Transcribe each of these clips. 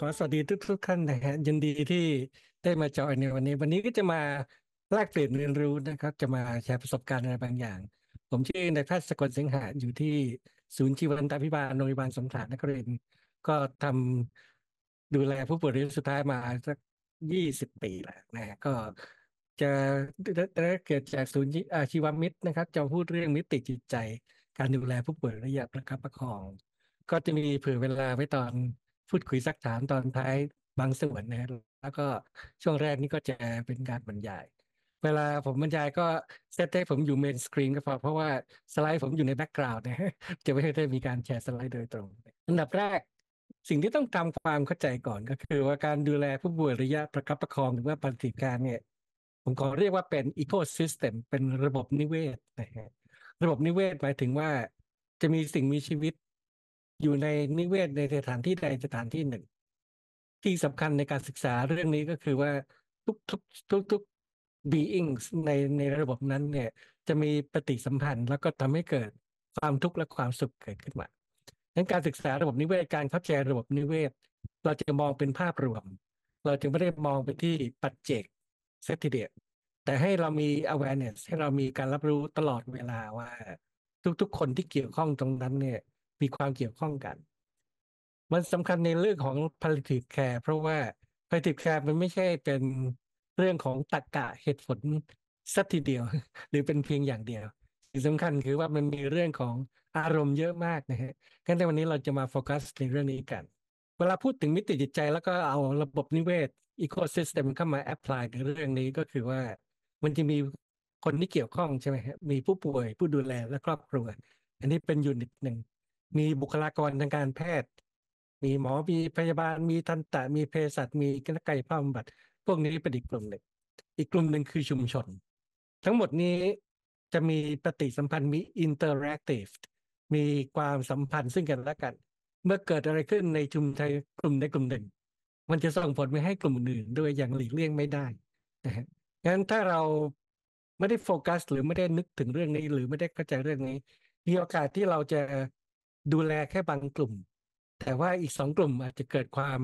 ขอสวัสดีทุกทุกท่านนะฮะยินดีที่ได้มาจอยในวันนี้ วันนี้ก็จะมาแลกเปลี่ยนเรียนรู้นะครับ จะมาแชร์ประสบการณ์อะไรบางอย่าง ผมชื่อนายแพทย์สกลสิงหาอยู่ที่ ศูนย์ชีวันตาพิบาลโรงพยาบาลสมถานครินก็ทำดูแลผู้ป่วยรายสุดท้ายมาสักยี่สิบปีแล้วนะก็ จะได้เกิดจากศูนย์ชีวมิตรนะครับ จะพูดเรื่องมิติจิตใจ การดูแลผู้ป่วยระยะประคับประคอง ก็จะมีเผื่อเวลาไว้ตอนพูดคุยสักถามตอนท้ายบางส่วนนะแล้วก็ช่วงแรกนี่ก็จะเป็นการบรรยาย เวลาผมบรรยายก็เซตให้ผมอยู่เมนสกรีนก็พอ เพราะว่าสไลด์ผมอยู่ในแบ็กกราวด์นะจะไม่ได้มีการแชร์สไลด์โดยตรง อันดับแรก สิ่งที่ต้องทำความเข้าใจก่อนก็คือ ว่าการดูแลผู้ป่วยระยะประคับประคองหรือว่าปฏิการเนี่ยผมขอเรียกว่าเป็นอีโคซิสเต็มเป็นระบบนิเวศนะฮะระบบนิเวศหมายถึงว่า จะมีสิ่งมีชีวิตอยู่ในนิเวศในสถานที่ใดสถานที่หนึ่ง ที่สำคัญในการศึกษาเรื่องนี้ก็คือว่าทุกทุกทุกทุก beings ในในระบบนั้นเนี่ย จะมีปฏิสัมพันธ์ แล้วก็ทำให้เกิดความทุกข์และความสุขเกิดขึ้นมาดังการศึกษาระบบนิเวศการเข้าใจระบบนิเวศ เราจะมองเป็นภาพรวม เราจึงไม่ได้มองไปที่ปัจเจกเซติเดียแต่ให้เรามี awareness ให้เรามีการรับรู้ตลอดเวลาว่าทุก ๆ คนที่เกี่ยวข้องตรงนั้นเนี่ยมีความเกี่ยวข้องกัน มันสำคัญในเรื่องของ p a l i t i v care เพราะว่า p a l i t i v care มันไม่ใช่เป็นเรื่องของตรรกกะเหตุผลสักทีเดียว หรือเป็นเพียงอย่างเดียว สิ่งสำคัญคือว่ามันมีเรื่องของอารมณ์เยอะมากนะฮะงั้นในวันนี้เราจะมา โฟกัสในเรื่องนี้กัน เวลาพูดถึงมิติจิตใจ แล้วก็เอาระบบนิเวศอีโคซิสเต็มเข้ามาแอพพลายในเรื่องนี้ก็คือว่า มันจะมีคนที่เกี่ยวข้องใช่ไหมฮะมีผู้ป่วย ผู้ดูแลและครอบครัว อันนี้เป็นยูนิตหนึ่งมีบุคลากรทางการแพทย์ มีหมอ มีพยาบาล มีทันตะ มีเภสัช มีนักก่ยภาพบำบัดพวกนี้เป็นอีกกลุ่มหนึ่ง อีกกลุ่มหนึ่งคือชุมชน ทั้งหมดนี้จะมีปฏิสัมพันธ์ มีอินเตอร์แอคทีฟมีความสัมพันธ์ซึ่งกันและกัน เมื่อเกิดอะไรขึ้นในชุมชนกลุ่มใดกลุ่มหนึ่ง มันจะส่งผลไปให้กลุ่มอื่นด้วยอย่างหลีกเลี่ยงไม่ได้นะฮะงั้นถ้าเราไม่ได้โฟกัส หรือไม่ได้นึกถึงเรื่องนี้หรือไม่ได้เข้าใจเรื่องนี้ มีโอกาสที่เราจะดูแลแค่บางกลุ่ม แต่ว่าอีกสองกลุ่มอาจจะเกิดความ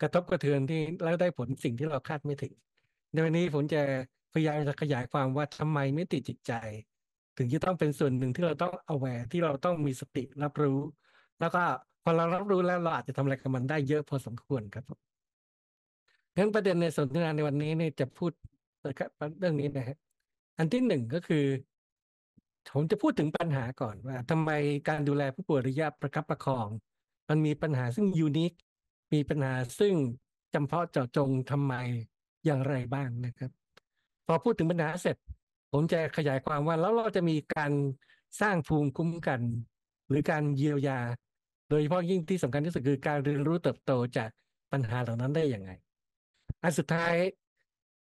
กระทบกระเทือนที่แล้วได้ผลสิ่งที่เราคาดไม่ถึง ในวันนี้ผมจะพยายามจะขยายความว่าทำไมไม่ติดจิตใจ ถึงจะต้องเป็นส่วนหนึ่งที่เราต้องเอาแวร์ที่เราต้องมีสติรับรู้ แล้วก็พอเรารับรู้แล้วเราอาจจะทำอะไรกับมันได้เยอะพอสมควรครับงั้นประเด็นในสนทนาในวันนี้เนี่ยจะพูดเรื่องนี้นะฮะ อันที่หนึ่งก็คือผมจะพูดถึงปัญหาก่อนว่าทำไมการดูแลผู้ป่วยระยะประคับประคอง มันมีปัญหาซึ่งยูนิค มีปัญหาซึ่งจำเพาะเจาะจงทำไมอย่างไรบ้างนะครับ พอพูดถึงปัญหาเสร็จ ผมจะขยายความว่าแล้วเราจะมีการสร้างภูมิคุ้มกันหรือการเยียวยา โดยเฉพาะยิ่งที่สำคัญที่สุดคือการเรียนรู้เติบโตจากปัญหาเหล่านั้นได้อย่างไงอันสุดท้าย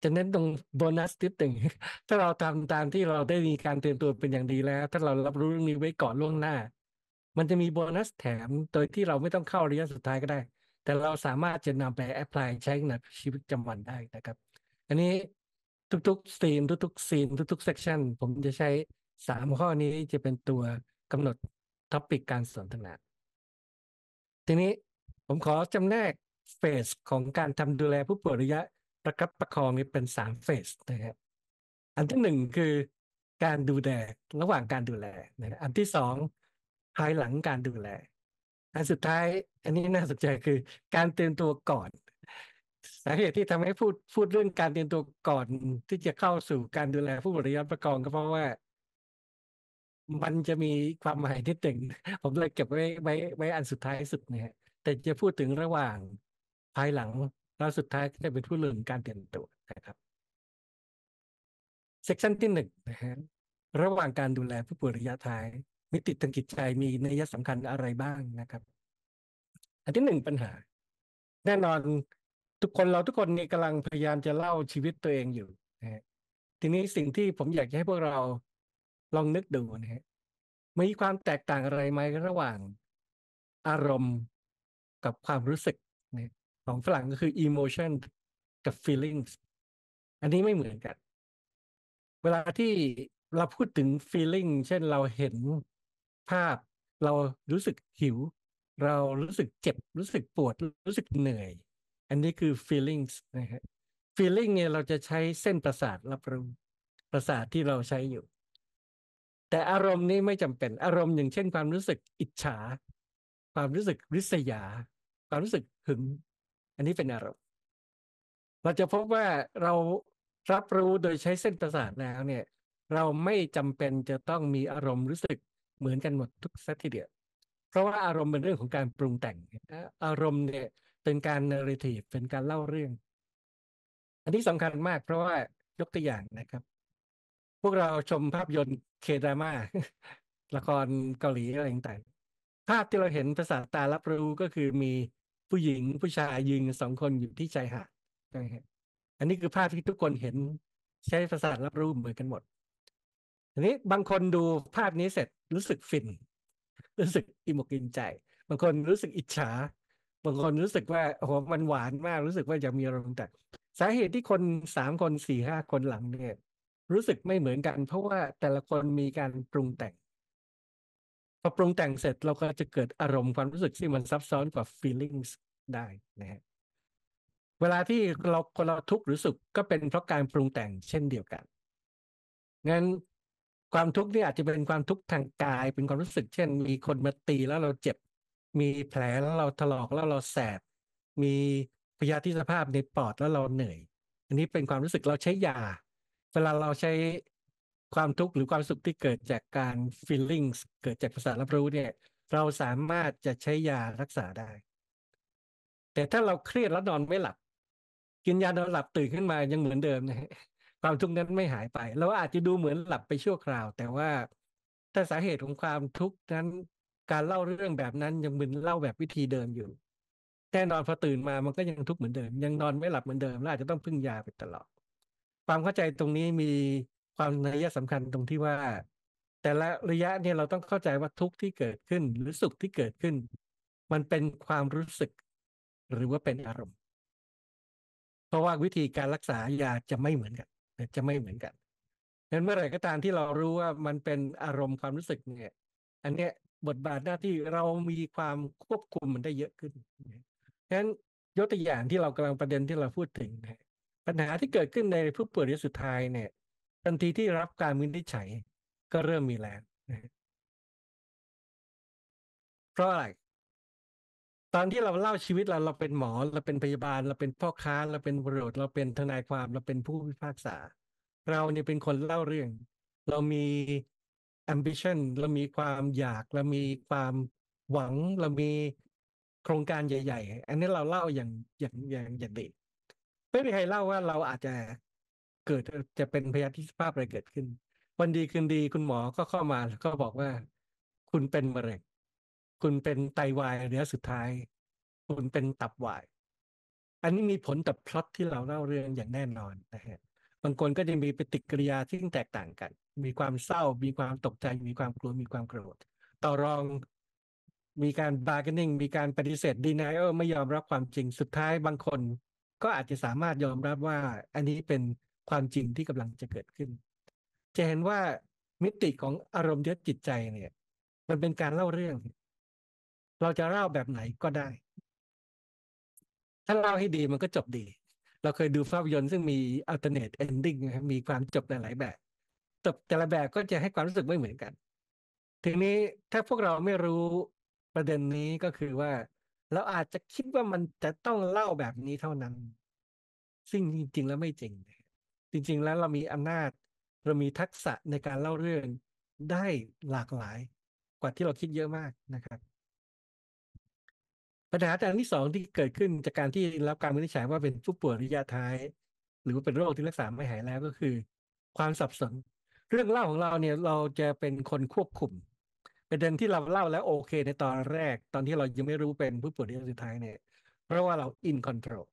จะเน้นตรงโบนัสทิปหนึ่งถ้าเราทำตามที่เราได้มีการเตรียมตัวเป็นอย่างดีแล้ว ถ้าเรารับรู้เรื่องนี้ไว้ก่อนล่วงหน้า มันจะมีโบนัสแถมโดยที่เราไม่ต้องเข้าระยะสุดท้ายก็ได้ แต่เราสามารถจะนำไปแอพพลายใช้ในชีวิตประจำวันได้นะครับ อันนี้ทุก ๆสตรีมทุกๆซีนทุกๆเซสชันผมจะใช้สามข้อนี้จะเป็นตัวกำหนดท็อปิกการสนทนาทีนี้ผมขอจำแนกเฟสของการทำดูแลผู้ป่วยระยะประคับประคองนี้เป็นสามเฟส นะครับอันที่หนึ่งคือการดูแลระหว่างการดูแลนะอันที่สองภายหลังการดูแล อันสุดท้าย อันนี้น่าสนใจคือ การเตรียมตัวก่อนสาเหตุที่ทำให้พูดพูดเรื่องการเตรียมตัวก่อนที่จะเข้าสู่การดูแลผู้บริยารประกองก็เพราะว่า มันจะมีความหมายที่ตึงผมเลยเก็บไว้ไว้ไว้อันสุดท้ายสุดเนี่ยแต่จะพูดถึงระหว่างภายหลังแล้วสุดท้ายก็จะเป็นผู้เรื่องการเตรียมตัวนะครับ เซกชันที่หนึ่งนะฮะ ระหว่างการดูแลผู้ป่วยระยะท้าย มิติทางจิตใจ มีนัยสำคัญอะไรบ้างนะครับ อันที่หนึ่งปัญหา แน่นอน ทุกคนเราทุกคนนี่กำลังพยายามจะเล่าชีวิตตัวเองอยู่นะฮะทีนี้สิ่งที่ผมอยากให้พวกเราลองนึกดูนะฮะ มีความแตกต่างอะไรไหมระหว่างอารมณ์กับความรู้สึกของฝรั่งก็คือ emotion กับ feelings อันนี้ไม่เหมือนกัน เวลาที่เราพูดถึง feeling เช่น เราเห็นภาพ เรารู้สึกหิว เรารู้สึกเจ็บ รู้สึกปวด รู้สึกเหนื่อย อันนี้คือ feelings นะครับ feeling เนี่ยเราจะใช้เส้นประสาทรับรู้ประสาทที่เราใช้อยู่ แต่อารมณ์นี้ไม่จำเป็น อารมณ์อย่างเช่นความรู้สึกอิจฉา ความรู้สึกริษยา ความรู้สึกหึงอันนี้เป็นอารมณ์เราจะพบว่าเรารับรู้โดยใช้เส้นประสาทแล้วเนี่ย เราไม่จำเป็นจะต้องมีอารมณ์รู้สึกเหมือนกันหมดทุกสัทีเดียวเพราะว่าอารมณ์เป็นเรื่องของการปรุงแต่ง อารมณ์เนี่ยเป็นการเนรทีฟเป็นการเล่าเรื่อง อันนี้สำคัญมาก เพราะว่ายกตัวอย่างนะครับ พวกเราชมภาพยนตร์เคดามาละครเกาหลีอะไรต่างๆภาพที่เราเห็นประสาทตารับรู้ก็คือมีผู้หญิงผู้ชายยืนสองคนอยู่ที่ชายหาดอันนี้คือภาพที่ทุกคนเห็น ใช้ประสาทรับรู้เหมือนกันหมดทีนี้บางคนดูภาพนี้เสร็จรู้สึกฟินรู้สึกอิมกินใจ บางคนรู้สึกอิจฉา บางคนรู้สึกว่าโอ้โหมันหวานมากรู้สึกว่าจะมีอารมณ์แต่ สาเหตุที่คนสามคนสี่ห้าคนหลังเนี่ยรู้สึกไม่เหมือนกัน เพราะว่าแต่ละคนมีการปรุงแต่งพอปรุงแต่งเสร็จ เราก็จะเกิดอารมณ์ความรู้สึกที่มันซับซ้อนกว่า feelings ได้นะฮะ เวลาที่เราคนเราทุกข์หรือสุขก็เป็นเพราะการปรุงแต่งเช่นเดียวกัน งั้นความทุกข์นี่อาจจะเป็นความทุกข์ทางกาย เป็นความรู้สึก เช่น มีคนมาตีแล้วเราเจ็บ มีแผลแล้วเราถลอกแล้วเราแสบ มีพยาธิสภาพในปอดแล้วเราเหนื่อย อันนี้เป็นความรู้สึกเราใช้ยา เวลาเราใช้ความทุกข์หรือความสุขที่เกิดจากการ feelings เกิดจากภาษารับรู้เนี่ย เราสามารถจะใช้ยารักษาได้ แต่ถ้าเราเครียดแล้วนอนไม่หลับ กินยานอนหลับตื่นขึ้นมายังเหมือนเดิมนะความทุกข์นั้นไม่หายไปเราอาจจะดูเหมือนหลับไปชั่วคราว แต่ว่าถ้าสาเหตุของความทุกข์นั้นการเล่าเรื่องแบบนั้นยังเหมือนเล่าแบบวิธีเดิมอยู่แน่นอนพอตื่นมามันก็ยังทุกข์เหมือนเดิม ยังนอนไม่หลับเหมือนเดิมแลาอาจจะต้องพึ่งยาไปตลอด ความเข้าใจตรงนี้มีความนัยสำคัญตรงที่ว่าแต่ละระยะเนี่ยเราต้องเข้าใจว่าทุกที่เกิดขึ้นหรือสุขที่เกิดขึ้น มันเป็นความรู้สึก หรือว่าเป็นอารมณ์ เพราะว่าวิธีการรักษายาจะไม่เหมือนกัน จะไม่เหมือนกันนั้นเมื่อไหร่ก็ตามที่เรารู้ว่ามันเป็นอารมณ์ความรู้สึกเนี่ย อันเนี้ยบทบาทหน้าที่เรามีความควบคุมมันได้เยอะขึ้นฉะนั้นยกตัวอย่างที่เรากำลังประเด็นที่เราพูดถึงนะปัญหาที่เกิดขึ้นในผู้ป่วยระยะสุดท้ายเนี่ยทันทีที่รับการวินิจฉัยก็เริ่มมีแรงเพราะอะไรตอนที่เราเล่าชีวิต เราเราเป็นหมอเราเป็นพยาบาลเราเป็นพ่อค้า เราเป็นบริษัทเราเป็นทนายความเราเป็นผู้พิพากษา เราเนี่ยเป็นคนเล่าเรื่อง เรามี ambition เรามีความอยากเรามีความหวังเรามีโครงการใหญ่ ๆอันนี้เราเล่าอย่างอย่างอย่างอย่างเด็ดไม่มีใครเล่าว่าเราอาจจะเกิดจะเป็นพยาธิสภาพอะไรเกิดขึ้น วันดีคืนดีคุณหมอก็เข้ามาแล้ว ก็บอกว่า คุณเป็นมะเร็งคุณเป็นไตาวายระยะสุดท้าย คุณเป็นตับวายอันนี้มีผลต่อพล็อตที่เราเล่าเรื่องอย่างแน่นอนนะฮะ บางคนก็จะมีปฏิกิริยาที่แตกต่างกัน มีความเศร้ามีความตกใจ มีความกลัวมีความโกรธต่อรองมีการบาร์เกนิ่งมีการปฏิเสธดีนายเออไม่ยอมรับความจริงสุดท้ายบางคนก็อาจจะสามารถยอมรับว่า อันนี้เป็นความจริงที่กำลังจะเกิดขึ้น จะเห็นว่ามิติของอารมณ์ยึดจิตใจเนี่ย มันเป็นการเล่าเรื่อง เราจะเล่าแบบไหนก็ได้ ถ้าเล่าให้ดีมันก็จบดี เราเคยดูภาพยนตร์ซึ่งมีอัลเทอร์เนทเอนดิ้งมีความจบในหลายแบบ จบแต่ละแบบก็จะให้ความรู้สึกไม่เหมือนกันทีนี้ถ้าพวกเราไม่รู้ประเด็นนี้ก็คือว่าเราอาจจะคิดว่ามันจะต้องเล่าแบบนี้เท่านั้น ซึ่งจริงๆแล้วไม่จริงเจริงๆแล้วเรามีอำนาจเรามีทักษะในการเล่าเรื่องได้หลากหลายกว่าที่เราคิดเยอะมากนะครับ ปัญหาอย่าที่สองที่เกิดขึ้นจากการที่รับการวินิจฉัยว่าเป็นผู้ป่วยระยะท้าย หรือว่าเป็นโรคที่รักษาไม่หายแล้วก็คือ ความสับสน เรื่องเล่าของเราเนี่ยเราจะเป็นคนควบคุมประเด็นที่เราเล่าแล้วโอเค ในตอนแรก ตอนที่เรายังไม่รู้เป็นผู้ป่วยระยะสุดท้ายเนี่ยเพราะว่าเราอินคอนโทรล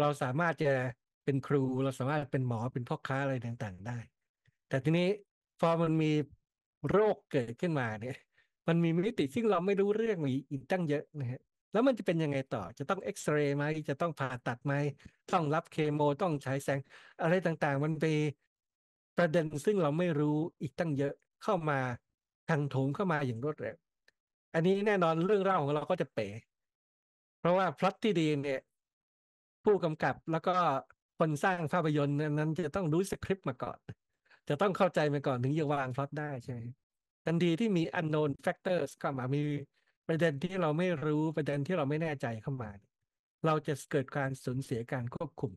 เราสามารถจะเป็นครูเราสามารถเป็นหมอเป็นพ่อค้าอะไรต่างๆ ได้ แต่ทีนี้ พอมันมีโรคเกิดขึ้นมาเนี่ยมันมีมิติซึ่งเราไม่รู้เรื่องมีอีกตั้งเยอะนะฮะแล้วมันจะเป็นยังไงต่อจะต้องเอ็กซเรย์ไหมจะต้องผ่าตัดไหมต้องรับเคมต้องใช้แสงอะไรต่างๆ มันไปประเด็นซึ่งเราไม่รู้อีกตั้งเยอะเข้ามาทางโถมเข้ามาอย่างรวดเร็วอันนี้แน่นอนเรื่องเล่าของเราก็จะเป๋เพราะว่าพล็อตที่ดีเนี่ยผู้กำกับแล้วก็คนสร้างภาพยนตร์นั้นจะต้องรู้สคริปต์มาก่อนจะต้องเข้าใจมาก่อนถึงจะวางพล็อตได้ใช่ไหมทันทีที่มี unknown factors เข้ามามีประเด็นที่เราไม่รู้ประเด็นที่เราไม่แน่ใจเข้ามา เราจะเกิดการสูญเสียการควบคุม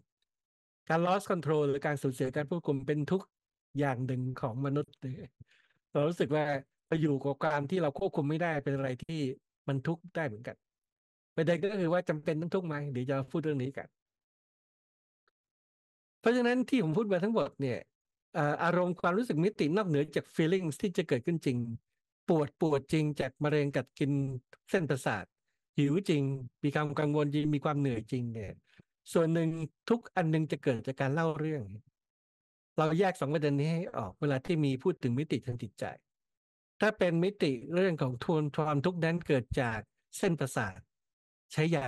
การ loss control หรือการสูญเสียการควบคุมเป็นทุกอย่างหนึ่งของมนุษย์เรารู้สึกว่าไปอยู่กับการที่เราควบคุมไม่ได้เป็นอะไรที่มันทุกข์ได้เหมือนกันประเด็นก็คือว่าจำเป็นต้องทุกข์ไหมเดี๋ยวจะพูดเรื่องนี้กันเพราะฉะนั้นที่ผมพูดมาทั้งหมดเนี่ยอารมณ์ความรู้สึกมิตินอกเหนือจาก feelings ที่จะเกิดขึ้นจริง ปวดปวดจริงจากมะเร็งกัดกินเส้นประสาทหิวจริงมีความกังวลจริงมีความเหนื่อยจริงเนี่ย ส่วนหนึ่งทุกอันนึงจะเกิดจากการเล่าเรื่อง เราแยกสองประเด็นนี้ให้ออกเวลาที่มีพูดถึงมิติทางจิตใจ ถ้าเป็นมิติเรื่องของทวนความทุกข์นั้นเกิดจากเส้นประสาทใช้ยา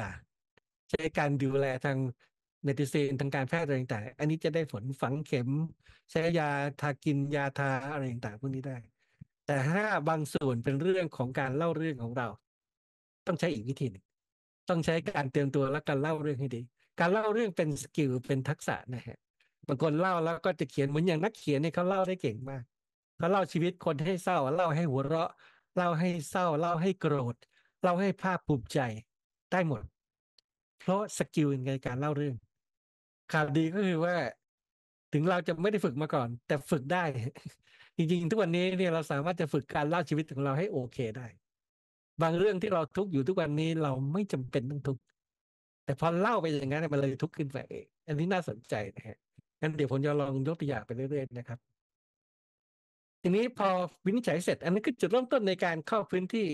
ใช้การดูแลทางเมดิซีนทางการแพทย์อะไรต่างอันนี้จะได้ผลฝังเข็ม ใช้ยาทากินยาทาอะไรต่างพวกนี้ได้ แต่ถ้าบางส่วนเป็นเรื่องของการเล่าเรื่องของเรา ต้องใช้อีกวิธีหนึ่ง ต้องใช้การเตรียมตัวและการเล่าเรื่องให้ดี การเล่าเรื่องเป็นสกิลเป็นทักษะนะฮะ บางคนเล่าแล้วก็จะเขียนเหมือนอย่างนักเขียนเนี่ยเขาเล่าได้เก่งมากเขาเล่าชีวิตคนให้เศร้าเล่าให้หัวเราะ เล่าให้เศร้า เล่าให้โกรธเล่าให้ภาพภูมิใจได้หมด เพราะสกิลในการเล่าเรื่องข่าวดีก็คือว่าถึงเราจะไม่ได้ฝึกมาก่อน แต่ฝึกได้ จริง ๆ ทุกวันนี้เนี่ยเราสามารถจะฝึกการเล่าชีวิตของเราให้โอเคได้ บางเรื่องที่เราทุกอยู่ทุกวันนี้เราไม่จำเป็นต้องทุกแต่พอเล่าไปอย่างนั้นมันเลยทุกข์ขึ้นไปอันนี้น่าสนใจนะฮะงั้นเดี๋ยวผมจะลองยกตัวอย่างไปเรื่อยๆนะครับ ทีนี้พอวินิจฉัยเสร็จ อันนี้คือจุดเริ่มต้นในการเข้าพื้นที่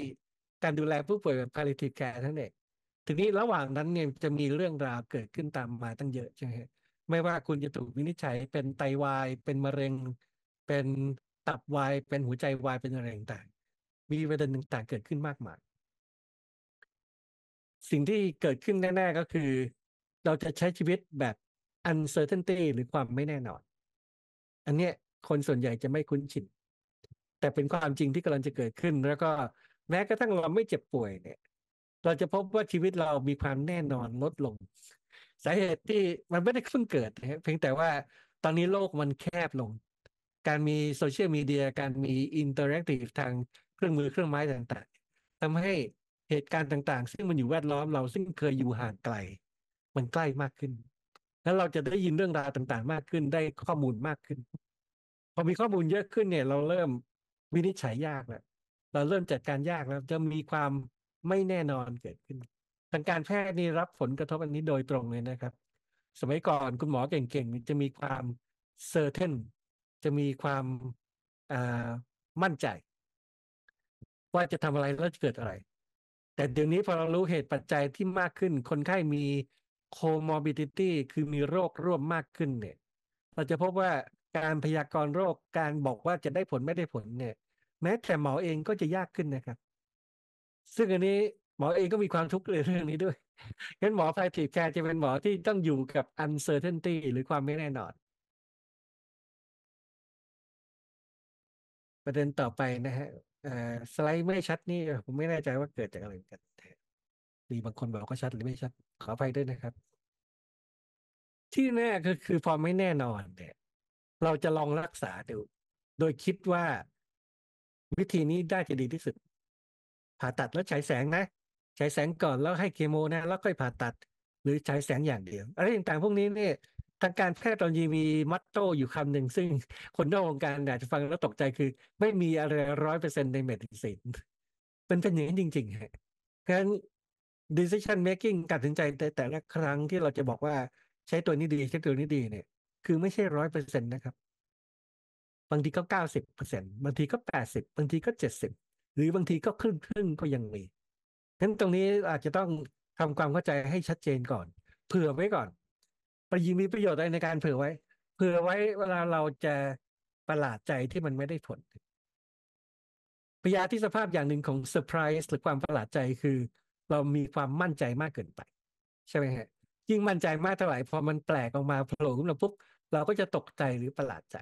การดูแลผู้ป่วยแบบ palliative care นั่นเองทีนี้ระหว่างนั้นเนี่ยจะมีเรื่องราวเกิดขึ้นตามมาตั้งเยอะใช่ไหมไม่ว่าคุณจะถูกวินิจฉัยเป็นไตาวาย เป็นมะเร็ง เป็นตับวาย เป็นหัวใจวาย เป็นอะไรต่างมีประเด็นต่างๆเกิดขึ้นมากมาย สิ่งที่เกิดขึ้นแน่ๆก็คือเราจะใช้ชีวิตแบบ uncertainty หรือความไม่แน่นอน อันเนี้ยคนส่วนใหญ่จะไม่คุ้นชิน แต่เป็นความจริงที่กำลังจะเกิดขึ้น แล้วก็แม้กระทั่งเราไม่เจ็บป่วยเนี่ยเราจะพบว่าชีวิตเรามีความแน่นอนลดลง สาเหตุที่มันไม่ได้เพิ่งเกิดนะเพียงแต่ว่าตอนนี้โลกมันแคบลง การมีโซเชียลมีเดียการมีอินเตอร์แอคทีฟทางเครื่องมือเครื่องไม้ต่างๆทำให้เหตุการณ์ต่างๆ ซึ่งมันอยู่แวดล้อมเราซึ่งเคยอยู่ห่างไกล มันใกล้มากขึ้น แล้วเราจะได้ยินเรื่องราวต่างๆ มากขึ้นได้ข้อมูลมากขึ้น พอมีข้อมูลเยอะขึ้นเนี่ย เราเริ่มวินิจฉัยยากแล้วเราเริ่มจัดการยากแล้ว จะมีความไม่แน่นอนเกิดขึ้น ทางการแพทย์นี่รับผลกระทบอันนี้โดยตรงเลยนะครับ สมัยก่อนคุณหมอเก่งๆ จะมีความเซอร์เทนจะมีความมั่นใจ ว่าจะทำอะไรแล้วจะเกิดอะไร แต่เดี๋ยวนี้พอเรารู้เหตุปัจจัยที่มากขึ้น คนไข้มีโคมอร์บิติตี้คือมีโรคร่วมมากขึ้นเนี่ย เราจะพบว่าการพยากรณ์โรคการบอกว่าจะได้ผลไม่ได้ผลเนี่ย แม้แต่หมอเองก็จะยากขึ้นนะครับซึ่งอันนี้หมอเองก็มีความทุกข์เรื่องนี้ด้วย งั้นหมอพาทีแคร์จะเป็นหมอที่ต้องอยู่กับ uncertainty หรือความไม่แน่นอน ประเด็นต่อไปนะฮะสไลด์ไม่ชัดนี่ ผมไม่แน่ใจว่าเกิดจากอะไรกันมีบางคนบอกว่าชัดหรือไม่ชัด ขออภัยด้วยนะครับ ที่แน่ก็คือความไม่แน่นอนเนี่ย เราจะลองรักษาดู โดยคิดว่าวิธีนี้ได้จะดีที่สุดผ่าตัดแล้วฉายแสงนะฉายแสงก่อนแล้วให้เคมีนะ แล้วค่อยผ่าตัดหรือฉายแสงอย่างเดียว อะไรต่างๆ พวกนี้เนี่ย ทางการแพทย์ตอนนี้มีมัตโต้อยู่คำหนึ่งซึ่งคนนอกวงการอาจจะฟังแล้วตกใจคือ ไม่มีอะไรร้อยเปอร์เซ็นต์ในเมดิซินเป็นเป็นอย่างนี้จริงๆฮะเพราะฉะนั้น decision making การตัดสินใจแต่แต่ละครั้งที่เราจะบอกว่าใช้ตัวนี้ดีใช้ตัวนี้ดีเนี่ย คือไม่ใช่ร้อยเปอร์เซ็นต์นะครับบางทีก็เก้าสิบเปอร์เซ็นต์บางทีก็แปดสิบบางทีก็เจ็ดสิบหรือบางทีก็ครึ่งครึ่งก็ยังมีงั้นตรงนี้อาจจะต้องทำความเข้าใจให้ชัดเจนก่อน เผื่อไว้ก่อน ประยิงมีประโยชน์อะไรในการเผื่อไว้ เผื่อไว้เวลาเราจะประหลาดใจที่มันไม่ได้ผล พยาธิสภาพอย่างหนึ่งของเซอร์ไพรส์หรือความประหลาดใจคือ เรามีความมั่นใจมากเกินไป ใช่ไหมฮะ ยิ่งมั่นใจมากเท่าไหร่พอมันแปลกออกมาโผล่ขึ้นมาปุ๊บเราก็จะตกใจหรือประหลาดใจ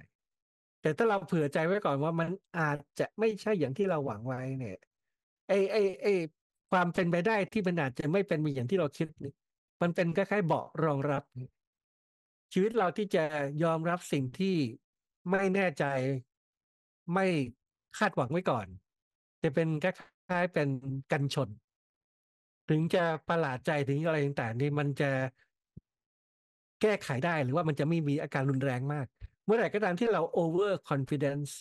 แต่ถ้าเราเผื่อใจไว้ก่อนว่ามันอาจจะไม่ใช่อย่างที่เราหวังไว้ เนี่ยไอ้ไอ้ไอ้ความเป็นไปได้ที่มันอาจจะไม่เป็นมีอย่างที่เราคิดนี่มันเป็นคล้ายๆเบาะรองรับ ชีวิตเราที่จะยอมรับสิ่งที่ไม่แน่ใจไม่คาดหวังไว้ก่อน จะเป็นคล้ายๆเป็นกันชน ถึงจะประหลาดใจถึงอะไรต่าง ๆ นี่มันจะแก้ไขได้หรือว่ามันจะไม่มีอาการรุนแรงมากเมื่อไหร่ก็ตามที่เรา over confidence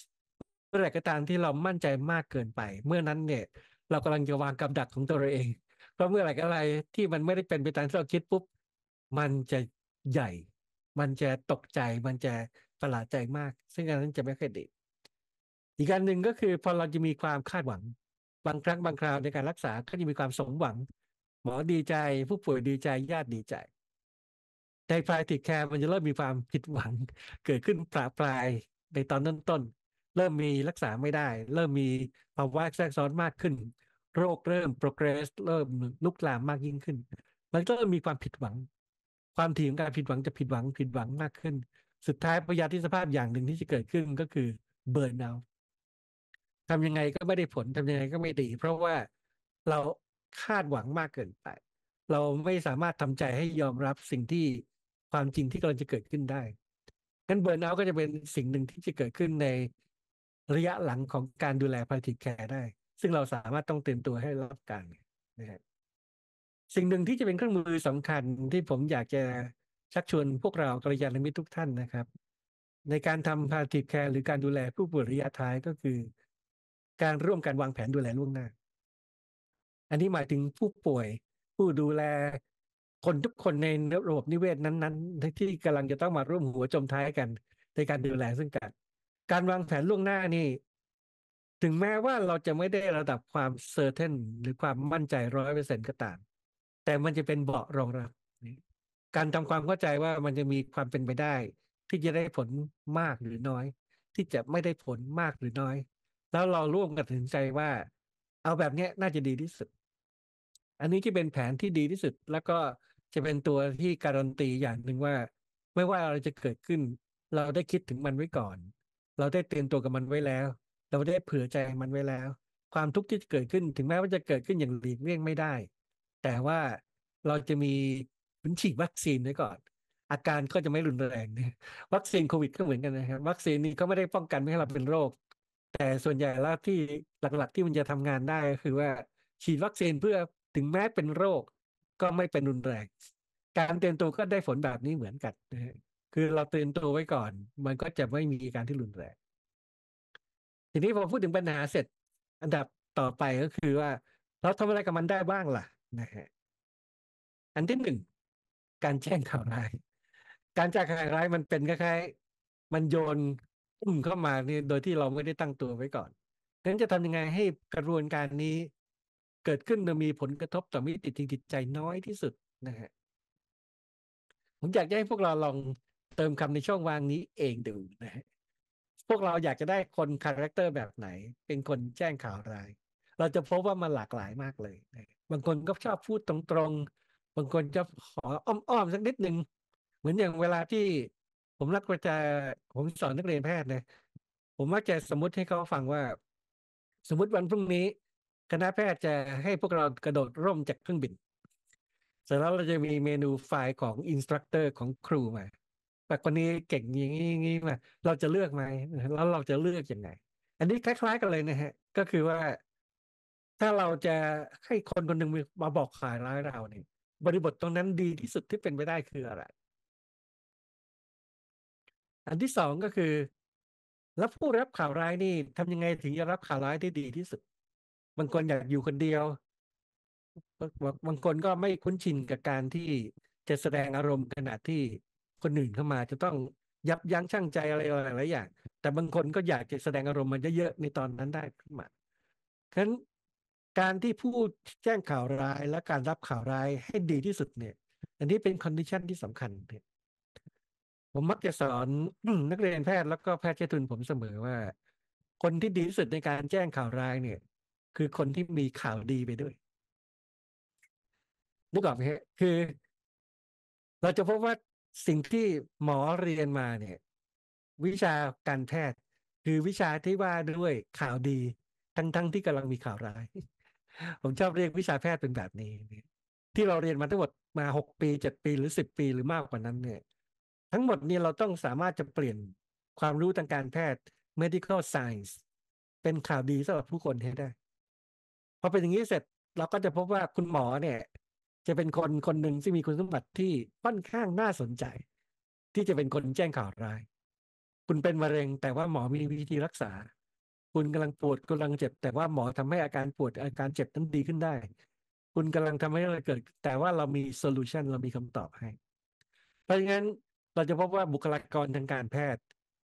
เมื่อไหร่ก็ตามที่เรามั่นใจมากเกินไป เมื่อนั้นเนี่ยเรากำลังจะวางกับดักของตัวเราเอง เพราะเมื่อไหร่ก็อะไรที่มันไม่ได้เป็นไปตามที่เราคิดปุ๊บ มันจะใหญ่ มันจะตกใจ มันจะประหลาดใจมาก ซึ่งอันนั้นจะไม่ค่อยดีอีกการหนึ่งก็คือพอเราจะมีความคาดหวัง บางครั้งบางคราวในการรักษาก็จะมีความสมหวัง หมอดีใจ ผู้ป่วยดีใจญาติดีใจใจพายติดแคร์มันจะเริ่มมีความผิดหวังเกิดขึ้นปลาปลายในตอนต้นๆเริ่มมีรักษาไม่ได้ เริ่มมีภาวะแทรกซ้อนมากขึ้น โรคเริ่ม progress เริ่มลุกลามมากยิ่งขึ้น มันก็เริ่มมีความผิดหวัง ความถี่ของการผิดหวังจะผิดหวังผิดหวังมากขึ้น สุดท้ายพยาธิสภาพอย่างหนึ่งที่จะเกิดขึ้นก็คือเบิร์นเอาทำยังไงก็ไม่ได้ผลทำยังไงก็ไม่ดี เพราะว่าเราคาดหวังมากเกินไปเราไม่สามารถทำใจให้ยอมรับสิ่งที่ความจริงที่กำลังจะเกิดขึ้นได้ งั้นเบิร์นเอาก็จะเป็นสิ่งหนึ่งที่จะเกิดขึ้นในระยะหลังของการดูแลพาร์ิแคร์ได้ ซึ่งเราสามารถต้องเตรียมตัวให้รับการนะครับ สิ่งหนึ่งที่จะเป็นเครื่องมือสำคัญที่ผมอยากจะชักชวนพวกเรากระยาณมิตรทุกท่านนะครับ ในการทำพาร์ิแคร์หรือการดูแลผู้ป่วยระยะท้ายก็คือ การร่วมกันวางแผนดูแลล่วงหน้า อันนี้หมายถึงผู้ป่วยผู้ดูแลคนทุกคนในระบบนิเวศนั้นๆที่กำลังจะต้องมาร่วมหัวจมท้ายกัน ในการดูแลซึ่งกัน การวางแผนล่วงหน้านี่ ถึงแม้ว่าเราจะไม่ได้ระดับความเซอร์เทนหรือความมั่นใจร้อยเปอร์เซ็นต์ก็ตาม แต่มันจะเป็นเบาะรองรับการทำความเข้าใจว่ามันจะมีความเป็นไปได้ ที่จะได้ผลมากหรือน้อย ที่จะไม่ได้ผลมากหรือน้อย แล้วเราร่วมกันตัดสินใจว่า เอาแบบนี้น่าจะดีที่สุด อันนี้จะเป็นแผนที่ดีที่สุดแล้วก็จะเป็นตัวที่การันตีอย่างหนึ่งว่าไม่ว่าอะไรจะเกิดขึ้น เราได้คิดถึงมันไว้ก่อน เราได้เตรียมตัวกับมันไว้แล้ว เราได้เผื่อใจมันไว้แล้ว ความทุกข์ที่จะเกิดขึ้นถึงแม้ว่าจะเกิดขึ้นอย่างหลีกเลี่ยงไม่ได้ แต่ว่าเราจะมีผลฉีดวัคซีนไว้ก่อน อาการก็จะไม่รุนแรงเนี่ยวัคซีนโควิดก็เหมือนกันนะครับวัคซีนนี้ก็ไม่ได้ป้องกันไม่ให้เราเป็นโรค แต่ส่วนใหญ่แล้วที่หลักๆที่มันจะทำงานได้ก็คือว่าฉีดวัคซีนเพื่อถึงแม้เป็นโรคก็ไม่เป็นรุนแรง การเตือนตัวก็ได้ผลแบบนี้เหมือนกันนะฮะคือเราเตือนตัวไว้ก่อน มันก็จะไม่มีการที่รุนแรง ทีนี้พอพูดถึงปัญหาเสร็จ อันดับต่อไปก็คือว่า เราทำอะไรกับมันได้บ้างล่ะนะฮะ อันที่หนึ่ง การแจ้งข่าวร้าย การแจ้งข่าวร้ายมันเป็นคล้ายๆ มันโยนอุ้มเข้ามานี่โดยที่เราไม่ได้ตั้งตัวไว้ก่อน งั้นจะทำยังไงให้กระบวนการนี้เกิดขึ้นมีผลกระทบต่อมิติทางจิตใจน้อยที่สุดนะฮะผมอยากให้พวกเราลองเติมคำในช่องว่างนี้เองดูนะฮะพวกเราอยากจะได้คนคาแรคเตอร์แบบไหนเป็นคนแจ้งข่าวราย เราจะพบว่ามันหลากหลายมากเลยนะ บางคนก็ชอบพูดตรงๆ บางคนจะขออ้อมๆสักนิดหนึ่งเหมือนอย่างเวลาที่ผมรักประจาผมสอนนักเรียนแพทย์นะ ผมมักจะสมมติให้เขาฟังว่า สมมติวันพรุ่งนี้คณะแพทย์จะให้พวกเรากระโดดร่มจากเครื่องบิน เสร็จแล้วเราจะมีเมนูไฟล์ของอินสตรัคเตอร์ของครูมาแต่คนนี้เก่งอย่างนี้นี้มา เราจะเลือกไหมแล้วเราจะเลือกอยังไง อันนี้คล้าย ๆกันเลยนะฮะ ก็คือว่าถ้าเราจะให้คนคนหนึ่งมาบอกขายร้ายเราเนี่ย บริบทตรงนั้นดีที่สุดที่เป็นไปได้คืออะไร อันที่สองก็คือ แล้วผู้รับข่าวร้ายนี่ทำยังไงถึงจะรับข่าวร้ายได้ดีที่สุดบางคนอยากอยู่คนเดียว บางคนก็ไม่คุ้นชิน กับการที่จะแสดงอารมณ์ขนาดที่คนอื่นเข้ามา จะต้องยับยั้งชั่งใจอะไรหลายอย่าง แต่บางคนก็อยากจะแสดงอารมณ์มันเยอะๆในตอนนั้นได้ ขึ้นมา ฉะนั้นการที่ผู้แจ้งข่าวร้าย และการรับข่าวร้ายให้ดีที่สุดเนี่ย อันนี้เป็นคอนดิชันที่สำคัญเนี่ยผมมักจะสอนนักเรียนแพทย์แล้วก็แพทย์เช้ทุนผมเสมอว่า คนที่ดีที่สุดในการแจ้งข่าวร้ายเนี่ยคือคนที่มีข่าวดีไปด้วยนึกออกไหมคือ เราจะพบว่าสิ่งที่หมอเรียนมา เนี่ย วิชาการแพทย์คือวิชาที่ว่าด้วยข่าวดี ทั้งทั้งที่กำลังมีข่าวร้ายผมชอบเรียกวิชาแพทย์เป็นแบบนี้ ที่เราเรียนมาทั้งหมดมาหกปีเจ็ดปีหรือสิบปีหรือมากกว่านั้น เนี่ย ทั้งหมดนี้เราต้องสามารถจะเปลี่ยนความรู้ทางการแพทย์ medical science เป็นข่าวดีสำหรับผู้คนให้ได้พอเป็นอย่างนี้เสร็จเราก็จะพบว่าคุณหมอเนี่ย จะเป็นคนคนหนึ่งที่มีคุณสมบัติที่ค่อนข้างน่าสนใจ ที่จะเป็นคนแจ้งข่าวร้าย คุณเป็นมะเร็งแต่ว่าหมอมีวิธีรักษา คุณกำลังปวดกำลังเจ็บ แต่ว่าหมอทำให้อาการปวดอาการเจ็บนั้นดีขึ้นได้ คุณกำลังทำให้อะไรเกิด แต่ว่าเรามีโซลูชันเรามีคำตอบให้เพราะฉะนั้นเราจะพบว่าบุคลากรทางการแพทย์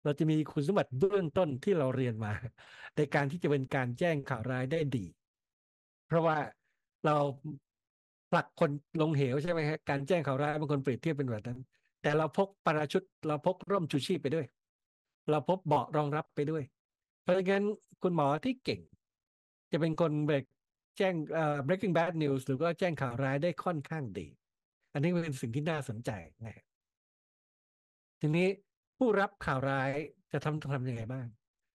เราจะมีคุณสมบัติเบื้องต้นที่เราเรียนมา ในการที่จะเป็นการแจ้งข่าวร้ายได้ดีเพราะว่าเราผลักคนลงเหวใช่ไหมฮะการแจ้งข่าวร้ายบางคนเปรียบเทียบเป็นแบบนั้น แต่เราพกปราชุดเราพกร่มชูชีพไปด้วย เราพบเบาะรองรับไปด้วย เพราะฉะนั้นคุณหมอที่เก่ง จะเป็นคนแบบแจ้ง breaking bad news หรือก็แจ้งข่าวร้ายได้ค่อนข้างดี อันนี้เป็นสิ่งที่น่าสนใจนะทีนี้ผู้รับข่าวร้ายจะทำทำยังไงบ้าง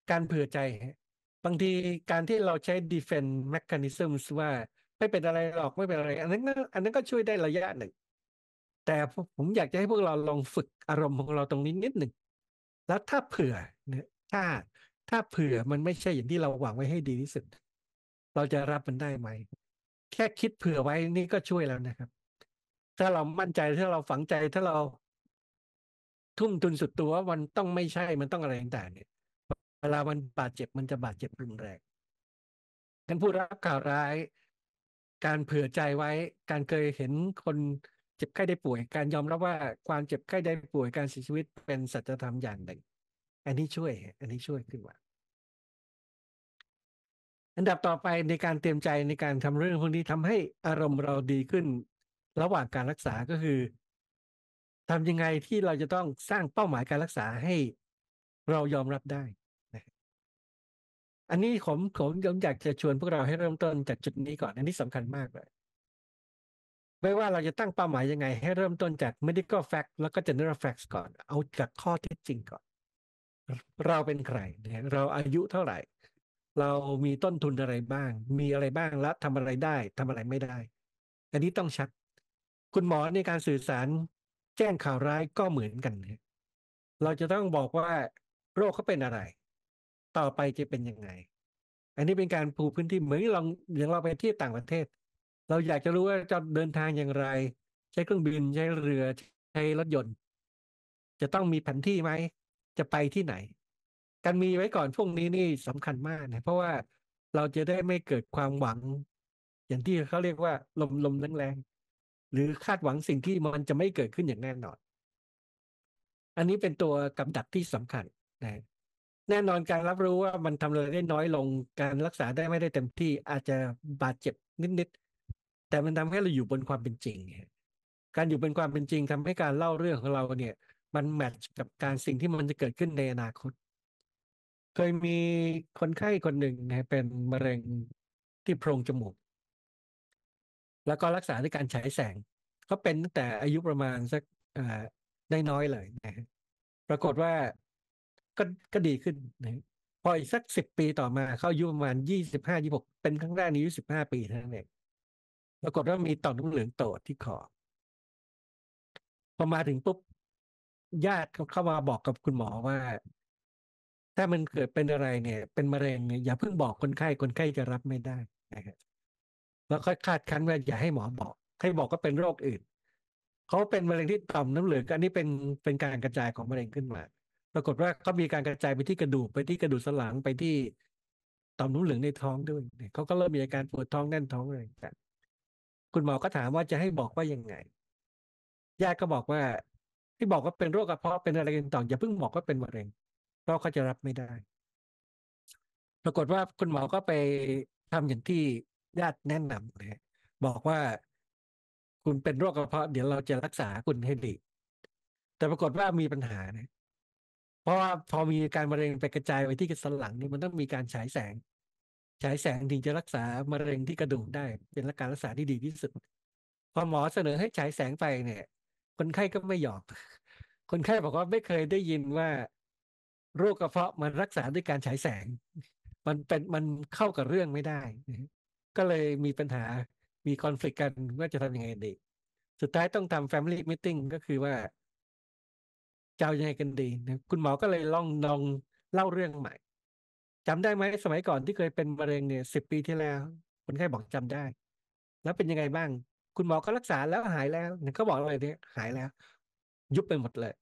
การเผื่อใจฮะบางทีการที่เราใช้ defense mechanism ว่าไม่เป็นอะไรหรอกไม่เป็นอะไร อันนั้นก็อันนั้นก็ช่วยได้ระยะหนึ่ง แต่ผมอยากจะให้พวกเราลองฝึกอารมณ์ของเราตรงนี้นิดหนึ่งแล้วถ้าเผื่อเนี่ยถ้า ถ้าเผื่อมันไม่ใช่อย่างที่เราหวังไว้ให้ดีที่สุดเราจะรับมันได้ไหม แค่คิดเผื่อไว้นี่ก็ช่วยแล้วนะครับ ถ้าเรามั่นใจถ้าเราฝังใจถ้าเรา ทุ่มทุนสุดตัววมันต้องไม่ใช่ มันต้องอะไรต่างๆเนี่ยเวลา มันบาดเจ็บ มันจะบาดเจ็บรุนแรงการพูดรับข่าวร้าย การเผื่อใจไว้ การเคยเห็นคนเจ็บไข้ได้ป่วย การยอมรับว่าความเจ็บไข้ได้ป่วย การเสียชีวิตเป็นสัจธรรมอย่างหนึ่งอันนี้ช่วย อันนี้ช่วยขึ้นมาอันดับต่อไปในการเตรียมใจในการทำเรื่องพวกนี้ทำให้อารมณ์เราดีขึ้น ระหว่างการรักษา ก็คือ ทำยังไงที่เราจะต้องสร้างเป้าหมายการรักษาให้เรายอมรับได้อันนี้ผมผมผมอยากจะชวน พวกเราให้เริ่มต้นจากจุดนี้ก่อน อันนี้สำคัญมากเลย ไม่ว่าเราจะตั้งเป้าหมายยังไง ให้เริ่มต้นจาก medical fact แล้วก็ general facts ก่อน เอาจากข้อเท็จจริงก่อน เราเป็นใคร เราอายุเท่าไหร่ เรามีต้นทุนอะไรบ้าง มีอะไรบ้างและทำอะไรได้ทำอะไรไม่ได้ อันนี้ต้องชัด คุณหมอในการสื่อสารแจ้งข่าวร้ายก็เหมือนกันเราจะต้องบอกว่าโรคเขาเป็นอะไรต่อไปจะเป็นยังไง อันนี้เป็นการปูพื้นที่เหมือนเราอย่างเราไปที่ต่างประเทศ เราอยากจะรู้ว่าจะเดินทางอย่างไร ใช้เครื่องบินใช้เรือใช้รถยนต์ จะต้องมีแผนที่ไหมจะไปที่ไหน การมีไว้ก่อนพวงนี้นี่สำคัญมากนะเพราะว่าเราจะได้ไม่เกิดความหวัง อย่างที่เขาเรียกว่า ลมลมแรงๆหรือคาดหวังสิ่งที่มันจะไม่เกิดขึ้นอย่างแน่นอนอันนี้เป็นตัวกำดักที่สำคัญนะแน่นอนการรับรู้ว่ามันทำเลยได้น้อยลงการรักษาได้ไม่ได้เต็มที่อาจจะบาดเจ็บนิดๆแต่มันทำให้เราอยู่บนความเป็นจริง การอยู่บนความเป็นจริงทำให้การเล่าเรื่องของเราเนี่ย มันแมทช์กับการสิ่งที่มันจะเกิดขึ้นในอนาคต เคยมีคนไข้คนหนึ่งนะเป็นมะเร็งที่โพรงจมูก แล้วก็รักษาด้วยการฉายแสงเขาเป็นตั้งแต่อายุประมาณสักน้อยๆเลยนะปรากฏว่าก็ก็ดีขึ้นนะพออีกสักสิบปีต่อมาเขาายุประมาณยี่สิบห้ายี่หกเป็นครั้งแรกในอายุสิบห้าปีนั้นเองปรากฏว่ามีต่อมน้ำเหลืองโตที่คอพอมาถึงปุ๊บญาติเขาเข้ามาบอกกับคุณหมอว่า ถ้ามันเกิดเป็นอะไรเนี่ย เป็นมะเร็งเนี่ยอย่าเพิ่งบอกคนไข้คนไข้จะรับไม่ได้นะครับแล้วค่อยคาดคั้นว่าอย่าให้หมอบอกให้บอกก็เป็นโรคอื่นเขาเป็นมะเร็งที่ต่อมน้ำเหลืองอันนี้เป็นเป็นการกระจายของมะเร็งขึ้นมาปรากฏว่าเขามีการกระจายไปที่กระดูกไปที่กระดูกสันหลังไปที่ต่อมน้ำเหลืองในท้องด้วยเขาก็เริ่มมีอาการปวดท้องแน่นท้องอะไรต่างคุณหมอก็ถามว่าจะให้บอกว่ายังไง ญาติก็บอกว่าให้บอกว่าเป็นโรคกระเพาะเป็นอะไรกันต่ออย่าเพิ่งบอกว่าเป็นมะเร็งเพราะเขาจะรับไม่ได้ ปรากฏว่าคุณหมอก็ไปทำอย่างที่ญาติแนะนำเลยบอกว่าคุณเป็นโรคกระเพาะเดี๋ยวเราจะรักษาคุณให้ดี แต่ปรากฏว่ามีปัญหานะเพราะว่าพอมีการมะเร็งไปกระจายไปที่กระสันหลัง นี่มันต้องมีการฉายแสงฉายแสงถึงจะรักษามะเร็งที่กระดูกได้ เป็นการรักษาที่ดีที่สุด พอหมอเสนอให้ฉายแสงไปเนี่ย คนไข้ก็ไม่ยอมคนไข้บอกว่าไม่เคยได้ยินว่าโรคกระเพาะมันรักษาด้วยการฉายแสง มันเป็นมันเข้ากับเรื่องไม่ได้ก็เลยมีปัญหามีคอนฟ lict กันว่าจะทำยังไงดีสุดท้ายต้องทำ family meeting ก็คือว่าจะายังไงกันดีนะคุณหมอก็เลยลองลองเล่าเรื่องใหม่ จำได้ไหมสมัยก่อนที่เคยเป็นมะเร็งเนี่ยสิบปีที่แล้วคนไข้บอกจำได้ แล้วเป็นยังไงบ้าง คุณหมอก็รักษาแล้วหายแล้วเขาบอกอะไรเนี่ยหายแล้ว ยุบไปหมดเลย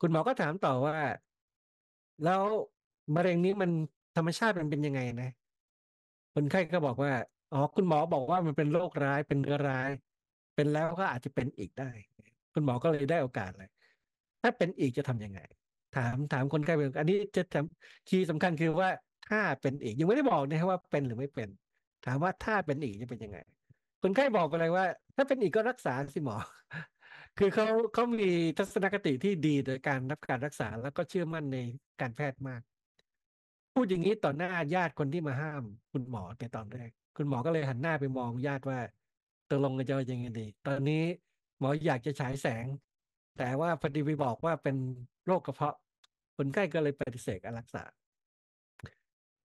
คุณหมอก็ถามต่อว่า แล้วมะเร็งนี้มันธรรมชาติมันเป็นยังไงนะคนไข้ก็บอกว่าอ๋อคุณหมอบอกว่ามันเป็นโรคร้ายเป็นเรื้อร้าย เป็นแล้วก็อาจจะเป็นอีกได้คุณหมอก็เลยได้โอกาสเลยถ้าเป็นอีกจะทํำยังไง ถามถามคนไข้เป็นอันนี้จะถามคีย์สำคัญคือว่าถ้าเป็นอีกยังไม่ได้บอกนะครับว่าเป็นหรือไม่เป็น ถามว่าถ้าเป็นอีกจะเป็นยังไงคนไข้บอกไปเลยว่า ถ้าเป็นอีกก็รักษาสิหมอคือเขาเขามีทัศนคติที่ดีโดยการรับการรักษาแล้วก็เชื่อมั่นในการแพทย์มาก พูดอย่างนี้ต่อหน้าญาติคนที่มาห้าม คุณหมอในตอนแรกคุณหมอก็เลยหันหน้าไปมองญาติว่าตกลงกันจะยังไงดีตอนนี้หมออยากจะฉายแสงแต่ว่าพอดีไปบอกว่าเป็นโรคกระเพาะ คนไข้ก็เลยปฏิเสธการรักษา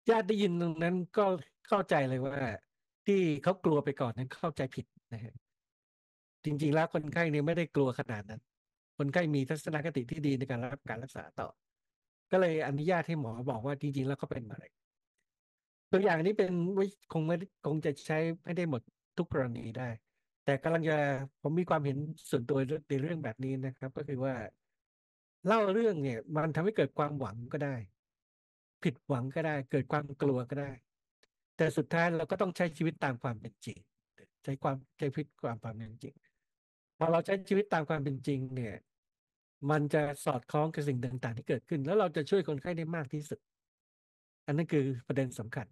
ญาติได้ยินตรงนั้นก็เข้าใจเลยว่า ที่เขากลัวไปก่อนนั้นเข้าใจผิดนะฮะจริง ๆ แล้วคนไข้เนี่ยไม่ได้กลัวขนาดนั้น คนไข้มีทัศนคติที่ดีในการรับการรักษาต่อ ก็เลยอนุญาตให้หมอบอกว่า จริง ๆแล้วเขาเป็นอะไร ตัวอย่างนี้เป็นคงไม่คงจะใช้ไม่ได้หมดทุกกรณีได้แต่กำลังจะผมมีความเห็นส่วนตัวในเรื่องแบบนี้นะครับ ก็คือว่าเล่าเรื่องเนี่ย มันทำให้เกิดความหวังก็ได้ ผิดหวังก็ได้ เกิดความกลัวก็ได้ แต่สุดท้ายเราก็ต้องใช้ชีวิตตามความเป็นจริง ใช้ความใช้พิาความความเป็นจริงพอเราใช้ชีวิตตามความเป็นจริง เนี่ย มันจะสอดคล้องกับสิ่งต่าง ๆ ที่เกิดขึ้น แล้วเราจะช่วยคนไข้ได้มากที่สุด อันนั้นคือประเด็นสำคัญ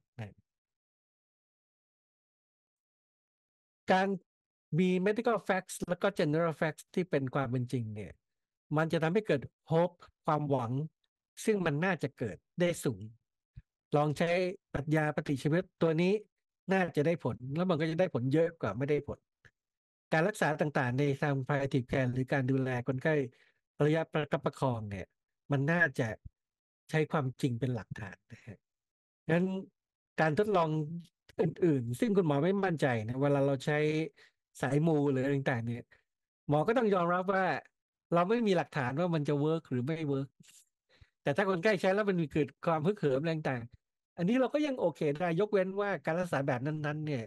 การมี medical facts แล้วก็ general facts ที่เป็นความเป็นจริง เนี่ย มันจะทำให้เกิด hope ความหวัง ซึ่งมันน่าจะเกิดได้สูง ลองใช้ปรัชญาปฏิชีวิตตัวนี้ น่าจะได้ผล แล้วมันก็จะได้ผลเยอะกว่าไม่ได้ผล การรักษาต่างๆ ในทาง palliative care หรือการดูแลคนไข้ระยะประกับประคองเนี่ย มันน่าจะใช้ความจริงเป็นหลักฐานนะฮะงั้นการทดลองอื่น ๆ ซึ่งคุณหมอไม่มั่นใจนะเวลาเราใช้สายมูหรืออะไรต่างๆเนี่ย หมอ ก็ต้องยอมรับว่า เราไม่มีหลักฐานว่ามันจะเวิร์กหรือไม่เวิร์กแต่ถ้าคนใกล้ใช้แล้วมันมีเกิดความฮึกเหิมแรงต่างอันนี้เราก็ยังโอเคได้ยกเว้นว่าการรักษาแบบนั้นๆ เนี่ย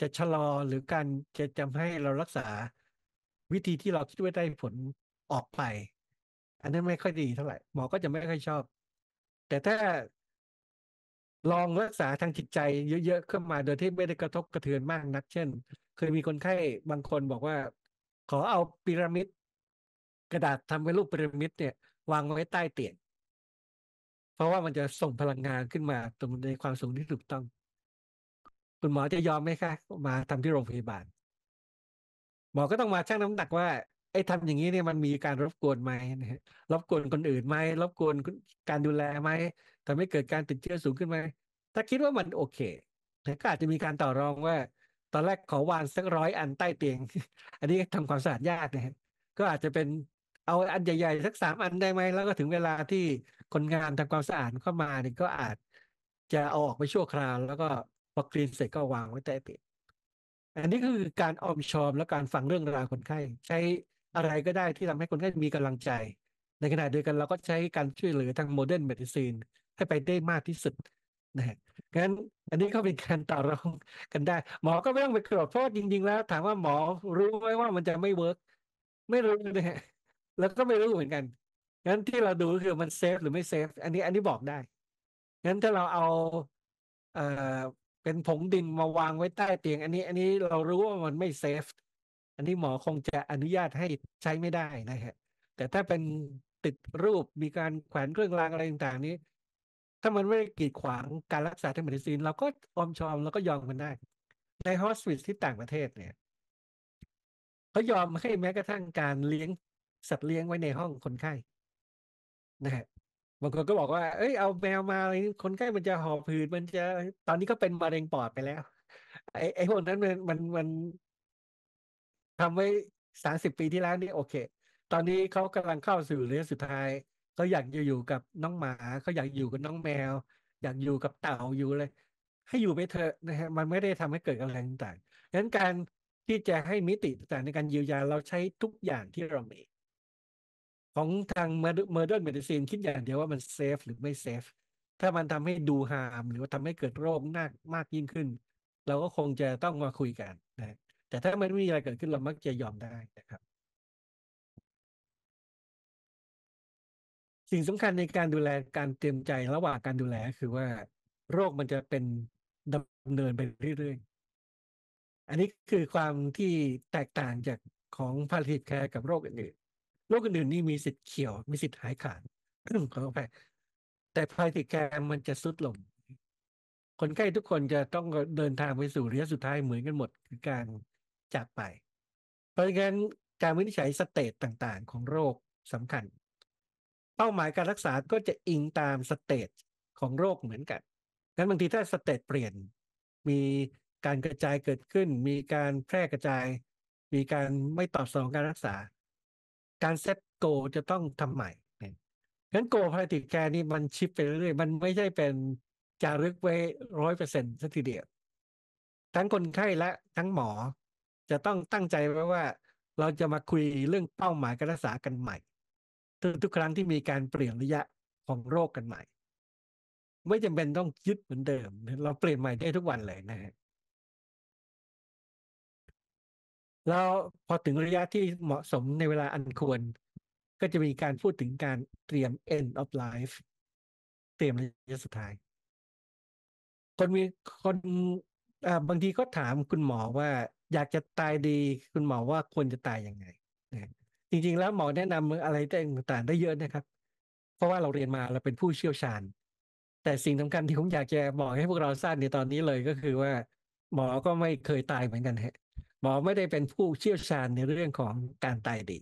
จะชะลอหรือการจะจำให้เรารักษาวิธีที่เราคิดว่าได้ผลออกไป อันนั้นไม่ค่อยดีเท่าไหร่หมอ ก็จะไม่ค่อยชอบแต่ถ้าลองรักษาทางจิตใจเยอะๆเข้ามา โดยที่ไม่ได้กระทบกระเทือนมากนักเช่นเคยมีคนไข้บางคนบอกว่า ขอเอาพีระมิด กระดาษทำเป็นรูปพีระมิดเนี่ย วางไว้ใต้เตียงเพราะว่ามันจะส่งพลังงานขึ้นมาตรงในความสูงที่ถูกต้อง คุณหมอจะยอมไหมคะ มาทำที่โรงพยาบาลหมอก็ต้องมาชั่งน้ำหนักว่า ไอ้ทำอย่างนี้เนี่ยมันมีการรบกวนไหมนะฮะรบกวนคนอื่นไหมรบกวนการดูแลไหมทำให้เกิดการติดเชื้อสูงขึ้นไหมถ้าคิดว่ามันโอเคแต่ก็อาจจะมีการต่อรองว่าตอนแรกขอวางสักร้อยอันใต้เตียง อันนี้ทำความสะอาดยากนะก็อาจจะเป็นเอาอันใหญ่ๆ สักสามอันได้ไหม แล้วก็ถึงเวลาที่คนงานทำความสะอาดเข้ามาเนี่ยก็อาจจะเอาออกไปชั่วคราว แล้วก็พอกรีนเสร็จก็วางไว้ใต้เตียง อันนี้คือการออมชอมและการฟังเรื่องราวคนไข้ ใช้อะไรก็ได้ที่ทำให้คนไข้มีกำลังใจ ในขณะเดียวกันเราก็ใช้การช่วยเหลือทางโมเดิร์นเมดิซีน ให้ไปได้มากที่สุดนะครับงั้นอันนี้ก็เป็นการต่อรองกันได้ หมอก็ไม่ต้องไปโกรธเพราะจริงๆแล้ว ถามว่าหมอรู้ไหมว่ามันจะไม่เวิร์กไม่รู้นะฮะแล้วก็ไม่รู้เหมือนกันงั้นที่เราดูคือมันเซฟหรือไม่เซฟอันนี้อันนี้บอกได้งั้นถ้าเราเอา เอ่อเป็นผงดินมาวางไว้ใต้เตียง อันนี้อันนี้เรารู้ว่ามันไม่เซฟอันนี้หมอคงจะอนุญาตให้ใช้ไม่ได้นะฮะ แต่ถ้าเป็นติดรูปมีการแขวนเครื่องรางอะไรต่างๆนี้ถ้ามันไม่กีดขวางการรักษาทางเมดิซินเราก็อมชอมแล้วก็ยอมมันได้ ในฮอสวิสที่ต่างประเทศเนี่ย เขายอมให้แม้กระทั่งการเลี้ยงสัตว์เลี้ยงไว้ในห้องคนไข้นะฮะบางคนก็บอกว่าเอ้ยเอาแมวมาอะไรคนไข้มันจะหอบผืดมันจะตอนนี้ก็เป็นมะเร็งปอดไปแล้ว ไอ้ไอ้พวกนั้นมัน มันมันทำไว้สามสิบปีที่แล้วนี่ โอเค ตอนนี้เขากำลังเข้าสู่เรื่องสุดท้ายก็อยากอยู่กับน้องหมาก็อยากอยู่กับน้องแมว อยากอยู่กับเต่าอยู่เลย ให้อยู่ไปเถอะนะฮะมันไม่ได้ทำให้เกิดอะไรต่างๆดังนั้นการที่จะให้มิติต่างในการเยียวยาเราใช้ทุกอย่างที่เรามี ของทางเมอร์เดอร์เมดิซีนคิดอย่างเดียวว่ามันเซฟหรือไม่เซฟถ้ามันทำให้ดูฮามหรือว่าทำให้เกิดโรคหนักมากยิ่งขึ้น เราก็คงจะต้องมาคุยกันนะแต่ถ้ามันไม่มีอะไรเกิดขึ้นเรามักจะยอมได้นะครับสิ่งสำคัญในการดูแลการเตรียมใจระหว่างการดูแลคือว่าโรคมันจะเป็นดำเนินไปเรื่อยๆ อันนี้คือความที่แตกต่างจากของพาริทิ i v e c กับโรคอื่นๆ โรคอื่นๆนี่มีสิทธิ์เขียว มีสิทธิ์หายขาดของภัยแต่พาริทิ i v e c มันจะสุดลง คนไข้ทุกคนจะต้องเดินทางไปสู่ระยะสุดท้ายเหมือนกันหมดคือการจากไป เพราะฉะนั้น การวินิจฉัยสเตตต่างๆ ของโรคสำคัญเป้าหมายการรักษาก็จะอิงตามสเตจของโรคเหมือนกันนั้นบางทีถ้าสเตจเปลี่ยน มีการกระจายเกิดขึ้น มีการแพร่กระจาย มีการไม่ตอบสนองการรักษา การเซตโกจะต้องทำใหม่งั้นโกพาติกแคร์นี่มันชิปไปเรื่อยๆมันไม่ใช่เป็นจารึกไว้ร้อยเปอร์เซ็นต์สักทีเดียวทั้งคนไข้และทั้งหมอจะต้องตั้งใจไว้ว่าเราจะมาคุยเรื่องเป้าหมายการรักษากันใหม่ทุกครั้งที่มีการเปลี่ยนระยะของโรคกันใหม่ ไม่จำเป็นต้องยึดเหมือนเดิม เราเปลี่ยนใหม่ได้ทุกวันเลยนะฮะแล้วพอถึงระยะที่เหมาะสมในเวลาอันควร ก็จะมีการพูดถึงการเตรียม end of life เตรียมระยะสุดท้าย คนมีคนบางทีก็ถามคุณหมอว่าอยากจะตายดีคุณหมอว่าควรจะตายยังไงนะจริงๆแล้วหมอแนะนำอะไรต่างๆได้เยอะนะครับ เพราะว่าเราเรียนมา เราเป็นผู้เชี่ยวชาญ แต่สิ่งสำคัญ ที่ผมอยากจะบอกให้พวกเราทราบในตอนนี้เลยก็คือว่าหมอก็ไม่เคยตายเหมือนกันฮะ หมอไม่ได้เป็นผู้เชี่ยวชาญในเรื่องของการตายดี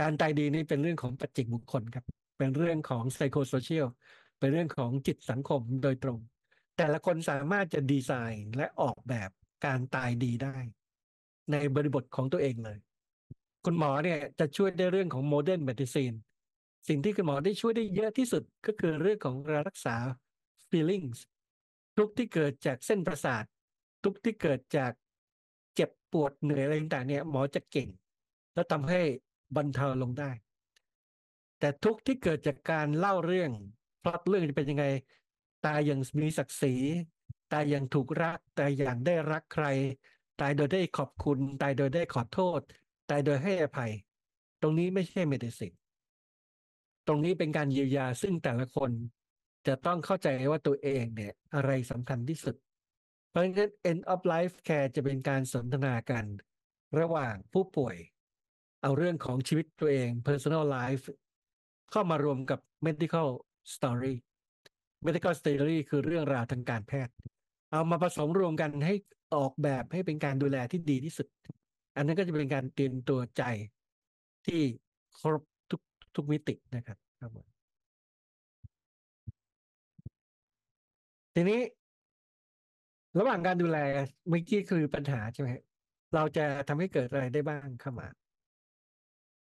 การตายดีนี่เป็นเรื่องของปัจจิบุคคลครับ เป็นเรื่องของไซโคโซเชียล เป็นเรื่องของจิตสังคมโดยตรง แต่ละคนสามารถจะดีไซน์และออกแบบการตายดีได้ ในบริบทของตัวเองเลยคุณหมอเนี่ยจะช่วยได้เรื่องของโมเดิร์นเมดิซีนสิ่งที่คุณหมอได้ช่วยได้เยอะที่สุดก็คือเรื่องของการรักษา feelings ทุกที่เกิดจากเส้นประสาท ทุกที่เกิดจาก เจ็บปวดเหนื่อย อะไรต่างเนี่ยหมอจะเก่ง แล้วทำให้บรรเทาลงได้ แต่ทุกที่เกิดจากการเล่าเรื่องพล็อตเรื่องจะเป็นยังไง ตายอย่างมีศักดิ์ศรีตายอย่างถูกรัก ตายอย่างได้รักใคร ตายโดยได้ขอบคุณ ตายโดยได้ขอโทษแต่โดยให้อภัย ตรงนี้ไม่ใช่เมดิสินตรงนี้เป็นการเยียวยาซึ่งแต่ละคนจะต้องเข้าใจว่าตัวเองเนี่ย อะไรสำคัญที่สุด เพราะฉะนั้น end of life care จะเป็นการสนทนากัน ระหว่างผู้ป่วย เอาเรื่องของชีวิตตัวเอง personal life เข้ามารวมกับ medical story medical story คือเรื่องราวทางการแพทย์ เอามาผสมรวมกันให้ออกแบบให้เป็นการดูแลที่ดีที่สุดอันนั้นก็จะเป็นการเตรียมตัวใจที่ครบทุกทุกมิตินะครับครับผมทีนี้ ระหว่างการดูแลเมื่อกี้คือปัญหาใช่ไหมเราจะทำให้เกิดอะไรได้บ้างเข้ามา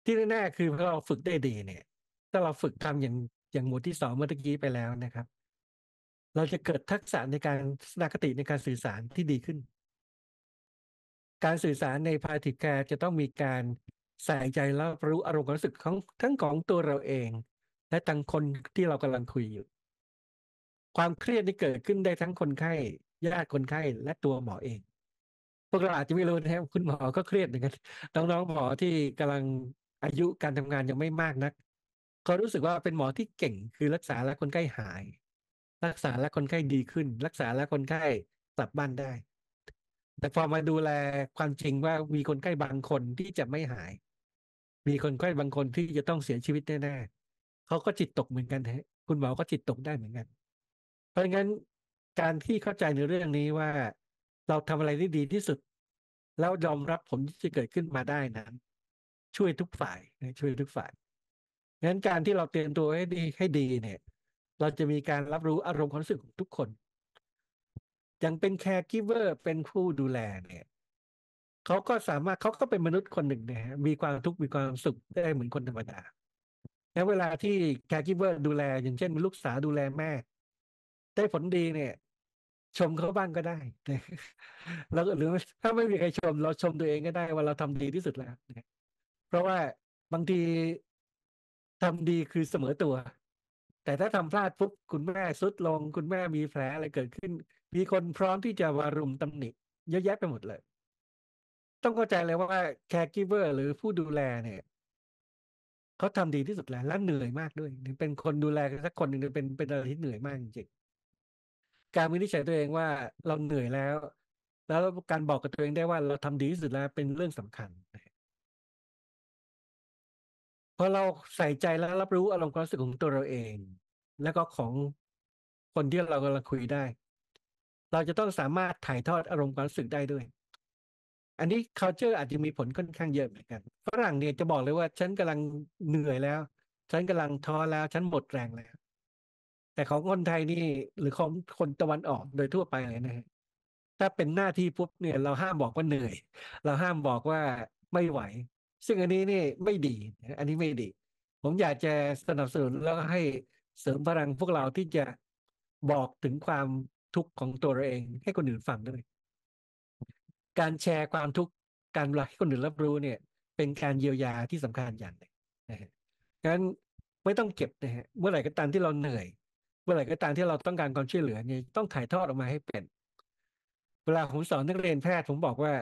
ที่แน่ๆ คือพอเราฝึกได้ดีเนี่ย ถ้าเราฝึกทำอย่างอย่างหมวดที่สองเมื่อกี้ไปแล้วนะครับ เราจะเกิดทักษะในการสนคติในการสื่อสารที่ดีขึ้นการสื่อสารในพาธิการจะต้องมีการใส่ใจแล้วรู้อารมณ์รู้สึกของทั้งของตัวเราเอง และทั้งคนที่เรากำลังคุยอยู่ ความเครียดที่เกิดขึ้นได้ทั้งคนไข้ญาติคนไข้และตัวหมอเอง พวกเราอาจจะไม่รู้นะครับคุณหมอก็เครียดเหมือนกันน้องๆหมอที่กำลังอายุการทำงานยังไม่มากนักเขารู้สึกว่าเป็นหมอที่เก่ง คือรักษาและคนไข้หาย รักษาและคนไข้ดีขึ้น รักษาและคนไข้กลับบ้านได้แต่พอมาดูแลความจริงว่ามีคนใกล้บางคนที่จะไม่หาย มีคนใกล้บางคนที่จะต้องเสียชีวิตแน่ ๆ เขาก็จิตตกเหมือนกันฮะคุณหมอก็จิตตกได้เหมือนกัน เพราะงั้นการที่เข้าใจในเรื่องนี้ว่าเราทำอะไรได้ดีที่สุดแล้วยอมรับผลที่จะเกิดขึ้นมาได้นั้นช่วยทุกฝ่ายช่วยทุกฝ่ายงั้นการที่เราเตรียมตัวให้ดี ให้ดีเนี่ย เราจะมีการรับรู้อารมณ์ความรู้สึกของทุกคนอย่างเป็นแคร์กิเวอร์ เป็นผู้ดูแลเนี่ยเขาก็สามารถเขาก็เป็นมนุษย์คนหนึ่งนะฮะมีความทุกข์มีความสุขได้เหมือนคนธรรมดาแล้วเวลาที่แคร์กิเวอร์ดูแลอย่างเช่นลูกสาวดูแลแม่ ได้ผลดีเนี่ย ชมเขาบ้างก็ได้ แล้วหรือถ้าไม่มีใครชม เราชมตัวเองก็ได้ว่าเราทำดีที่สุดแล้วเพราะว่าบางทีทำดีคือเสมอตัว แต่ถ้าทำพลาดปุ๊บคุณแม่สุดลง คุณแม่มีแผลอะไรเกิดขึ้นมีคนพร้อมที่จะวารุมตำหนิเยอะแยะไปหมดเลย ต้องเข้าใจเลยว่าแคร์กิเวอร์หรือผู้ดูแลเนี่ยเขาทำดีที่สุดแล้วและเหนื่อยมากด้วยเป็นคนดูแลสักคนหนึ่งเป็นเป็นอะไรที่เหนื่อยมากจริงๆการวินิจฉัยตัวเองว่าเราเหนื่อยแล้ว แล้วการบอกกับตัวเองได้ว่าเราทำดีที่สุดแล้วเป็นเรื่องสำคัญพอเราใส่ใจและรับรู้อารมณ์ความรู้สึกของตัวเราเอง แล้วก็ของคนที่เรากำลังคุยได้เราจะต้องสามารถถ่ายทอดอารมณ์ความรู้สึกได้ด้วย อันนี้ culture อาจจะมีผลค่อนข้างเยอะเหมือนกัน ฝรั่งเนี่ยจะบอกเลยว่าฉันกำลังเหนื่อยแล้ว ฉันกำลังท้อแล้ว ฉันหมดแรงแล้ว แต่ของคนไทยนี่หรือของคนตะวันออกโดยทั่วไปเลยนะถ้าเป็นหน้าที่ปุ๊บเนี่ยเราห้ามบอกว่าเหนื่อย เราห้ามบอกว่าไม่ไหว ซึ่งอันนี้นี่ไม่ดี อันนี้ไม่ดี ผมอยากจะสนับสนุนแล้วให้เสริมพลังพวกเราที่จะบอกถึงความทุกข์ของตัวเราเองให้คนอื่นฟังด้วยการแชร์ความทุกข์ การรักให้คนอื่นรับรู้เนี่ย เป็นการเยียวยาที่สำคัญอย่างหนึ่งนะฮะงั้นไม่ต้องเก็บนะฮะเมื่อไหร่ก็ตามที่เราเหนื่อย เมื่อไหร่ก็ตามที่เราต้องการความช่วยเหลือเนี่ยต้องถ่ายทอดออกมาให้เป็นเวลาผมสอนนักเรียนแพทย์ผมบอกว่า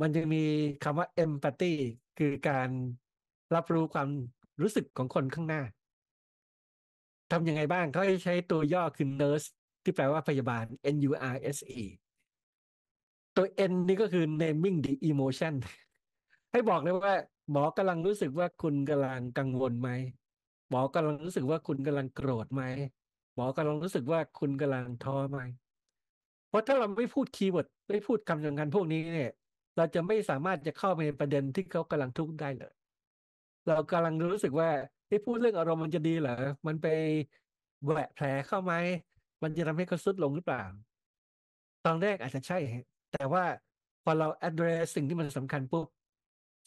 มันจะมีคำว่าเอมพัตตีคือการรับรู้ความรู้สึกของคนข้างหน้าทำยังไงบ้างเขาใช้ตัวย่อคือ nurse ที่แปลว่าพยาบาล N U R S E ตัว N นี่ก็คือ naming the emotion ให้บอกเลยว่า หมอกำลังรู้สึกว่าคุณกำลังกังวลไหมหมอกำลังรู้สึกว่าคุณกำลังโกรธไหม หมอกำลังรู้สึกว่าคุณกำลังท้อไหม เพราะถ้าเราไม่พูดคีย์เวิร์ดไม่พูดคำสำคัญพวกนี้เนี่ย เราจะไม่สามารถจะเข้าไปในประเด็นที่เขากำลังทุกข์ได้เลย เรากำลังรู้สึกว่าไอ้พูดเรื่องอารมณ์มันจะดีเหรอ มันไปแหวะแผลเข้าไหมมันจะทำให้เขาซุดลงหรือเปล่า ตอนแรกอาจจะใช่ แต่ว่าพอเรา address สิ่งที่มันสำคัญปุ๊บ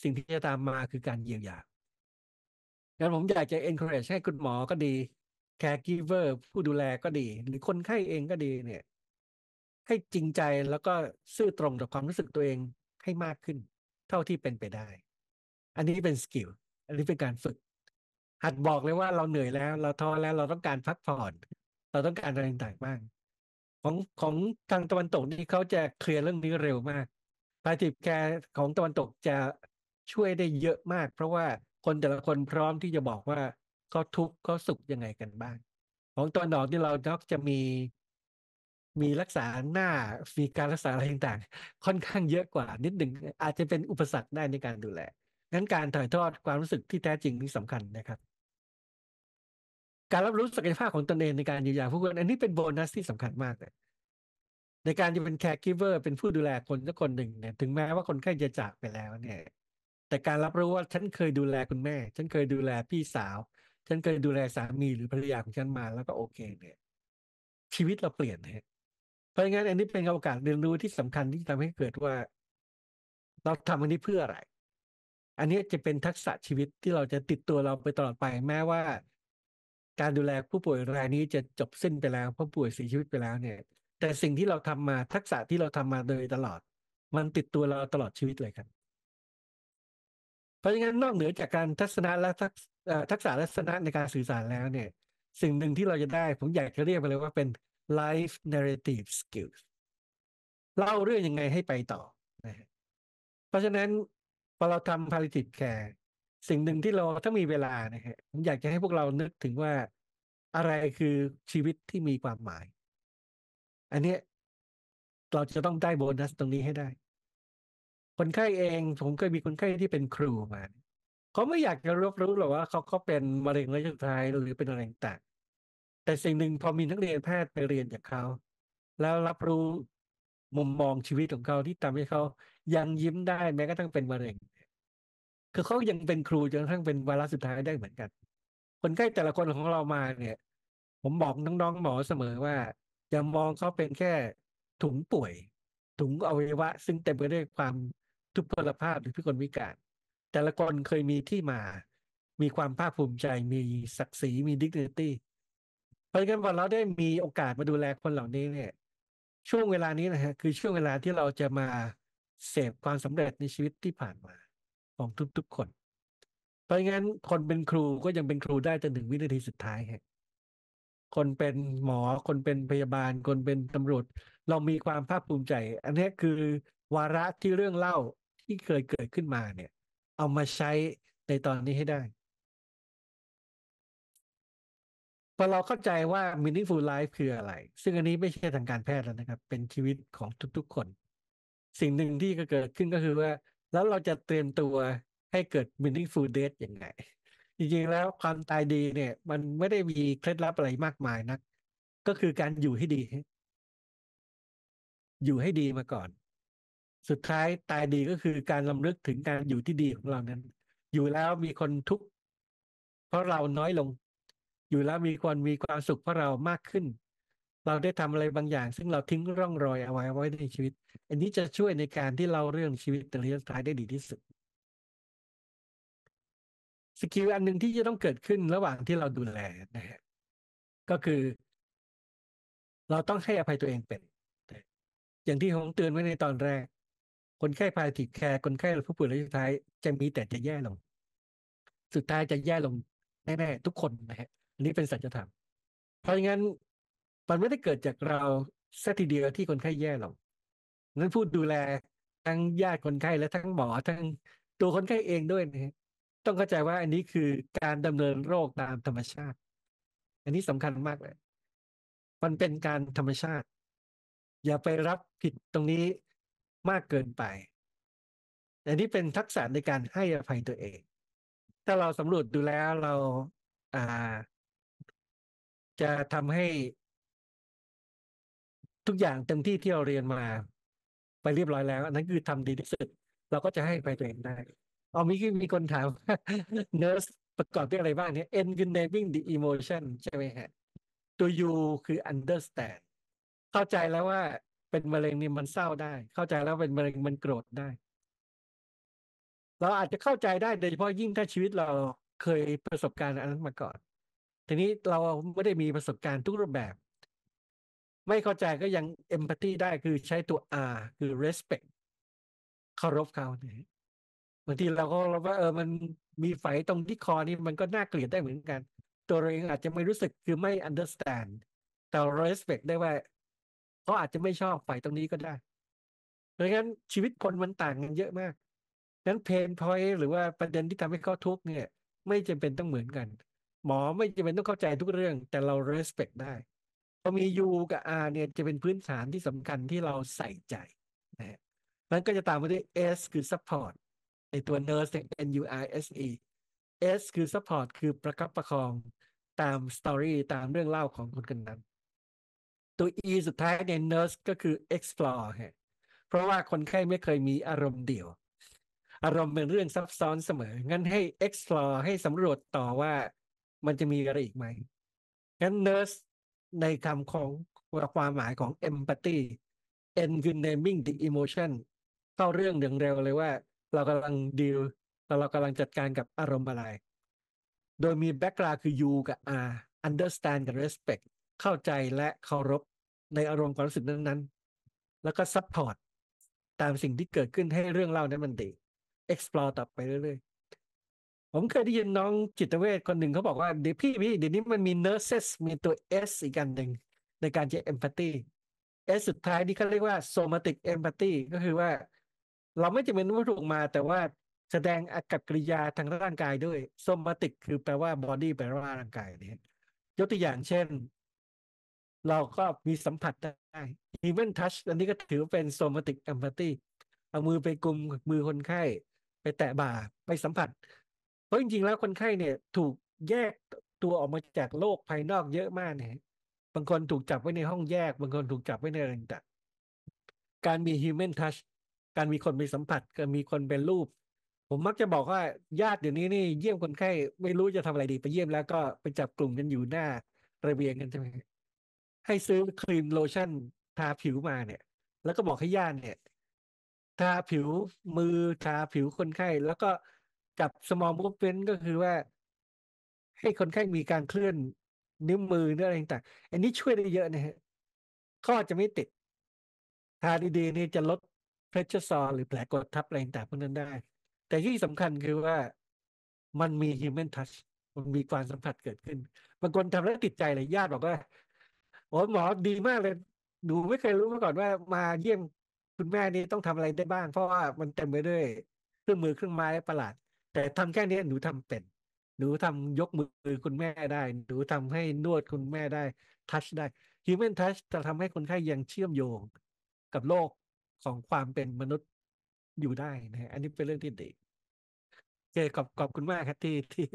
สิ่งที่จะตามมาคือการเยียวยาดังนั้นผมอยากจะ encourage ให้คุณหมอก็ดี caregiver ผู้ดูแลก็ดี หรือคนไข้เองก็ดีเนี่ย ให้จริงใจแล้วก็ซื่อตรงต่อความรู้สึกตัวเองให้มากขึ้น เท่าที่เป็นไปได้ อันนี้เป็นสกิล อันนี้เป็นการฝึก หัดบอกเลยว่าเราเหนื่อยแล้ว เราท้อแล้ว เราต้องการพักผ่อนเราต้องการอะไรต่างๆบ้าง ของของทางตะวันตกนี่เขาจะเคลียร์เรื่องนี้เร็วมากพาสิบแคร์ของตะวันตกจะช่วยได้เยอะมาก เพราะว่าคนแต่ละคนพร้อมที่จะบอกว่าเขาทุกข์เขาสุขยังไงกันบ้าง ของตอนออกที่เรานอกจะมี มีรักษาหน้ามีการรักษาอะไรต่างๆค่อนข้างเยอะกว่า นิดหนึ่งอาจจะเป็นอุปสรรคได้ในการดูแลงั้นการถ่ายทอดความรู้สึกที่แท้จริงนี่สำคัญนะครับการรับรู้ศักยภาพของตนเองในการเยียวยาผู้คนอันนี้เป็นโบนัสที่สำคัญมากเลยในการจะเป็นแคร์กิเวอร์เป็นผู้ดูแลคนสักคนหนึ่งเนี่ย ถึงแม้ว่าคนไข้จะจากไปแล้วเนี่ยแต่การรับรู้ว่าฉันเคยดูแลคุณแม่ ฉันเคยดูแลพี่สาว ฉันเคยดูแลสามีหรือภรรยาของฉันมาแล้วก็โอเคเนี่ย ชีวิตเราเปลี่ยนเนี่ยเพราะงั้น อันนี้เป็นโอกาสเรียนรู้ที่สำคัญที่ทำให้เกิดว่า เราทำอันนี้เพื่ออะไร อันนี้จะเป็นทักษะชีวิตที่เราจะติดตัวเราไปตลอดไปแม้ว่าการดูแลผู้ป่วยรายนี้จะจบสิ้นไปแล้วผู้ป่วยเสียชีวิตไปแล้วเนี่ย แต่สิ่งที่เราทำมาทักษะที่เราทำมาโดยตลอด มันติดตัวเราตลอดชีวิตเลยครับเพราะฉะนั้นนอกเหนือจากการทัศนะและทักษะลักษณะในการสื่อสารแล้วเนี่ย สิ่งหนึ่งที่เราจะได้ผมอยากจะเรียกไปเลยว่าเป็น life narrative skills เล่าเรื่องยังไงให้ไปต่อนะเพราะฉะนั้นพอเราทำ palliative care สิ่งหนึ่งที่เราถ้ามีเวลานะฮะผมอยากจะให้พวกเรานึกถึงว่าอะไรคือชีวิตที่มีความหมาย อันนี้เราจะต้องได้โบนัสตรงนี้ให้ได้ คนไข้เองผมเคยมีคนไข้ที่เป็นครูมาเขาไม่อยากจะรับรู้หรอกว่าเขาเขาเป็นมะเร็งระยะสุดท้ายหรือเป็นอะไรต่างแต่สิ่งหนึ่งพอมีนักเรียนแพทย์ไปเรียนจากเขาแล้วรับรู้มุมมองชีวิตของเขาที่ทำให้เขายังยิ้มได้แม้กระทั่งเป็นมะเร็งคือเขายังเป็นครูจนกระทั่งเป็นวาระสุดท้ายได้เหมือนกัน คนใกล้แต่ละคนของเรามาเนี่ย ผมบอกน้องๆหมอเสมอว่าอย่ามองเขาเป็นแค่ถุงป่วย ถุงอวัยวะ ซึ่งเต็มไปด้วยความทุพพลภาพหรือพิกลวิการ แต่ละคนเคยมีที่มามีความภาคภูมิใจมีศักดิ์ศรีมีดิกเนตี้เพราะฉะนั้นพอเราได้มีโอกาสมาดูแลคนเหล่านี้เนี่ย ช่วงเวลานี้นะฮะคือช่วงเวลาที่เราจะมาเสพความสำเร็จในชีวิตที่ผ่านมาของทุกๆ คนเพราะงั้นคนเป็นครูก็ยังเป็นครูได้จนถึงวินาทีสุดท้ายฮะ คนเป็นหมอคนเป็นพยาบาล คนเป็นตำรวจเรามีความภาคภูมิใจ อันนี้คือวาระที่เรื่องเล่าที่เคยเกิดขึ้นมาเนี่ย เอามาใช้ในตอนนี้ให้ได้ พอเราเข้าใจว่า meaningful life คืออะไร ซึ่งอันนี้ไม่ใช่ทางการแพทย์แล้วนะครับ เป็นชีวิตของทุกๆคน สิ่งหนึ่งที่เกิดขึ้นก็คือว่าแล้วเราจะเตรียมตัวให้เกิด meaningful death ยังไง จริงๆแล้วความตายดีเนี่ย มันไม่ได้มีเคล็ดลับอะไรมากมายนัก ก็คือการอยู่ให้ดี อยู่ให้ดีมาก่อน สุดท้ายตายดีก็คือการลำลึกถึงการอยู่ที่ดีของเรานั้น อยู่แล้วมีคนทุกข์เพราะเราน้อยลง อยู่แล้วมีคนมีความสุขเพราะเรามากขึ้นเราได้ทำอะไรบางอย่างซึ่งเราทิ้งร่องรอยเอาไว้ไว้ในชีวิต อันนี้จะช่วยในการที่เราเรื่องชีวิตแต่ละท้ายได้ดีที่สุดสกิลอันหนึ่งที่จะต้องเกิดขึ้นระหว่างที่เราดูแลนะฮะก็คือ เราต้องให้อภัยตัวเองเป็นอย่างที่ผมเตือนไว้ในตอนแรก คนไข้พาติดแคร์คนไข้หรือผู้ป่วยระยะท้าย จะมีแต่จะแย่ลง สุดท้ายจะแย่ลงแน่ๆทุกคนนะฮะนี่เป็นสัจธรรม เพราะงั้นมันไม่ได้เกิดจากเราซะทีเดียวที่คนไข้แย่หรอกนั้นพูดดูแลทั้งญาติคนไข้และทั้งหมอ ทั้งตัวคนไข้เองด้วยนะ ต้องเข้าใจว่า อันนี้คือการดำเนินโรคตามธรรมชาติ อันนี้สำคัญมากเลย มันเป็นการธรรมชาติ อย่าไปรับผิดตรงนี้มากเกินไป อันนี้เป็นทักษะในการให้อภัยตัวเอง ถ้าเราสำรวจดูแล้วเรา อ่า จะทำใหทุกอย่างเต็มที่ที่เราเรียนมา ไปเรียบร้อยแล้ว อันนั้นคือทำดีที่สุดเราก็จะให้ไปตัวเองได้เอามีมีคนถามเนิร์สประกอบด้วยอะไรบ้างเนี่ย N คือ naming the emotion ใช่ไหมฮะตัว U คือ understand เข้าใจแล้วว่าเป็นมะเร็งนี่มันเศร้าได้ เข้าใจแล้วเป็นมะเร็งมันโกรธได้ เราอาจจะเข้าใจได้โดยเฉพาะยิ่งถ้าชีวิตเราเคยประสบการณ์อันนั้นมาก่อน ทีนี้เราไม่ได้มีประสบการณ์ทุกรูปแบบไม่เข้าใจก็ยังเอมพัตตีได้คือใช้ตัว R คือ respect เคารพเขาเนี่ยบางทีเราก็เราว่าเออมันมีไฟตรงที่คอนี่มันก็น่าเกลียดได้เหมือนกัน ตัวเองอาจจะไม่รู้สึกคือไม่ understand แต่ respect ได้ว่าเขาอาจจะไม่ชอบไฟตรงนี้ก็ได้ดังนั้นชีวิตคนมันต่างกันเยอะมากงั้นเพนพอยหรือว่าประเด็นที่ทำให้เขาทุกข์เนี่ย ไม่จำเป็นต้องเหมือนกันหมอไม่จำเป็นต้องเข้าใจทุกเรื่องแต่เรา respect ได้อมี U กับ R เนี่ย จะเป็นพื้นฐานที่สำคัญที่เราใส่ใจ นะนั้นก็จะตามมาด้วย S คือ support ในตัว nurse เ N U R S E S คือ support คือประคับประคองตาม story ตามเรื่องเล่าของคนคนนั้น ตัว E สุดท้ายเนี่ย nurse ก็คือ explore ฮะเพราะว่าคนไข้ไม่เคยมีอารมณ์เดียว อารมณ์เป็นเรื่องซับซ้อนเสมอ งั้นให้ explore ให้สำรวจต่อว่ามันจะมีอะไรอีกไหมงั้น nurse ในคำของความหมายของ empathy end w i t naming the emotion เข้าเรื่องเดืองเร็วเลยว่า เรากำลังดีลเรากำลังจัดการกับอารมณ์อะไรโดยมีแบ็กกราวคือ you กับ r understand กับ respect เข้าใจและเคารพในอารมณ์ความรู้สึกนั้นๆแล้วก็ support ตามสิ่งที่เกิดขึ้นให้เรื่องเล่านั้นมันดี explore ต่อไปเรื่อยผมเคยได้ยินน้องจิตเวชคนหนึ่งเขาบอกว่า เดี๋ยวพี่พี่ เดี๋ยวนี้มันมี nurses มีตัว S อีกกันหนึ่งในการจะ empathy S สุดท้ายนี่เขาเรียกว่า somatic empathy ก็คือว่า เราไม่จำเป็นต้องถูกมา แต่ว่าแสดงอากับกิริยาทางร่างกายด้วย somatic คือแปลว่า body แปลว่าร่างกายเนี่ยยกตัวอย่างเช่น เราก็มีสัมผัสได้ human touch อันนี้ก็ถือเป็น somatic empathy เอามือไปกลุมมือคนไข้ ไปแตะบ่า ไปสัมผัสเพราะจริงๆ แล้วคนไข้เนี่ยถูกแยกตัวออกมาจากโลกภายนอกเยอะมากเนี่ยบางคนถูกจับไว้ในห้องแยก บางคนถูกจับไว้ในอะไรต่างการมี human touch การมีคนไปสัมผัสการมีคนเป็นรูป ผมมักจะบอกว่าญาติเดี๋ยวนี้นี่เยี่ยมคนไข้ ไม่รู้จะทำอะไรดี ไปเยี่ยมแล้วก็ไปจับกลุ่มกันอยู่หน้า ระเบียงกันใช่ไหมให้ซื้อครีมโลชั่นทาผิวมาเนี่ย แล้วก็บอกให้ญาติเนี่ยทาผิวมือทาผิวคนไข้แล้วก็กับ small movement ก็คือว่า ให้คนไข้มีการเคลื่อนนิ้วมือเนื้ออะไรต่างอันนี้ช่วยได้เยอะนะฮะข้อจะไม่ติดทาดีๆนี่จะลดเพชรซอหรือแผลกดทับอะไรต่างพวกนั้นได้ แต่ที่สำคัญคือว่ามันมี human touch มันมีความสัมผัสเกิดขึ้นบางคนทำแล้วติดใจเลยญาติบอกว่า โอ้หมอดีมากเลยหนูไม่เคยรู้มาก่อนว่า มาเยี่ยมคุณแม่นี่ต้องทำอะไรได้บ้างเพราะว่ามันเต็มไปด้วยเครื่องมือเครื่องไม้ประหลาดแต่ทำแค่นี้หนูทำเป็น หนูทำยกมือคุณแม่ได้ หนูทำให้นวดคุณแม่ได้ทัชได้ Human Touch จะทำให้คนไข้ยังเชื่อมโยงกับโลกของความเป็นมนุษย์อยู่ได้นะ อันนี้เป็นเรื่องที่ดี เกขอบขอบคุณมากครับที่ที่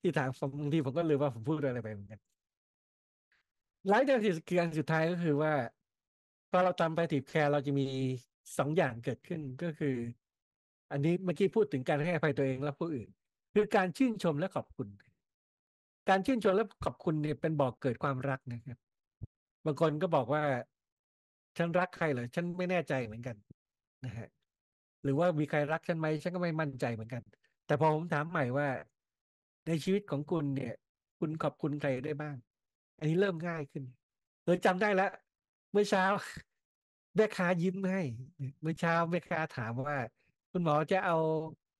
ที่ถามผมบางทีผมก็ลืมว่าผมพูดอะไรไปเหมือนกันไลฟ์เดอร์คือการสุดท้ายก็คือว่าพอเราทำไปถีบแคร์เราจะมีสองอย่างเกิดขึ้นก็คืออันนี้เมื่อกี้พูดถึงการให้อภัยตัวเองและผู้อื่น คือการชื่นชมและขอบคุณ การชื่นชมและขอบคุณเนี่ยเป็นบอกเกิดความรักนะครับ บางคนก็บอกว่า ฉันรักใครเหรอ ฉันไม่แน่ใจเหมือนกันนะฮะหรือว่ามีใครรักฉันไหมฉันก็ไม่มั่นใจเหมือนกัน แต่พอผมถามใหม่ว่า ในชีวิตของคุณเนี่ย คุณขอบคุณใครได้บ้างอันนี้เริ่มง่ายขึ้นเออจำได้แล้วเมื่อเช้าแม่ค้ายิ้มให้เมื่อเช้าแม่ค้าถามว่าคุณหมอจะเอา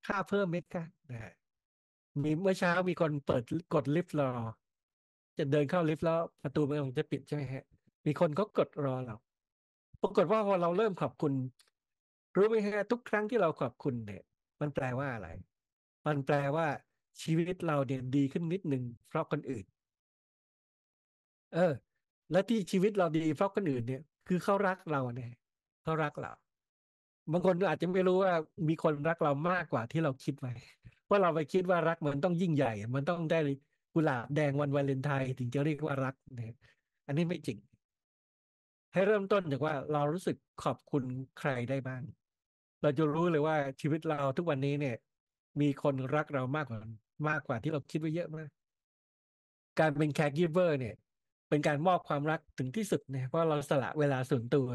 ค่าเพิ่มม็มกะนะมีเมื่อเช้ามีคนเปิดกดลิฟต์รอ จะเดินเข้าลิฟต์แล้วประตูมันคงจะปิดใช่ไหมฮะ มีคนเขากดรอเรา ปรากฏว่าพอเราเริ่มขอบคุณรู้ไหมฮะทุกครั้งที่เราขอบคุณ เนี่ย มันแปลว่าอะไร มันแปลว่าชีวิตเราเนี่ยดีขึ้นนิดหนึ่งเพราะคนอื่น เออ และที่ชีวิตเราดีเพราะคนอื่นเนี่ยคือเขารักเราเนี่ยเขารักเราบางคนอาจจะไม่รู้ว่ามีคนรักเรามากกว่าที่เราคิดไว้ว่าเราไปคิดว่ารักมันต้องยิ่งใหญ่ มันต้องได้กุหลาบแดงวันวาเลนไทน์ถึงจะเรียกว่ารักเนี่ย อันนี้ไม่จริง ให้เริ่มต้นจากว่าเรารู้สึกขอบคุณใครได้บ้าง เราจะรู้เลยว่าชีวิตเราทุกวันนี้เนี่ย มีคนรักเรามากกว่ามากกว่าที่เราคิดไว้เยอะมาก การเป็นแคร์กิเวอร์เนี่ย เป็นการมอบความรักถึงที่สุดเนี่ยเพราะเราสละเวลาส่วนตัว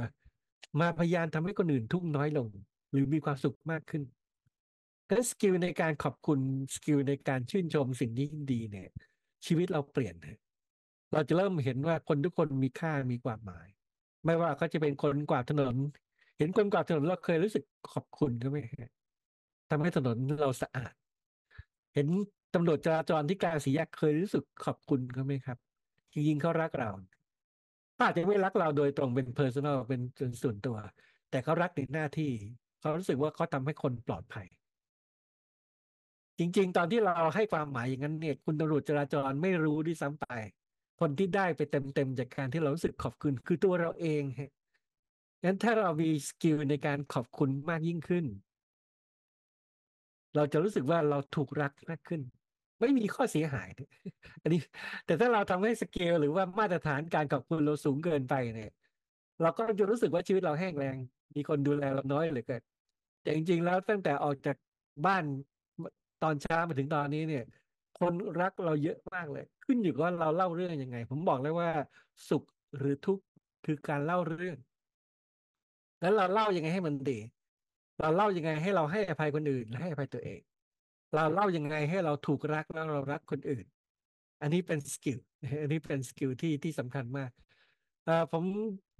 มาพยายามทำให้คนอื่นทุกข์น้อยลง หรือมีความสุขมากขึ้นนั้นสกิลในการขอบคุณสกิลในการชื่นชมสิ่งที่ดีเนี่ย ชีวิตเราเปลี่ยนเราจะเริ่มเห็นว่าคนทุกคนมีค่ามีความหมาย ไม่ว่าเขาจะเป็นคนกวาดถนน เห็นคนกวาดถนนเราเคยรู้สึกขอบคุณช่ไหมทำให้ถนนเราสะอาด เห็นตำรวจจราจรที่กลางสี่แยกเคยรู้สึกขอบคุณเขาไหมครับจริงๆเขารักเราาอาจจะไม่รักเราโดยตรงเป็นเพอร์ซันอลเป็นส่วนตัว แต่เขารักในหน้าที่เขารู้สึกว่าเขาทำให้คนปลอดภัย จริงๆ ตอนที่เราให้ความหมายอย่างนั้นเนี่ยคุณตำรวจจราจรไม่รู้ด้วยซ้ำไป คนที่ได้ไปเต็มๆจากการที่เรารู้สึกขอบคุณคือตัวเราเองฮะงั้นถ้าเรามีสกิลในการขอบคุณมากยิ่งขึ้น เราจะรู้สึกว่าเราถูกรักมากขึ้นไม่มีข้อเสียหาย อันนี้ แต่ถ้าเราทำให้สเกลหรือว่ามาตรฐานการขอบคุณเราสูงเกินไปเนี่ย เราก็จะรู้สึกว่าชีวิตเราแห้งแรง มีคนดูแลเราน้อยเหลือเกินแต่จริงๆแล้วตั้งแต่ออกจากบ้านตอนเช้ามาถึงตอนนี้เนี่ย คนรักเราเยอะมากเลย ขึ้นอยู่ว่าเราเล่าเรื่องยังไง ผมบอกเลยว่าสุขหรือทุกข์คือการเล่าเรื่อง แล้วเราเล่ายังไงให้มันดี เราเล่ายังไงให้เราให้อภัยคนอื่นและให้อภัยตัวเองเราเล่ายังไงให้เราถูกรักแล้วเรารักคนอื่น อันนี้เป็นสกิลอันนี้เป็นสกิลที่ที่สำคัญมากอ่ผม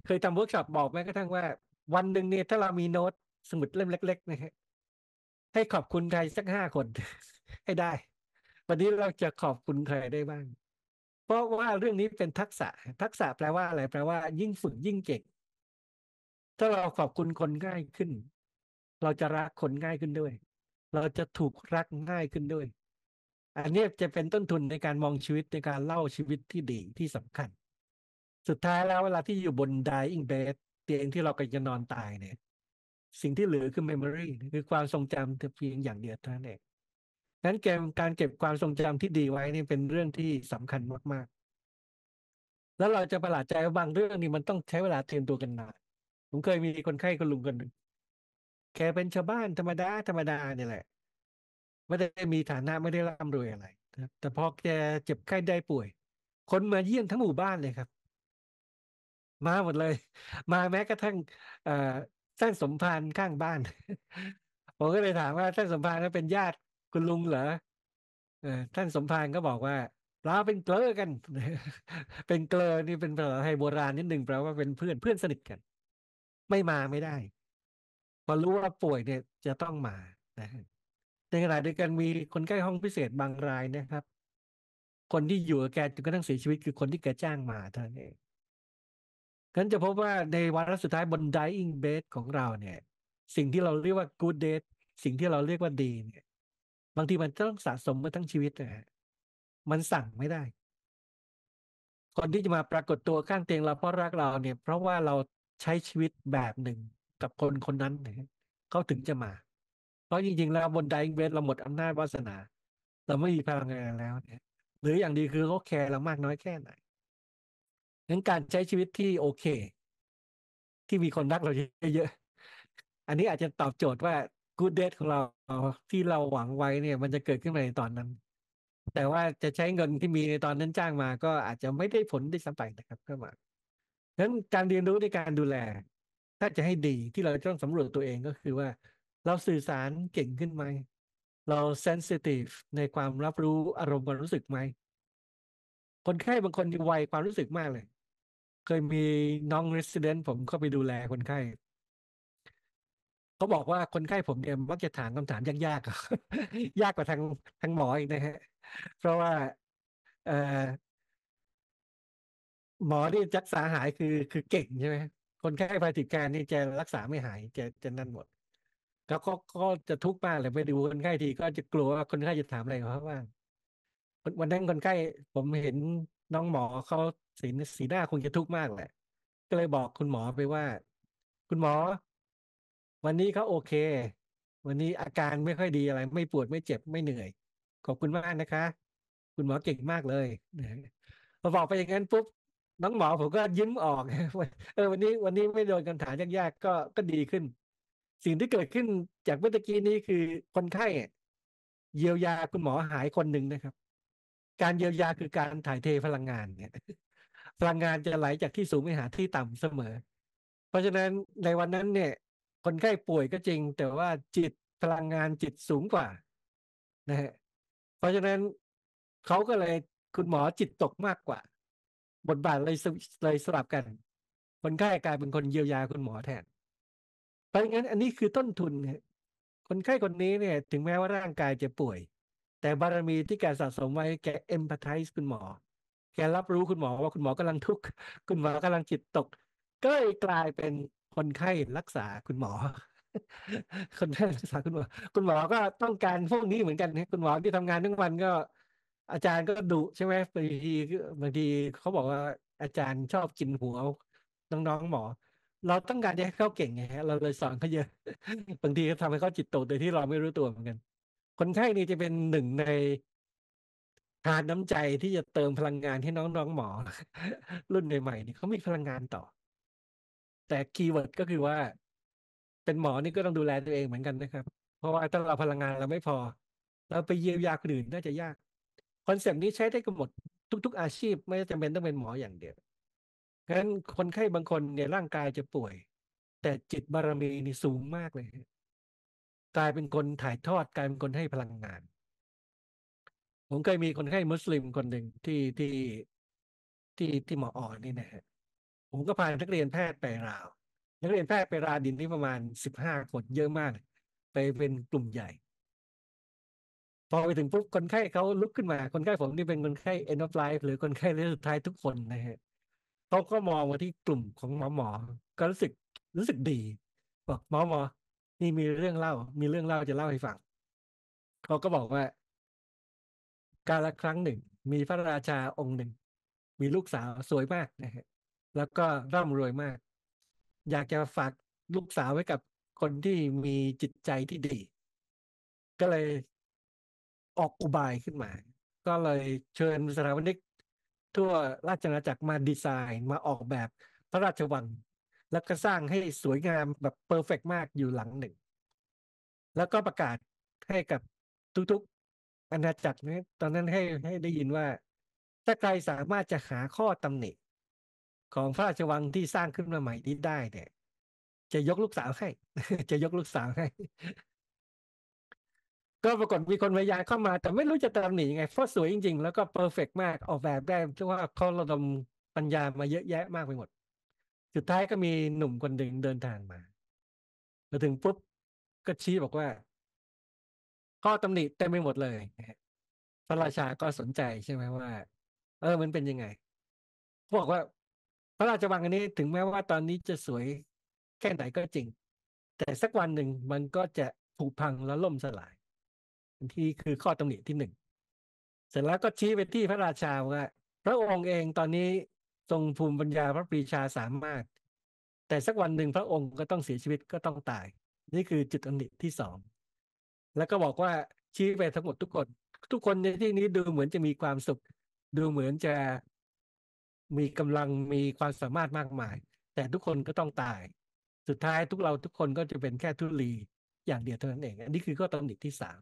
เคยทำเวิร์กช็อปบอกแม้กระทั่งว่า วันหนึ่งเนี่ยถ้าเรามีโน้ตสมุดเล่มเล็กๆนะฮะ ให้ขอบคุณใครสักห้าคนให้ได้ วันนี้เราจะขอบคุณใครได้บ้าง เพราะว่าเรื่องนี้เป็นทักษะ ทักษะแปลว่าอะไร แปลว่า ยิ่งฝึกยิ่งเก่ง ถ้าเราขอบคุณคนง่ายขึ้น เราจะรักคนง่ายขึ้นด้วยเราจะถูกรักง่ายขึ้นด้วย อันนี้จะเป็นต้นทุนในการมองชีวิตในการเล่าชีวิตที่ดีที่สำคัญ สุดท้ายแล้วเวลาที่อยู่บน dying bed เตียงที่เรากำลังจะนอนตายเนี่ย สิ่งที่เหลือคือ memory คือความทรงจำเพียงอย่างเดียวเท่านั้นเอง นั้นเกมการเก็บความทรงจำที่ดีไว้นี่เป็นเรื่องที่สำคัญมาก ๆ แล้วเราจะประหลาดใจบางเรื่องนี่มันต้องใช้เวลาเตรียมตัวกันนาน ผมเคยมีคนไข้คนลุงคนหนึ่งแกเป็นชาวบ้านธรรมดาธรรมดานี่แหละไม่ได้มีฐานะไม่ได้ร่ำรวยอะไรแต่พอแกเจ็บไข้ได้ป่วย คนมาเยี่ยมทั้งหมู่บ้านเลยครับมาหมดเลย มาแม้กระทั่งท่านสมนา์ข้างบ้านผมก็เลยถามว่าท่านสมนา์เป็นญาติคุณลุงเหรอท่านสมนา์ก็บอกว่าเราเป็นเกลอกัน เป็นเกลอนี่เป็นภาษาไทยโบราณนิดหนึ่งแปลว่า เป็นเพื่อนเพื่อนสนิทกัน ไม่มาไม่ได้พอรู้ว่าป่วยเนี่ยจะต้องมานะในขณะเดียวกันมีคนใกล้ห้องพิเศษบางรายนะครับ คนที่อยู่กับแกจนกระทั่งเสียชีวิตคือคนที่แกจ้างมาเท่านั้นเองงั้นจะพบว่าในวันสุดท้ายบน dying bed ของเราเนี่ย สิ่งที่เราเรียกว่า good d e e สิ่งที่เราเรียกว่าดี เนี่ย บางทีมันต้องสะสมมาทั้งชีวิตนะฮะ มันสั่งไม่ได้ คนที่จะมาปรากฏตัวข้างเตียงเราเพราะรักเราเนี่ย เพราะว่าเราใช้ชีวิตแบบหนึ่งกับคนคนนั้นเขาถึงจะมา เพราะจริงๆแล้วบนไดเวทเราหมดอำนาจวาสนา เราไม่มีพลังงานแล้วเนี่ย หรืออย่างดีคือเขาแคร์เรามากน้อยแค่ไหนงั้นการใช้ชีวิตที่โอเค ที่มีคนรักเราเยอะ ๆ อันนี้อาจจะตอบโจทย์ว่ากูดเดทของเราที่เราหวังไว้เนี่ย มันจะเกิดขึ้นมาในตอนนั้น แต่ว่าจะใช้เงินที่มีในตอนนั้นจ้างมา ก็อาจจะไม่ได้ผลได้สัมปันะครับเ็้ามางั้นการเรียนรู้ในการดูแลถ้าจะให้ดีที่เราต้องสำรวจตัวเองก็คือว่า เราสื่อสารเก่งขึ้นไหมเราเซนซิทีฟในความรับรู้อารมณ์ความรู้สึกไหมคนไข้บางคนไวความรู้สึกมากเลย เคยมีน้องรีสิเดนต์ผมเข้าไปดูแลคนไข้ เขาบอกว่าคนไข้ผมเนี่ยมักจะถามคำถามยากๆ ยากกว่าทางทางหมออีกนะฮะเพราะว่าหมอที่รักษาหายคือคือเก่งใช่ไหมคนไข้พาติดการนี่จะรักษาไม่หายจะจะนั่นหมด แล้วก็ก็จะทุกข์มากเลยไปดูคนไข้ที ก็จะกลัวว่าคนไข้จะถามอะไรเขาบ้างวันนั้นคนไข้ผมเห็นน้องหมอเขาสีสีหน้าคงจะทุกข์มากแหละ ก็เลยบอกคุณหมอไปว่า คุณหมอวันนี้เขาโอเค วันนี้อาการไม่ค่อยดีอะไร ไม่ปวดไม่เจ็บไม่เหนื่อย ขอบคุณมากนะคะ คุณหมอเก่งมากเลยพอบอกไปอย่างนั้นปุ๊บน้องหมอผมก็ยิ้มออกเออวันนี้วันนี้ไม่โดนคำถามยากๆก็ก็ดีขึ้น สิ่งที่เกิดขึ้นจากเมื่อกี้นี้คือคนไข้ เยียวยาคุณหมอหายคนหนึ่งนะครับ การเยียวยาคือการถ่ายเทพลังงานเนี่ย พลังงานจะไหลจากที่สูงไปหาที่ต่ำเสมอ เพราะฉะนั้นในวันนั้นเนี่ย คนไข้ป่วยก็จริง แต่ว่าจิตพลังงานจิตสูงกว่า นะฮะเพราะฉะนั้นเขาก็เลยคุณหมอจิตตกมากกว่าบทบาทเลยเลยสลับกัน คนไข้กลายเป็นคนเยียวยาคุณหมอแทน เพราะงั้นอันนี้คือต้นทุนคนไข้คนนี้เนี่ย ถึงแม้ว่าร่างกายจะป่วย แต่บารมีที่แกสะสมไว้แกเอมพัตไทส์คุณหมอแกรับรู้คุณหมอว่าคุณหมอกำลังทุกข์คุณหมอกำลังจิตตก ก็เลยกลายเป็นคนไข้รักษาคุณหมอ คนไข้รักษาคุณหมอคุณหมอก็ต้องการพวกนี้เหมือนกันนะคุณหมอที่ทำงานทั้งวันก็อาจารย์ก็ดุใช่ไหมบางทีบางทีเขาบอกว่าอาจารย์ชอบกินหัว น้องๆหมอ เราต้องการจะให้เขาเก่งไงฮะเราเลยสอนเขาเยอะบางทีก็ทำให้เขาจิตตกโดยที่เราไม่รู้ตัวเหมือนกัน คนไข้นี่จะเป็นหนึ่งในทานน้ำใจที่จะเติมพลังงานให้น้องๆ หมอ รุ่นใหม่ๆนี่เขามีพลังงานต่อแต่คีย์เวิร์ดก็คือว่าเป็นหมอนี่ก็ต้องดูแลตัวเองเหมือนกันนะครับเพราะว่าถ้าเราพลังงานเราไม่พอเราไปเยียวยาคนอื่นน่าจะยากคอนเซปต์นี้ใช้ได้กับหมดทุก ๆ อาชีพ ไม่จำเป็นต้องเป็นหมออย่างเดียวฉะนั้นคนไข้ บางคนเนี่ยร่างกายจะป่วย แต่จิตบารมี นี่ สูงมากเลย กลายเป็นคนถ่ายทอดกลายเป็น คนให้พลังงาน ผม เคย มีคน ไข้ มุสลิมคนหนึ่งที่ที่ที่ที่หมออ่อนนี่นะฮะ ผมก็ พานักเรียนแพทย์ไป ราวนักเรียนแพทย์ไปราดินนี่ประมาณสิบห้าคนเยอะมาก ไปเป็นกลุ่มใหญ่พอไปถึงปุ๊บคนไข้เขาลุกขึ้นมา คนไข้ผมนี่เป็นคนไข้ end of life หรือ คนไข้ระยะสุดท้ายทุกคนนะฮะเขาก็มองมาที่กลุ่มของหมอหมอ ก็รู้สึกรู้สึกดีบอกหมอหมอนี่มีเรื่องเล่า มีเรื่องเล่าจะเล่าให้ฟังเขาก็บอกว่า การละครั้งหนึ่ง มีพระราชาองค์หนึ่ง มีลูกสาวสวยมากนะฮะแล้วก็ร่ำรวยมาก อยากจะฝากลูกสาวไว้กับคนที่มีจิตใจที่ดี ก็เลยออกอุบายขึ้นมา ก็เลยเชิญสถาปนิกทั่วราชอาณาจักรมาดีไซน์มาออกแบบพระราชวัง แล้วก็สร้างให้สวยงามแบบเพอร์เฟกมากอยู่หลังหนึ่ง แล้วก็ประกาศให้กับทุกๆอาณาจักรนี้ตอนนั้นให้ให้ได้ยินว่าถ้าใครสามารถจะหาข้อตำหนิของพระราชวังที่สร้างขึ้นมาใหม่นี้ได้เนี่ยจะยกลูกสาวให้ จะยกลูกสาวให้ก็ปรากฏมีคนพยายามเข้ามา แต่ไม่รู้จะตามหนีไงเพราะสวยจริงๆ แล้วก็เพอร์เฟกมาก ออกแบบได้ชื่ว่าเขาระดมปัญญามาเยอะแยะมากไปหมดสุดท้ายก็มีหนุ่มคนหนึ่งเดินทางมามาถึงปุ๊บก็ชี้บอกว่า ข้อตำหนิเต็ไมไปหมดเลยพระราชาก็สนใจใช่ไหมว่า เออมันเป็นยังไงบอกว่า พระราชวังอันนี้ถึงแม้ว่าตอนนี้จะสวยแค่ไหนก็จริง แต่สักวันหนึ่งมันก็จะผุพังและล่มสลายที่คือข้อตำหนิที่หนึ่งเสร็จแล้วก็ชี้ไปที่พระราชาว่าพระองค์เองตอนนี้ทรงภูมิปัญญาพระปรีชาสามารถ แต่สักวันหนึ่งพระองค์ก็ต้องเสียชีวิตก็ต้องตายนี่คือจุดตาหนิที่สองแล้วก็บอกว่าชี้ไปทั้งหมดทุกคน ทุกคนในที่นี้ดูเหมือนจะมีความสุข ดูเหมือนจะมีกำลังมีความสามารถมากมาย แต่ทุกคนก็ต้องตาย สุดท้ายทุกเราทุกคนก็จะเป็นแค่ทุลีอย่างเดียวเท่านั้นเอง อันนี้คือข้อตำหนิที่สาม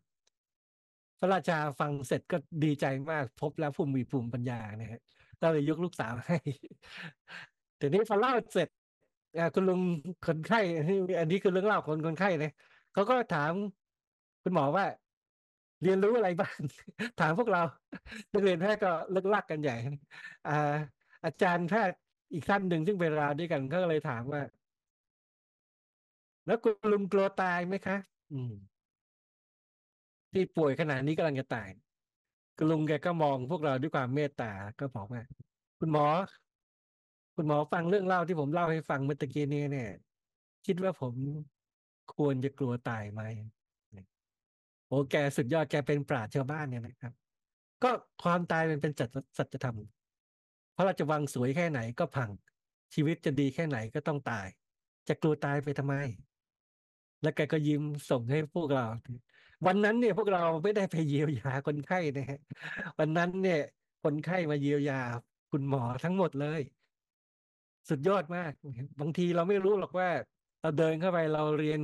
พระราชาฟังเสร็จก็ดีใจมาก พบแล้วภูมิภูมิปัญญานะฮะก็เลยยกลูกสาวให้ทีนี้พอเล่าเสร็จคุณลุงคนไข้อันนี้คือเรื่องเล่าคนคนไข้เลยเขาก็ถามคุณหมอว่า เรียนรู้อะไรบ้างถามพวกเรานักเรียนแพทย์ก็เลิกลกกันใหญ่อาจารย์แพทย์อีกท่านหนึ่งซึ่งเวลาด้วยกันก็เลยถามว่า แล้วคุณลุงกลัวตายไหมคะ อืมที่ป่วยขนาดนี้กำลังจะตายคุณลุงแกก็มองพวกเราด้วยความเมตตา ก็บอกว่าคุณหมอ คุณหมอฟังเรื่องเล่าที่ผมเล่าให้ฟังเมื่อตะกี้นี้เนี่ย คิดว่าผมควรจะกลัวตายไหมโอ้แกสุดยอด แกเป็นปราชญ์ชาวบ้านเนี่ยนะครับ ก็ความตายมันเป็นจัดสัจธรรม เพราะเราจะวังสวยแค่ไหนก็พัง ชีวิตจะดีแค่ไหนก็ต้องตาย จะกลัวตายไปทำไม แล้วแกก็ยิ้มส่งให้พวกเราวันนั้นเนี่ย พวกเราไม่ได้ไปเยียวยาคนไข้นะฮะวันนั้นเนี่ย คนไข้มาเยียวยาคุณหมอทั้งหมดเลย สุดยอดมาก บางทีเราไม่รู้หรอกว่า เราเดินเข้าไปเราเรียน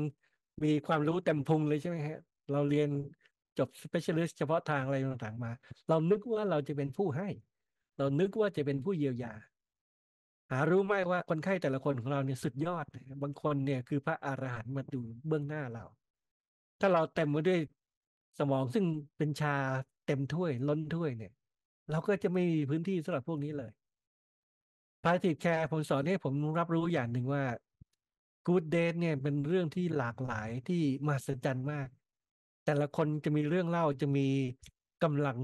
มีความรู้เต็มพุงเลยใช่ไหมฮะ เราเรียนจบ specialist เฉพาะทางอะไรต่างๆ มา เรานึกว่าเราจะเป็นผู้ให้ เรานึกว่าจะเป็นผู้เยียวยา หารู้ไหมว่าคนไข้แต่ละคนของเราเนี่ยสุดยอด บางคนเนี่ย คือพระอาหารหันต์มาดูเบื้องหน้าเราถ้าเราเต็มไปด้วยสมองซึ่งเป็นชาเต็มถ้วยล้นถ้วยเนี่ย เราก็จะไม่มีพื้นที่สำหรับพวกนี้เลยพาสิทแคร์ผมสอนให้ผมรับรู้อย่างหนึ่งว่ากูดเดทเนี่ย เป็นเรื่องที่หลากหลายที่มหัศจรรย์มาก แต่ละคนจะมีเรื่องเล่าจะมีกำลัง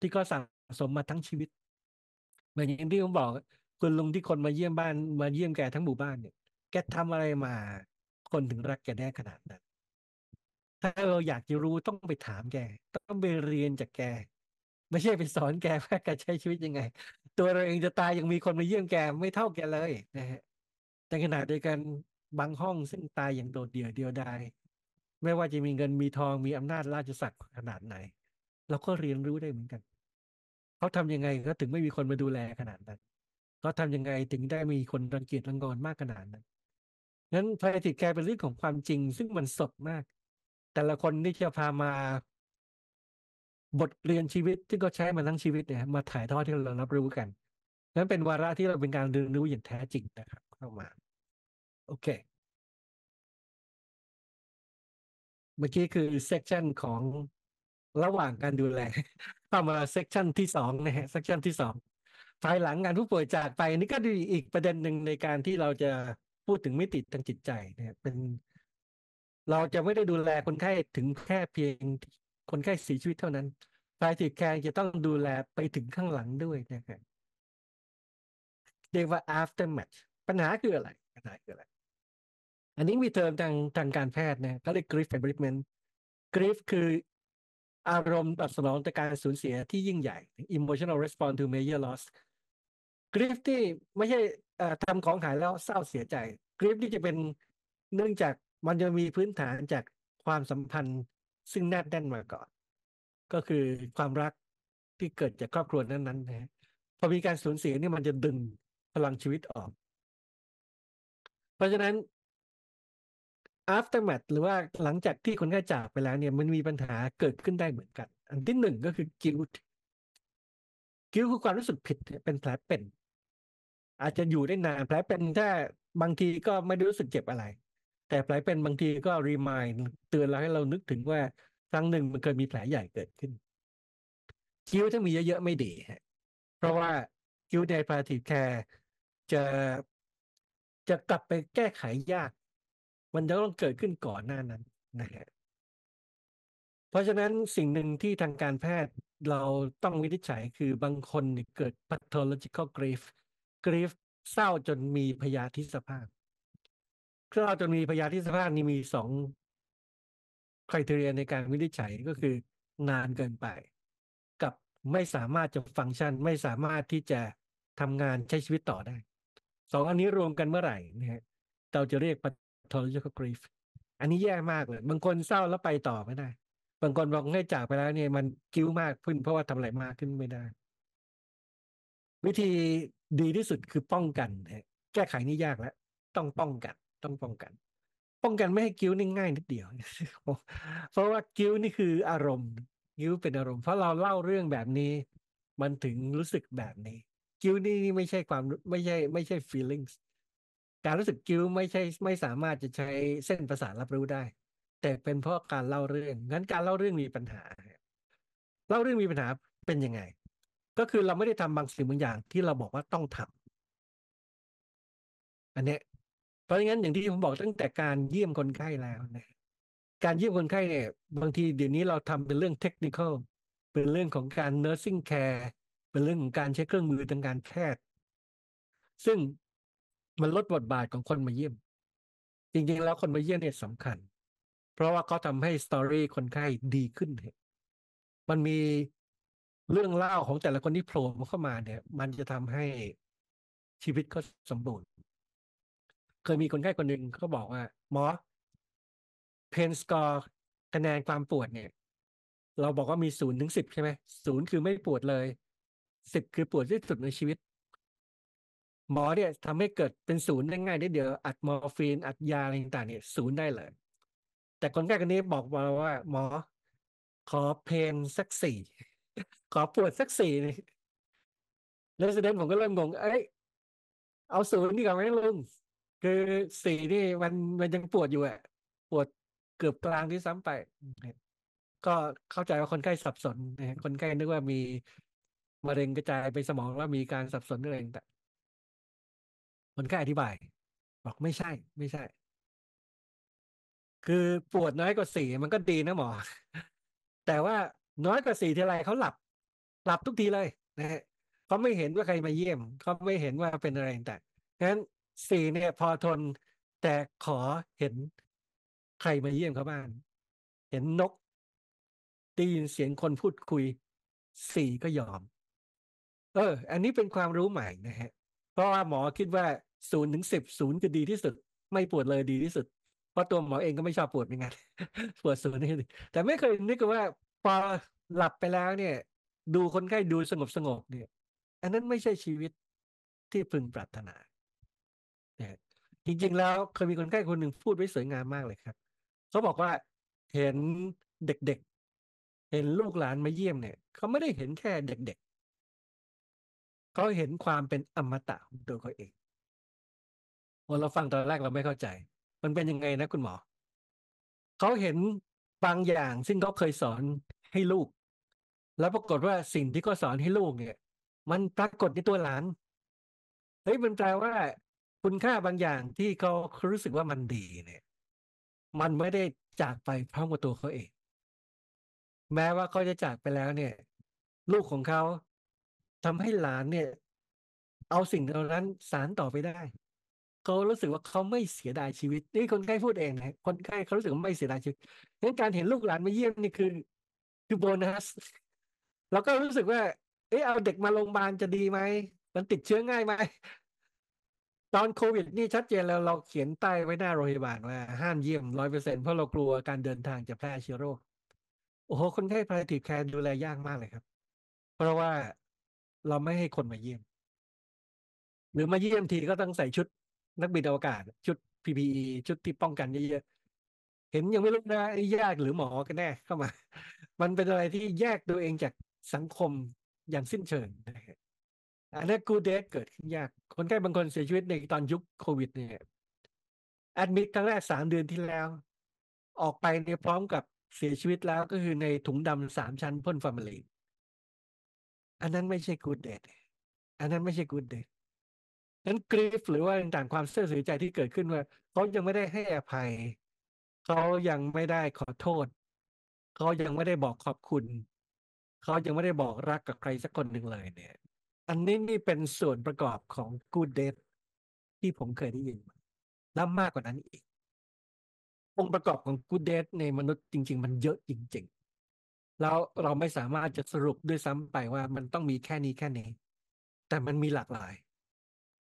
ที่ก็สะสมมาทั้งชีวิต เหมือนอย่างที่ผมบอกคุณลุงที่คนมาเยี่ยมบ้านมาเยี่ยมแกทั้งหมู่บ้านเนี่ยแกทำอะไรมาคนถึงรักแกได้ขนาดนั้นถ้าเราอยากจะรู้ต้องไปถามแก ต้องไปเรียนจากแก ไม่ใช่ไปสอนแกว่าการใช้ชีวิตยังไง ตัวเราเองจะตายยังมีคนมาเยี่ยมแก ไม่เท่าแกเลยนะฮะแต่ขนาดเดียวกันบางห้องซึ่งตายอย่างโดดเดี่ยวเดียวดายไม่ว่าจะมีเงินมีทองมีอำนาจราชสักดิ์ขนาดไหนเราก็เรียนรู้ได้เหมือนกันเขาทำยังไงก็ถึงไม่มีคนมาดูแลขนาดนั้นเขาทำยังไงถึงได้มีคนรังเกียจรังกอนมากขนาดนั้นนั้นพลารกิจแกเป็นเรื่องของความจริงซึ่งมันสดมากแต่ละคนที่จะพามาบทเรียนชีวิตที่ก็ใช้มาทั้งชีวิตเนี่ยมาถ่ายทอดที่เรารับรู้กันนั้นเป็นวาระที่เราเป็นการเรียนรู้อย่างแท้จริงนะครับ เข้ามา โอเค เมื่อกี้คือเซกชันของระหว่างการดูแลเข้ามาเซกชันที่สองนะฮะเซกชันที่สองภายหลังงานผู้ป่วยจากไป นี่ก็ดีอีกประเด็นหนึ่งในการที่เราจะพูดถึงมิติทางจิตใจเนี่ยเป็นเราจะไม่ได้ดูแลคนไข้ถึงแค่เพียงคนไข้เสียชีวิตเท่านั้นพลายติดแคร์จะต้องดูแลไปถึงข้างหลังด้วยนะครับเรียกว่า aftermath c ปัญหาคืออะไรปัญหาคืออะไร อันนี้มีเทอมทางทางการแพทย์นะเขาเรียก grief a n bereavement grief คืออารมณ์ตอบสนองต่อการสูญเสียที่ยิ่งใหญ่ emotional response to major loss grief ที่ไม่ใช่ทำของหายแล้วเศร้าเสียใจ grief ที่จะเป็นเนื่องจากมันจะมีพื้นฐานจากความสัมพันธ์ซึ่งแนบแน่นมาก่อน ก็คือความรักที่เกิดจากครอบครัวนั้นๆนะพอมีการสูญเสียนี่มันจะดึงพลังชีวิตออก เพราะฉะนั้น aftermath หรือว่าหลังจากที่คนไข้จากไปแล้วเนี่ยมันมีปัญหาเกิดขึ้นได้เหมือนกัน อันที่หนึ่งก็คือ guilt guilt คือความรู้สึกผิดเป็นแผลเป็น อาจจะอยู่ได้นานแผลเป็นถ้าบางทีก็ไม่ได้รู้สึกเจ็บอะไรแต่แผลเป็นบางทีก็รีมายเตือนเราให้เรานึกถึงว่าครั้งหนึ่งมันเคยมีแผลใหญ่เกิดขึ้นคิ้วถ้ามีเยอะๆไม่ดีเพราะว่าคิ้วในพาติแคร์จะจะกลับไปแก้ไขยาก มันจะต้องเกิดขึ้นก่อนหน้านั้นนะครับเพราะฉะนั้นสิ่งหนึ่งที่ทางการแพทย์เราต้องวินิจฉัยคือบางคนเกิด pathological grief grief เศร้าจนมีพยาธิสภาพเครื่องอัตโนมีพยาธิสภาพนี้มีสองคุณเษณะในการวินิจฉัยก็คือนานเกินไป กับไม่สามารถจะฟังก์ชัน ไม่สามารถที่จะทำงานใช้ชีวิตต่อได้ สองอันนี้รวมกันเมื่อไหร่นะฮะเราจะเรียก p a t โ o l o g i c a l grief อันนี้แย่มากเลย บางคนเศร้าแล้วไปต่อไม่ได้ บางคนบอกให้จากไปแล้วเนี่ยมันกิ้วมากขึ้น เพราะว่าทำอะไรมากขึ้นไม่ได้ วิธีดีที่สุดคือป้องกัน แก้ไขนี่ยากแล้ว ต้องป้องกันต้องป้องกันป้องกันไม่ให้กิ้วนี่ง่ายนิดเดียว เพราะว่ากิ้วนี่คืออารมณ์กิ้วเป็นอารมณ์เพราะเราเล่าเรื่องแบบนี้มันถึงรู้สึกแบบนี้กิ้วนี่ไม่ใช่ความไม่ใช่ไม่ใช่ feelings การรู้สึกกิ้วไม่ใช่ไม่สามารถจะใช้เส้นประสาทรับรู้ได้ แต่เป็นเพราะการเล่าเรื่องงั้นการเล่าเรื่องมีปัญหา เล่าเรื่องมีปัญหาเป็นยังไง ก็คือเราไม่ได้ทำบางสิ่งบางอย่างที่เราบอกว่าต้องทำ อันนี้เพราะงั้นอย่างที่ผมบอกตั้งแต่การเยี่ยมคนไข้แล้วนะการเยี่ยมคนไข้เนี่ยบางทีเดี๋ยวนี้เราทำเป็นเรื่องเทคนิคอล เป็นเรื่องของการ nursing care เป็นเรื่องของการใช้เครื่องมือทางการแพทย์ ซึ่งมันลดบทบาทของคนมาเยี่ยม จริงๆแล้วคนมาเยี่ยมเนี่ยสำคัญ เพราะว่าเขาทำให้สตอรี่คนไข้ดีขึ้น มันมีเรื่องเล่าของแต่ละคนที่โผล่เข้ามาเนี่ย มันจะทำให้ชีวิตเขาสมบูรณ์เคยมีคนไข้คนหนึ่งเขาบอกว่าหมอเพนสกอร์คะแนนความปวดเนี่ย เราบอกว่ามีศูนย์ถึงสิบใช่ไหม ศูนย์คือไม่ปวดเลยสิบคือปวดที่สุดในชีวิต หมอเนี่ย ทำให้เกิดเป็นศูนย์ได้ง่ายได้เดียว อัดมอร์ฟีนอัดยาอะไรต่างเนี่ยศูนย์ได้เลย แต่คนไข้คนนี้บอกมาว่า หมอ ขอเพนสักสี่ขอปวดสักสี่แล้วแสดงผมก็เริ่มงงเอ้ยเอาศูนย์ดีกว่าไหมลุงคือสีนี่มันมันยังปวดอยู่อ่ะ ปวดเกือบกลางที่ซ้ำไปก็เข้าใจว่าคนไข้สับสนนะคนไข้นึกว่ามีมะเร็งกระจายไปสมองว่ามีการสับสนอะไรต่างคนไข้อธิบาย บอกไม่ใช่ ไม่ใช่ คือปวดน้อยกว่าสี่มันก็ดีนะหมอแต่ว่าน้อยกว่าสี่ทีไรเขาหลับ หลับทุกทีเลย นะฮะเขาไม่เห็นว่าใครมาเยี่ยมเขาไม่เห็นว่าเป็นอะไรแต่งั้นสี่เนี่ย พอทนแต่ขอเห็นใครมาเยี่ยมเขาบ้างเห็นนกได้ยินเสียงคนพูดคุยสี่ก็ยอม เออ อันนี้เป็นความรู้ใหม่นะฮะ เพราะว่าหมอคิดว่าศูนย์ถึงสิบศูนย์คือดีที่สุด ไม่ปวดเลยดีที่สุด เพราะตัวหมอเองก็ไม่ชอบปวดเหมือนกันปวดศูนย์นี่แต่ไม่เคยนึกว่าพอหลับไปแล้วเนี่ย ดูคนไข้ดูสงบสงบเนี่ย อันนั้นไม่ใช่ชีวิตที่พึงปรารถนานะฮจริงๆแล้วเคยมีคนใกล้คนหนึ่งพูดไว้สวยงามมากเลยครับ เขาบอกว่า เห็นเด็กๆเห็นลูกหลานมาเยี่ยมเนี่ยเขาไม่ได้เห็นแค่เด็กๆเขาเห็นความเป็นอมตะของตัวเขาเองพอเราฟังตอนแรกเราไม่เข้าใจ มันเป็นยังไงนะ คุณหมอเขาเห็นบางอย่าง ซึ่งเขาเคยสอนให้ลูก แล้วปรากฏว่าสิ่งที่เขาสอนให้ลูกเนี่ย มันปรากฏในตัวหลานเฮ้ยมันแปลว่าคุณค่าบางอย่างที่เขารู้สึกว่ามันดีเนี่ย มันไม่ได้จากไปพร้อมกับตัวเขาเอง แม้ว่าเขาจะจากไปแล้วเนี่ย ลูกของเขาทำให้หลานเนี่ย เอาสิ่งเหล่านั้นสารต่อไปได้เขารู้สึกว่าเขาไม่เสียดายชีวิต นี่คนใกล้พูดเองนะคนใกล้เขารู้สึกว่าไม่เสียดายชีวิตนั้นการเห็นลูกหลานมาเยี่ยมนี่คือคือโบนัสแล้วก็รู้สึกว่า เออเอาเด็กมาโรงพยาบาลจะดีไหมมันติดเชื้อง่ายไหมตอนโควิดนี่ชัดเจนแล้วเราเขียนใต้ไว้หน้าโรงพยาบาลว่าห้ามเยี่ยมร้อยเปอร์เซ็นเพราะเรากลัวการเดินทางจะแพร่เชื้อโรค โอ้โหคนไข้พาราติแคร์ดูแลยากมากเลยครับ เพราะว่าเราไม่ให้คนมาเยี่ยม หรือมาเยี่ยมทีก็ต้องใส่ชุดนักบินอวกาศ ชุด PPE ชุดที่ป้องกันเยอะๆเห็นยังไม่รู้นะ้ยกหรือหมอกันแน่ เข้ามา มันเป็นอะไรที่แยกตัวเองจากสังคมอย่างสิ้นเชิงนะฮะอันนั้นกูเดทเกิดขึ้นยาก คนไข้บางคนเสียชีวิตในตอนยุคโควิดเนี่ยแอดมิดครั้งแรกสามเดือนที่แล้ว ออกไปในพร้อมกับเสียชีวิตแล้วก็คือในถุงดำสามชั้นพ่นฟอร์มาลีนอันนั้นไม่ใช่กูเดทอันนั้นไม่ใช่กูเดทนั้นกรีฟหรือว่า ต่างความเสื่อมเสียใจที่เกิดขึ้นว่าเขายังไม่ได้ให้อภัย เขายังไม่ได้ขอโทษเขายังไม่ได้บอกขอบคุณเขายังไม่ได้บอกรักกับใครสักคนหนึ่งเลยเนี่ยอันนี้นี่เป็นส่วนประกอบของ Good d e t ที่ผมเคยได้ยินแล้วมากกว่านั้นอีกองค์ประกอบของ Good d e t ในมนุษย์จริง ๆ มันเยอะจริงๆแล้วเราไม่สามารถจะสรุปด้วยซ้ำไปว่ามันต้องมีแค่นี้แค่นี้ แต่มันมีหลากหลาย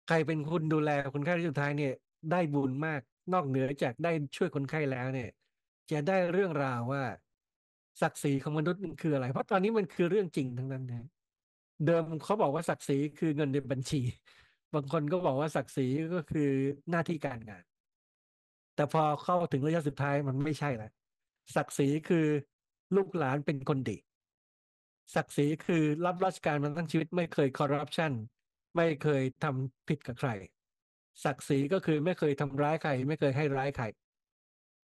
ใครเป็นคนดูแลคนไข้ที่สุดท้ายเนี่ย ได้บุญมากนอกเหนือจากได้ช่วยคนไข้แล้วเนี่ย จะได้เรื่องราวว่า ศักดิ์ศรีของมนุษย์คืออะไร เพราะตอนนี้มันคือเรื่องจริงทั้งนั้น นะเดิมเขาบอกว่าศักดิ์ศรีคือเงินในบัญชี บางคนก็บอกว่าศักดิ์ศรีก็คือหน้าที่การงาน แต่พอเข้าถึงระยะสุดท้ายมันไม่ใช่ละศักดิ์ศรีคือลูกหลานเป็นคนดี ศักดิ์ศรีคือรับราชการมาทั้งชีวิต ไม่เคยคอร์รัปชันไม่เคยทำผิดกับใคร ศักดิ์ศรีก็คือไม่เคยทำร้ายใครไม่เคยให้ร้ายใคร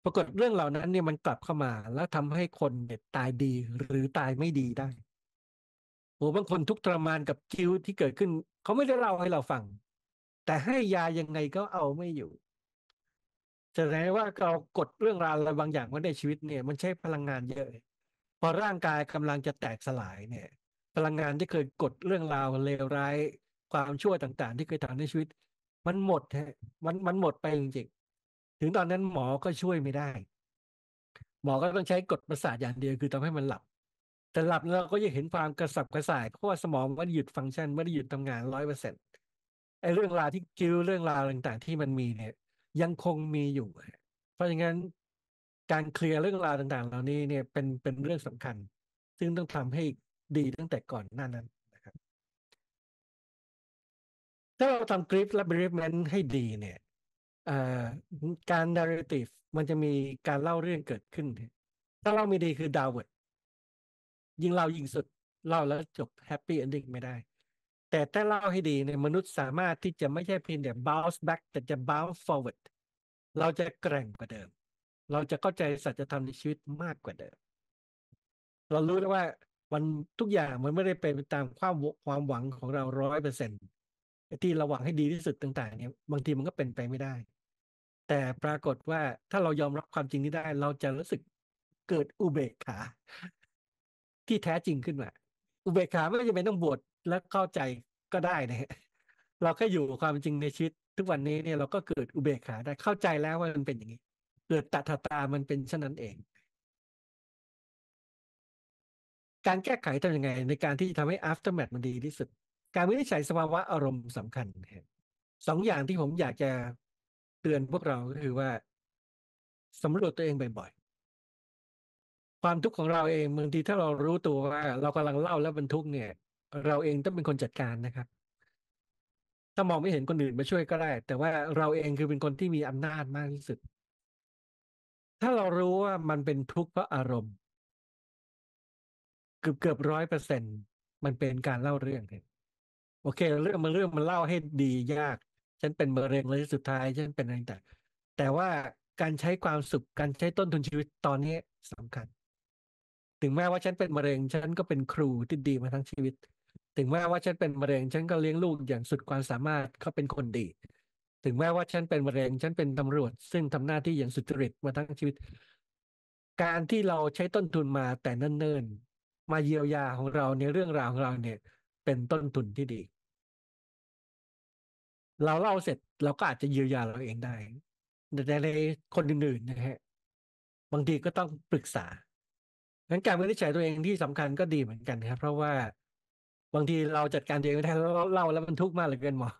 ปรากฏเรื่องเหล่านั้นเนี่ยมันกลับเข้ามาแล้วทำให้คนเนี่ยตายดีหรือตายไม่ดีได้โอหบางคนทุกทรมานกับคิ้วที่เกิดขึ้น เขาไม่ได้เล่าให้เราฟัง แต่ให้ยายังไงก็เอาไม่อยู่แสดงว่าเรากดเรื่องราวอะไรบางอย่างไว้ในชีวิตเนี่ย มันใช้พลังงานเยอะพอร่างกายกำลังจะแตกสลายเนี่ย พลังงานที่เคยกดเรื่องราวเลวร้ายความชั่วต่าง ๆ ที่เคยทำในชีวิต มันหมดฮะมันมันหมดไปจริงๆถึงตอนนั้นหมอก็ช่วยไม่ได้ หมอก็ต้องใช้กดประสาทอย่างเดียวคือทำให้มันหลับแต่หลับเราก็ยังเห็นความกระสับกระส่าย เพราะว่าสมองไม่ได้หยุดฟังก์ชันไม่ได้หยุดทำงานร้อยเปอร์เซ็นต์ไอเรื่องราวที่คิวเรื่องราวต่างๆที่มันมีเนี่ย ยังคงมีอยู่ เพราะฉะนั้น การเคลียร์เรื่องราวต่างๆ เหล่านี้เนี่ยเป็นเป็นเรื่องสำคัญ ซึ่งต้องทำให้ดีตั้งแต่ก่อนหน้านั้นนะครับถ้าเราทำกริปและบริเมนให้ดีเนี่ยการดาริ a t ฟ v มันจะมีการเล่าเรื่องเกิดขึ้นถ้าเล่ามีดีคือาวเวิร์ดยิ่งเล่ายิ่งสุด เล่าแล้วจบแฮปปี้เอนดิ้งไม่ได้ แต่ถ้าเล่าให้ดีเนี่ยมนุษย์สามารถที่จะไม่ใช่เพียงแต่ bounce back แต่จะ bounce forward เราจะแกร่งกว่าเดิม เราจะเข้าใจสัจธรรมในชีวิตมากกว่าเดิม เรารู้แล้วว่าวันทุกอย่างมันไม่ได้เป็นตามความความหวังของเราร้อยเปอร์เซ็นต์ที่เราหวังให้ดีที่สุดต่างๆ เนี่ย บางทีมันก็เป็นไปไม่ได้ แต่ปรากฏว่าถ้าเรายอมรับความจริงนี้ได้เราจะรู้สึกเกิดอุเบกขาที่แท้จริงขึ้นมาอุเบกขาไม่จำเป็นต้องบวชและเข้าใจก็ได้นะฮะเราแค่อยู่ความจริงในชีวิตทุกวันนี้เนี่ยเราก็เกิดอุเบกขาได้เข้าใจแล้วว่ามันเป็นอย่างนี้ เกิดตัทตามันเป็นเช่นนั้นเอง การแก้ไขทำยังไง ในการที่ทํทำให้ aftermath มันดีที่สุด การวินิจฉัยสภาวะอารมณ์สำคัญสองอย่างที่ผมอยากจะเตือนพวกเราก็คือว่าสำรวจตัวเองบ่อยความทุกข์ของเราเองบางทีถ้าเรารู้ตัวว่าเรากำลังเล่าแล้วบรรทุกเนี่ย เราเองต้องเป็นคนจัดการนะครับ ถ้ามองไม่เห็นคนอื่นมาช่วยก็ได้ แต่ว่าเราเองคือเป็นคนที่มีอำนาจมากที่สุด ถ้าเรารู้ว่ามันเป็นทุกข์เพราะอารมณ์เกือบเกือบร้อยเปอร์เซ็นตมันเป็นการเล่าเรื่องเอง โอเค เรื่องมันเรื่องมันเล่าให้ดียาก ฉันเป็นมะเร็งเลยสุดท้าย ฉันเป็นอะไรแต่ แต่ว่าการใช้ความสุขการใช้ต้นทุนชีวิตตอนนี้สำคัญถึงแม้ว่าฉันเป็นมะเร็งฉันก็เป็นครูที่ดีมาทั้งชีวิต ถึงแม้ว่าฉันเป็นมะเร็งฉันก็เลี้ยงลูกอย่างสุดความสามารถเขาเป็นคนดี ถึงแม้ว่าฉันเป็นมะเร็งฉันเป็นตำรวจ ซึ่งทำหน้าที่อย่างสุจริตมาทั้งชีวิต การที่เราใช้ต้นทุนมาแต่เนิ่นๆมาเยียวยาของเราในเรื่องราวของเราเนี่ย เป็นต้นทุนที่ดี เราเล่าเสร็จเราก็อาจจะเยียวยาเราเองได้แต่ในคนอื่นๆนะฮะบางทีก็ต้องปรึกษางั้นการวินิจฉัยตัวเองที่สำคัญก็ดีเหมือนกันครับ เพราะว่าบางทีเราจัดการตัวเองไม่ได้เราเล่าแล้วมันทุกข์มากเหลือเกินหมอ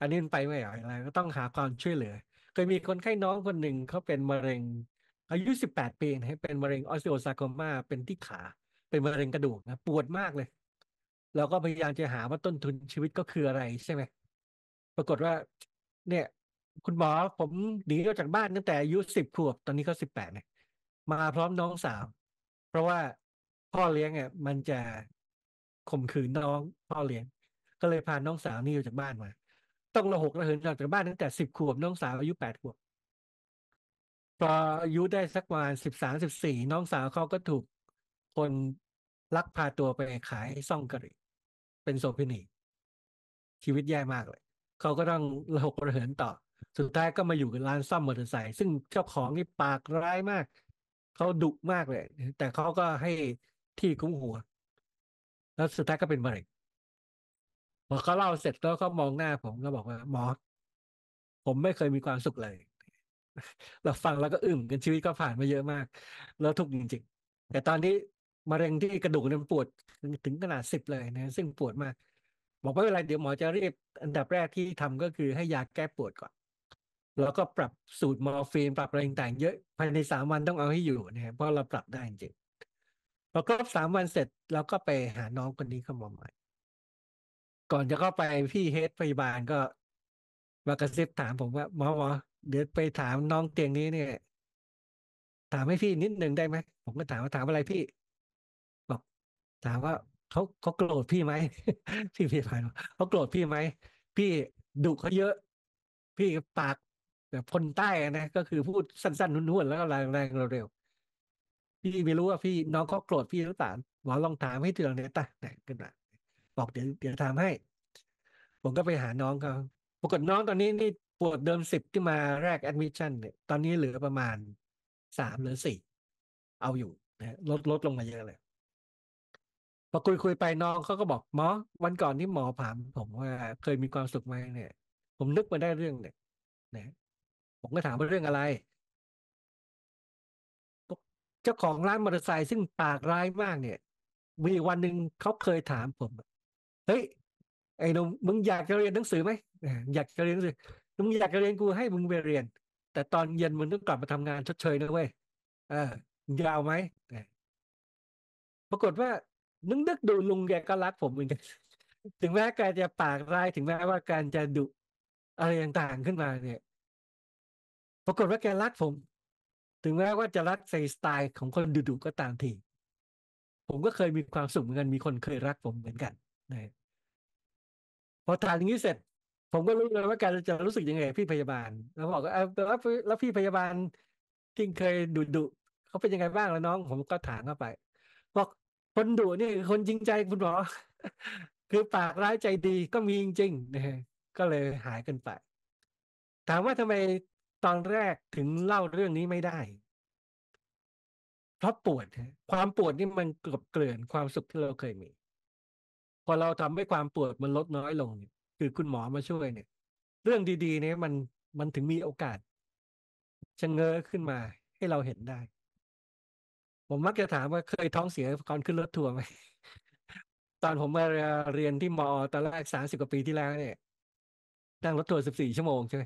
อันนี้มันไปไม่ไหวอะไร ก็ต้องหาความช่วยเหลือ เคยมีคนไข้น้องคนหนึ่งเขาเป็นมะเร็งอายุสิบแปดปีนะเป็นมะเร็งออสิโอซาโคมาเป็นที่ขา เป็นมะเร็งกระดูกนะ ปวดมากเลย เราก็พยายามจะหาว่าต้นทุนชีวิตก็คืออะไรใช่ไหมปรากฏว่า เนี่ย คุณหมอผมหนีออกจากบ้านตั้งแต่อายุสิบขวบตอนนี้เขาสิบแปดเนี่ยมาพร้อมน้องสาวเพราะว่าพ่อเลี้ยงอ่ะมันจะข่มขืนน้อง พ่อเลี้ยง ก็เลยพาน้องสาวนี่ออกจากบ้านมา ต้องระหกระเหินออกจากบ้านตั้งแต่สิบขวบน้องสาวอายุแปดขวบพออายุได้สักประมาณสิบสามสิบสี่น้องสาวเขาก็ถูกคนลักพาตัวไปขายซ่องกะหรี่เป็นโสเภณีชีวิตแย่มากเลย เขาก็ต้องระหกระเหินต่อสุดท้ายก็มาอยู่กับร้านซ่อมมอเตอร์ไซค์ซึ่งเจ้าของนี่ปากร้ายมากเขาดุมากเลย แต่เขาก็ให้ที่คุ้มหัว แล้วสุดท้ายก็เป็นมะเร็ง พอเขาเล่าเสร็จแล้วเขามองหน้าผมก็บอกว่า หมอ ผมไม่เคยมีความสุขเลย เราฟังแล้วก็อึ้งกันชีวิตก็ผ่านมาเยอะมาก แล้วทุกข์จริงๆ แต่ตอนนี้มะเร็งที่กระดูกนั้นปวดถึงขนาดสิบเลยนะซึ่งปวดมากบอกว่าเวลาเดี๋ยวหมอจะรีบอันดับแรกที่ทำก็คือ ให้ยาแก้ปวดก่อนแล้วก็ปรับสูตรมอร์ฟีนปรับอะไรต่างๆเยอะภายในสามวันต้องเอาให้อยู่นะครับเพราะเราปรับได้จริงพอครบสามวันเสร็จเราก็ไปหาน้องคนนี้เข้ามาใหม่ก่อนจะเข้าไปพี่เฮดพยาบาลก็มากระซิบถามผมว่าหมอหมอเดี๋ยวไปถามน้องเตียงนี้เนี่ยถามให้พี่นิดหนึ่งได้ไหมผมก็ถามว่าถามอะไรพี่ บอก ถามว่าเขาเขาโกรธพี่ไหมพี่พี่พายเขาโกรธพี่ไหมพี่ดุเขาเยอะ พี่ปากแบบคนใต้นะ ก็คือพูดสั้นๆนุ่นๆ แล้วก็แรงๆเร็วๆพี่ไม่รู้ว่าพี่น้องเขาโกรธพี่หรือเปล่าหมอลองถามให้เธอเนี่ยตาไหนกันมาบอกเดี๋ยวเดี๋ยวถามให้ ผมก็ไปหาน้องเขาปรากฏน้องตอนนี้นี่ปวดเดิมสิบที่มาแรกแอดมิชชั่นเนี่ย ตอนนี้เหลือประมาณสามหรือสี่เอาอยู่นะลดลดลงมาเยอะเลยพอคุยคุยไปน้องเขาก็บอกหมอวันก่อนที่หมอถามผมว่าเคยมีความสุขไหมเนี่ย ผมนึกมาได้เรื่องเนี่ยนะผมก็ถามว่าเรื่องอะไร เจ้าของร้านมอเตอร์ไซค์ซึ่งปากร้ายมากเนี่ย มีวันหนึ่งเขาเคยถามผมเฮ้ย ไอ้หนุ่มมึงอยากจะเรียนหนังสือไหมอยากจะเรียนหนังสือมึงอยากจะเรียนกูให้มึงไปเรียน แต่ตอนเย็นมึงต้องกลับมาทำงาน ชดเชยนะเว้ยเออ ยาวไหมปรากฏว่านึกนึกดูลุงแกก็รักผมเหมือนกันถึงแม้แกจะปากร้าย ถึงแม้ว่าการจะดุอะไรต่างๆขึ้นมาเนี่ยปรากฏว่าแกรักผม ถึงแม้ว่าจะรักใส่สไตล์ของคนดุๆก็ตามที ผมก็เคยมีความสุขเหมือนกันมีคนเคยรักผมเหมือนกันนะพอทานอย่างนี้เสร็จ ผมก็รู้เลยว่าแกจะรู้สึกยังไง พี่พยาบาล แล้วบอกว่าแล้วแล้วพี่พยาบาลที่เคยดุดุเขาเป็นยังไงบ้างแล้วน้อง ผมก็ถามเข้าไปบอกคนดุนี่คนจริงใจคุณหมอคือปากร้ายใจดีก็มีจริงๆนะก็เลยหายกันไปถามว่าทำไมตอนแรกถึงเล่าเรื่องนี้ไม่ได้ เพราะปวดความปวดนี่มันเกลบเกลื่อนความสุขที่เราเคยมี พอเราทำให้ความปวดมันลดน้อยลงเนี่ย คือคุณหมอมาช่วยเนี่ย เรื่องดีๆ เนี่ยมันมันถึงมีโอกาสชะเง้อขึ้นมาให้เราเห็นได้ ผมมักจะถามว่าเคยท้องเสียก่อนขึ้นรถทัวร์ไหมตอนผมมาเรียนที่มอตอนแรกสามสิบกว่าปีที่แล้วเนี่ยนั่งรถทัวร์สิบสี่ชั่วโมงใช่ไหม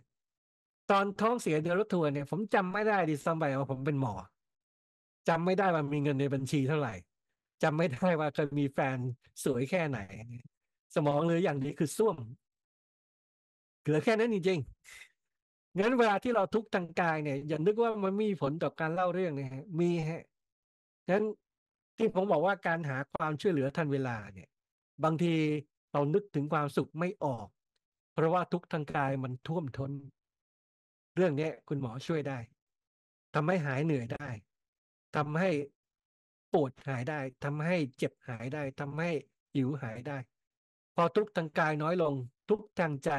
ตอนท้องเสียเดือนรถทัวร์เนี่ย ผมจำไม่ได้ดิซ้ำไปว่าผมเป็นหมอ จำไม่ได้ว่ามีเงินในบัญชีเท่าไหร่ จำไม่ได้ว่าเคยมีแฟนสวยแค่ไหน สมองเลยอย่างนี้คือส้วมเหลือแค่นั้นจริงๆงั้นเวลาที่เราทุกข์ทางกายเนี่ย อย่านึกว่ามันมีผลต่อการเล่าเรื่องนะฮะมีฮะงั้นที่ผมบอกว่าการหาความช่วยเหลือทันเวลาเนี่ย บางทีเรานึกถึงความสุขไม่ออก เพราะว่าทุกข์ทางกายมันท่วมทน้นเรื่องนี้คุณหมอช่วยได้ทำให้หายเหนื่อยได้ทำให้ปวดหายได้ทำให้เจ็บหายได้ทำให้หิวหายได้ พอทุกทางกายน้อยลงทุกทางใจ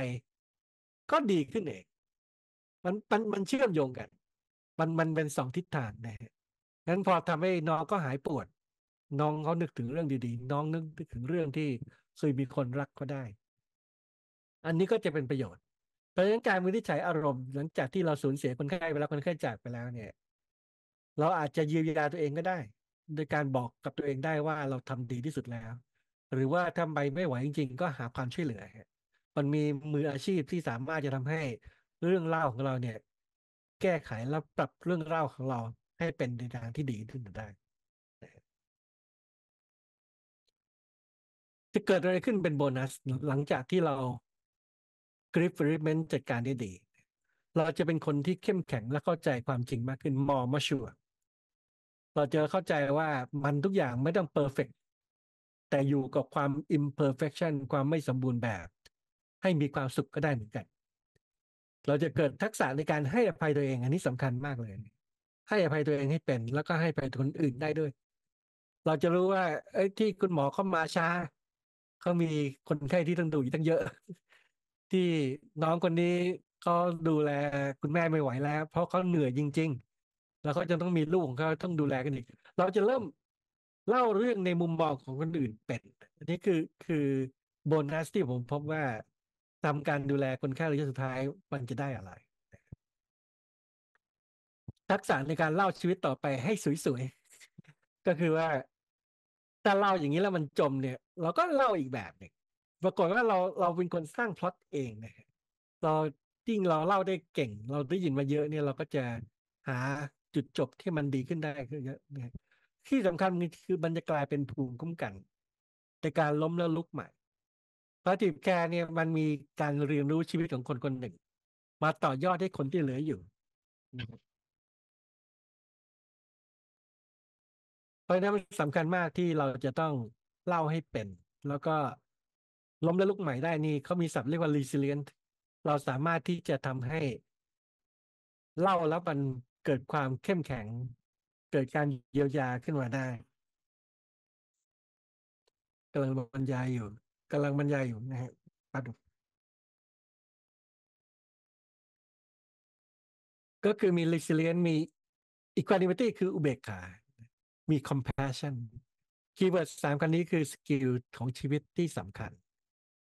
ก็ดีขึ้นเองมันมันมันเชื่อมโยงกัน มันมันเป็นสองทิศทางนะนั้นพอทำให้น้องก็หายปวด น้องเขานึกถึงเรื่องดีๆน้องนึกถึงเรื่องที่เคยมีคนรักก็ได้ อันนี้ก็จะเป็นประโยชน์เพราะฉะนั้นการวินิจฉัยอารมณ์ หลังจากที่เราสูญเสียคนไข้ไปแล้วคนไข้จากไปแล้วเนี่ย เราอาจจะเยียวยาตัวเองก็ได้ โดยการบอกกับตัวเองได้ว่าเราทำดีที่สุดแล้ว หรือว่าทำไปไม่ไหวจริงๆก็หาความช่วยเหลือมันมีมืออาชีพที่สามารถจะทำให้เรื่องเล่าของเราเนี่ย แก้ไขและปรับเรื่องเล่าของเราให้เป็นในทางที่ดีขึ้นได้จะเกิดอะไรขึ้นเป็นโบนัสหลังจากที่เรากริฟริเมนจัดการได้ดี เราจะเป็นคนที่เข้มแข็งและเข้าใจความจริงมากขึ้นมอมาชัวเราจะเข้าใจว่ามันทุกอย่างไม่ต้องเพอร์เฟกแต่อยู่กับความอิมเพอร์เฟคชันความไม่สมบูรณ์แบบ ให้มีความสุขก็ได้เหมือนกัน เราจะเกิดทักษะในการให้อภัยตัวเองอันนี้สำคัญมากเลย ให้อภัยตัวเองให้เป็นแล้วก็ให้อภัยคนอื่นได้ด้วย เราจะรู้ว่าไอ้ที่คุณหมอเข้ามาช้าเขามีคนไข้ที่ต้องดูอีกตั้งเยอะที่น้องคนนี้เขาดูแลคุณแม่ไม่ไหวแล้ว เพราะเขาเหนื่อยจริง ๆ แล้วเขาจะต้องมีลูกของเขาต้องดูแลกันอีก เราจะเริ่มเล่าเรื่องในมุมมองของคนอื่นเป็นอันนี้คือคือโบนัสที่ผมพบว่าทำการดูแลคนไข้ระยะสุดท้ายมันจะได้อะไร ทักษะในการเล่าชีวิตต่อไปให้สวยๆก็คือว่าถ้าเล่าอย่างนี้แล้วมันจมเนี่ย เราก็เล่าอีกแบบหนึ่งปรากฏว่าเราเราเป็นคนสร้างพล็อตเองนะเราจริงเราเล่าได้เก่ง เราได้ยินมาเยอะเนี่ยเราก็จะหาจุดจบที่มันดีขึ้นได้ขึ้นเยอะนะที่สำคัญคือมันจะกลายเป็นภูมิคุ้มกันในการล้มแล้วลุกใหม่พระติบแคร์เนี่ยมันมีการเรียนรู้ชีวิตของคนคนหนึ่ง มาต่อยอดให้คนที่เหลืออยู่เพราะนั้นมันสำคัญมากที่เราจะต้องเล่าให้เป็น แล้วก็ล้มแล้วลุกใหม่ได้นี่เขามีศัพท์เรียกว่า resilient เราสามารถที่จะทำให้เล่าแล้วมันเกิดความเข้มแข็ง เกิดการเยียวยาขึ้นมาได้ กำลังบรรยายอยู่ กำลังบรรยายอยู่นะฮะปัดก็คือมี resilience มี equanimity คืออุเบกขา มี compassion คีย์เวิร์ดสามคันนี้คือสกิลของชีวิตที่สำคัญ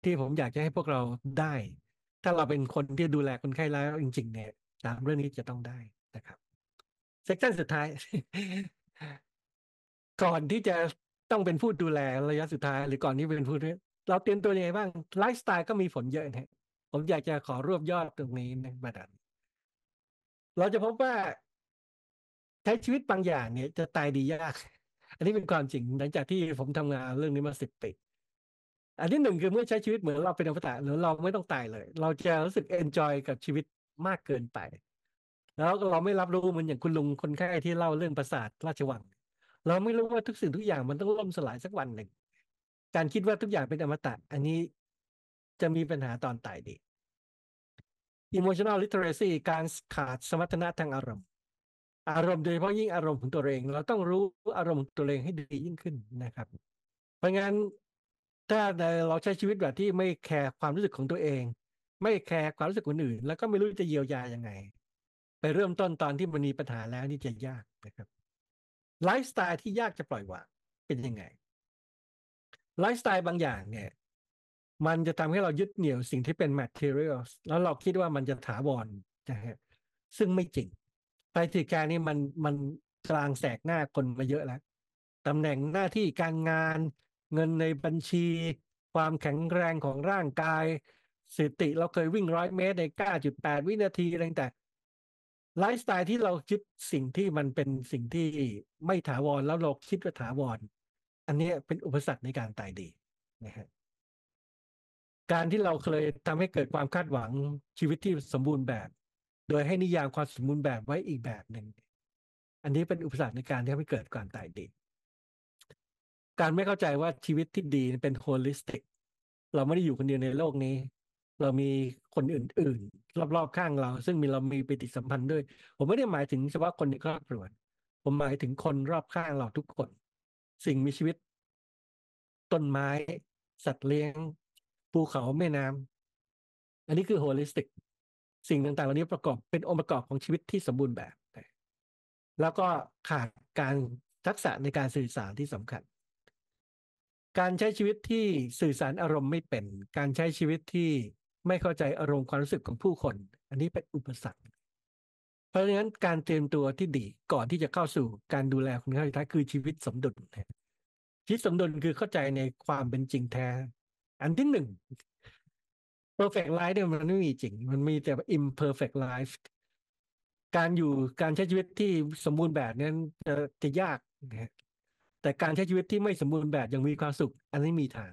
ที่ผมอยากจะให้พวกเราได้ ถ้าเราเป็นคนที่ดูแลคนไข้แล้วจริง ๆเนี่ยสามเรื่องนี้จะต้องได้นะครับเซกชันสุดท้าย ก่อนที่จะต้องเป็นผู้ดูแลระยะสุดท้าย หรือก่อนที่เป็นผู้เราเตรียมตัวยังไงบ้างไลฟ์สไตล์ก็มีผลเยอะนะผมอยากจะขอรวบยอดตรงนี้นะบัดันเราจะพบว่าใช้ชีวิตบางอย่างเนี่ยจะตายดียาก อันนี้เป็นความจริง หลังจากที่ผมทำงานเรื่องนี้มาสิบปีอันที่หนึ่งคือเมื่อใช้ชีวิตเหมือนเราเป็นอวตารหรือเราไม่ต้องตายเลย เราจะรู้สึกเอนจอยกับชีวิตมากเกินไป แล้วเราไม่รับรู้มันอย่างคุณลุงคนไข้ที่เล่าเรื่องประสาทราชวัง เราไม่รู้ว่าทุกสิ่งทุกอย่างมันต้องล่มสลายสักวันหนึ่ง การคิดว่าทุกอย่างเป็นอมตะ อันนี้จะมีปัญหาตอนตายดี emotional literacy การขาดสมรรถนะทางอารมณ์ อารมณ์โดยเฉพาะยิ่งอารมณ์ของตัวเอง เราต้องรู้อารมณ์ของตัวเองให้ดียิ่งขึ้นนะครับ เพราะงั้นถ้าเราใช้ชีวิตแบบที่ไม่แคร์ความรู้สึกของตัวเอง ไม่แคร์ความรู้สึกคนอื่น แล้วก็ไม่รู้จะเยียวยายังไง ไปเริ่มต้นตอนที่มันมีปัญหาแล้วนี่จะยากนะครับ ไลฟ์สไตล์ที่ยากจะปล่อยวางเป็นยังไงไลฟ์สไตล์บางอย่างเนี่ย มันจะทำให้เรายึดเหนี่ยวสิ่งที่เป็น materials แล้วเราคิดว่ามันจะถาวรนะฮะซึ่งไม่จริงไปตอการนี่มันมันกลางแสกหน้าคนมาเยอะแล้วตำแหน่งหน้าที่การงานเงินในบัญชี ความแข็งแรงของร่างกายสติเราเคยวิ่งร้อยเมตร ในเก้าจุดแปดวินาทีอะไรแต่ไลฟ์สไตล์ที่เราคิดสิ่งที่มันเป็นสิ่งที่ไม่ถาวรแล้วเราคิดว่าถาวร อันนี้เป็นอุปสรรคในการตายดีนะฮะการที่เราเคยทำให้เกิดความคาดหวังชีวิตที่สมบูรณ์แบบ โดยให้นิยามความสมบูรณ์แบบไว้อีกแบบหนึ่งอันนี้เป็นอุปสรรคในการที่ทำให้เกิดการตายดีการไม่เข้าใจว่าชีวิตที่ดีเป็นโฮลิสติก เราไม่ได้อยู่คนเดียวในโลกนี้ เรามีคนอื่น ๆ รอบๆข้างเรา ซึ่งมีเรามีปฏิสัมพันธ์ด้วย ผมไม่ได้หมายถึงเฉพาะคนในครอบครัวผมหมายถึงคนรอบข้างเราทุกคน สิ่งมีชีวิต ต้นไม้ สัตว์เลี้ยง ภูเขาแม่น้ำ อันนี้คือโฮลิสติกสิ่งต่างๆเหล่านี้ประกอบเป็นองค์ประกอบของชีวิตที่สมบูรณ์แบบแล้วก็ขาดการทักษะในการสื่อสารที่สำคัญการใช้ชีวิตที่สื่อสารอารมณ์ไม่เป็น การใช้ชีวิตที่ไม่เข้าใจอารมณ์ความรู้สึกของผู้คน อันนี้เป็นอุปสรรค เพราะฉะนั้นการเตรียมตัวที่ดีก่อนที่จะเข้าสู่การดูแลคนไข้สุดท้ายคือชีวิตสมดุล ชีวิตสมดุลคือเข้าใจในความเป็นจริงแท้ อันที่หนึ่ง perfect life เนี่ยมันไม่มีจริง มันมีแต่ imperfect life การอยู่การใช้ชีวิตที่สมบูรณ์แบบนั้นจะจะยากนะแต่การใช้ชีวิตที่ไม่สมบูรณ์แบบยังมีความสุข อันนี้มีทาง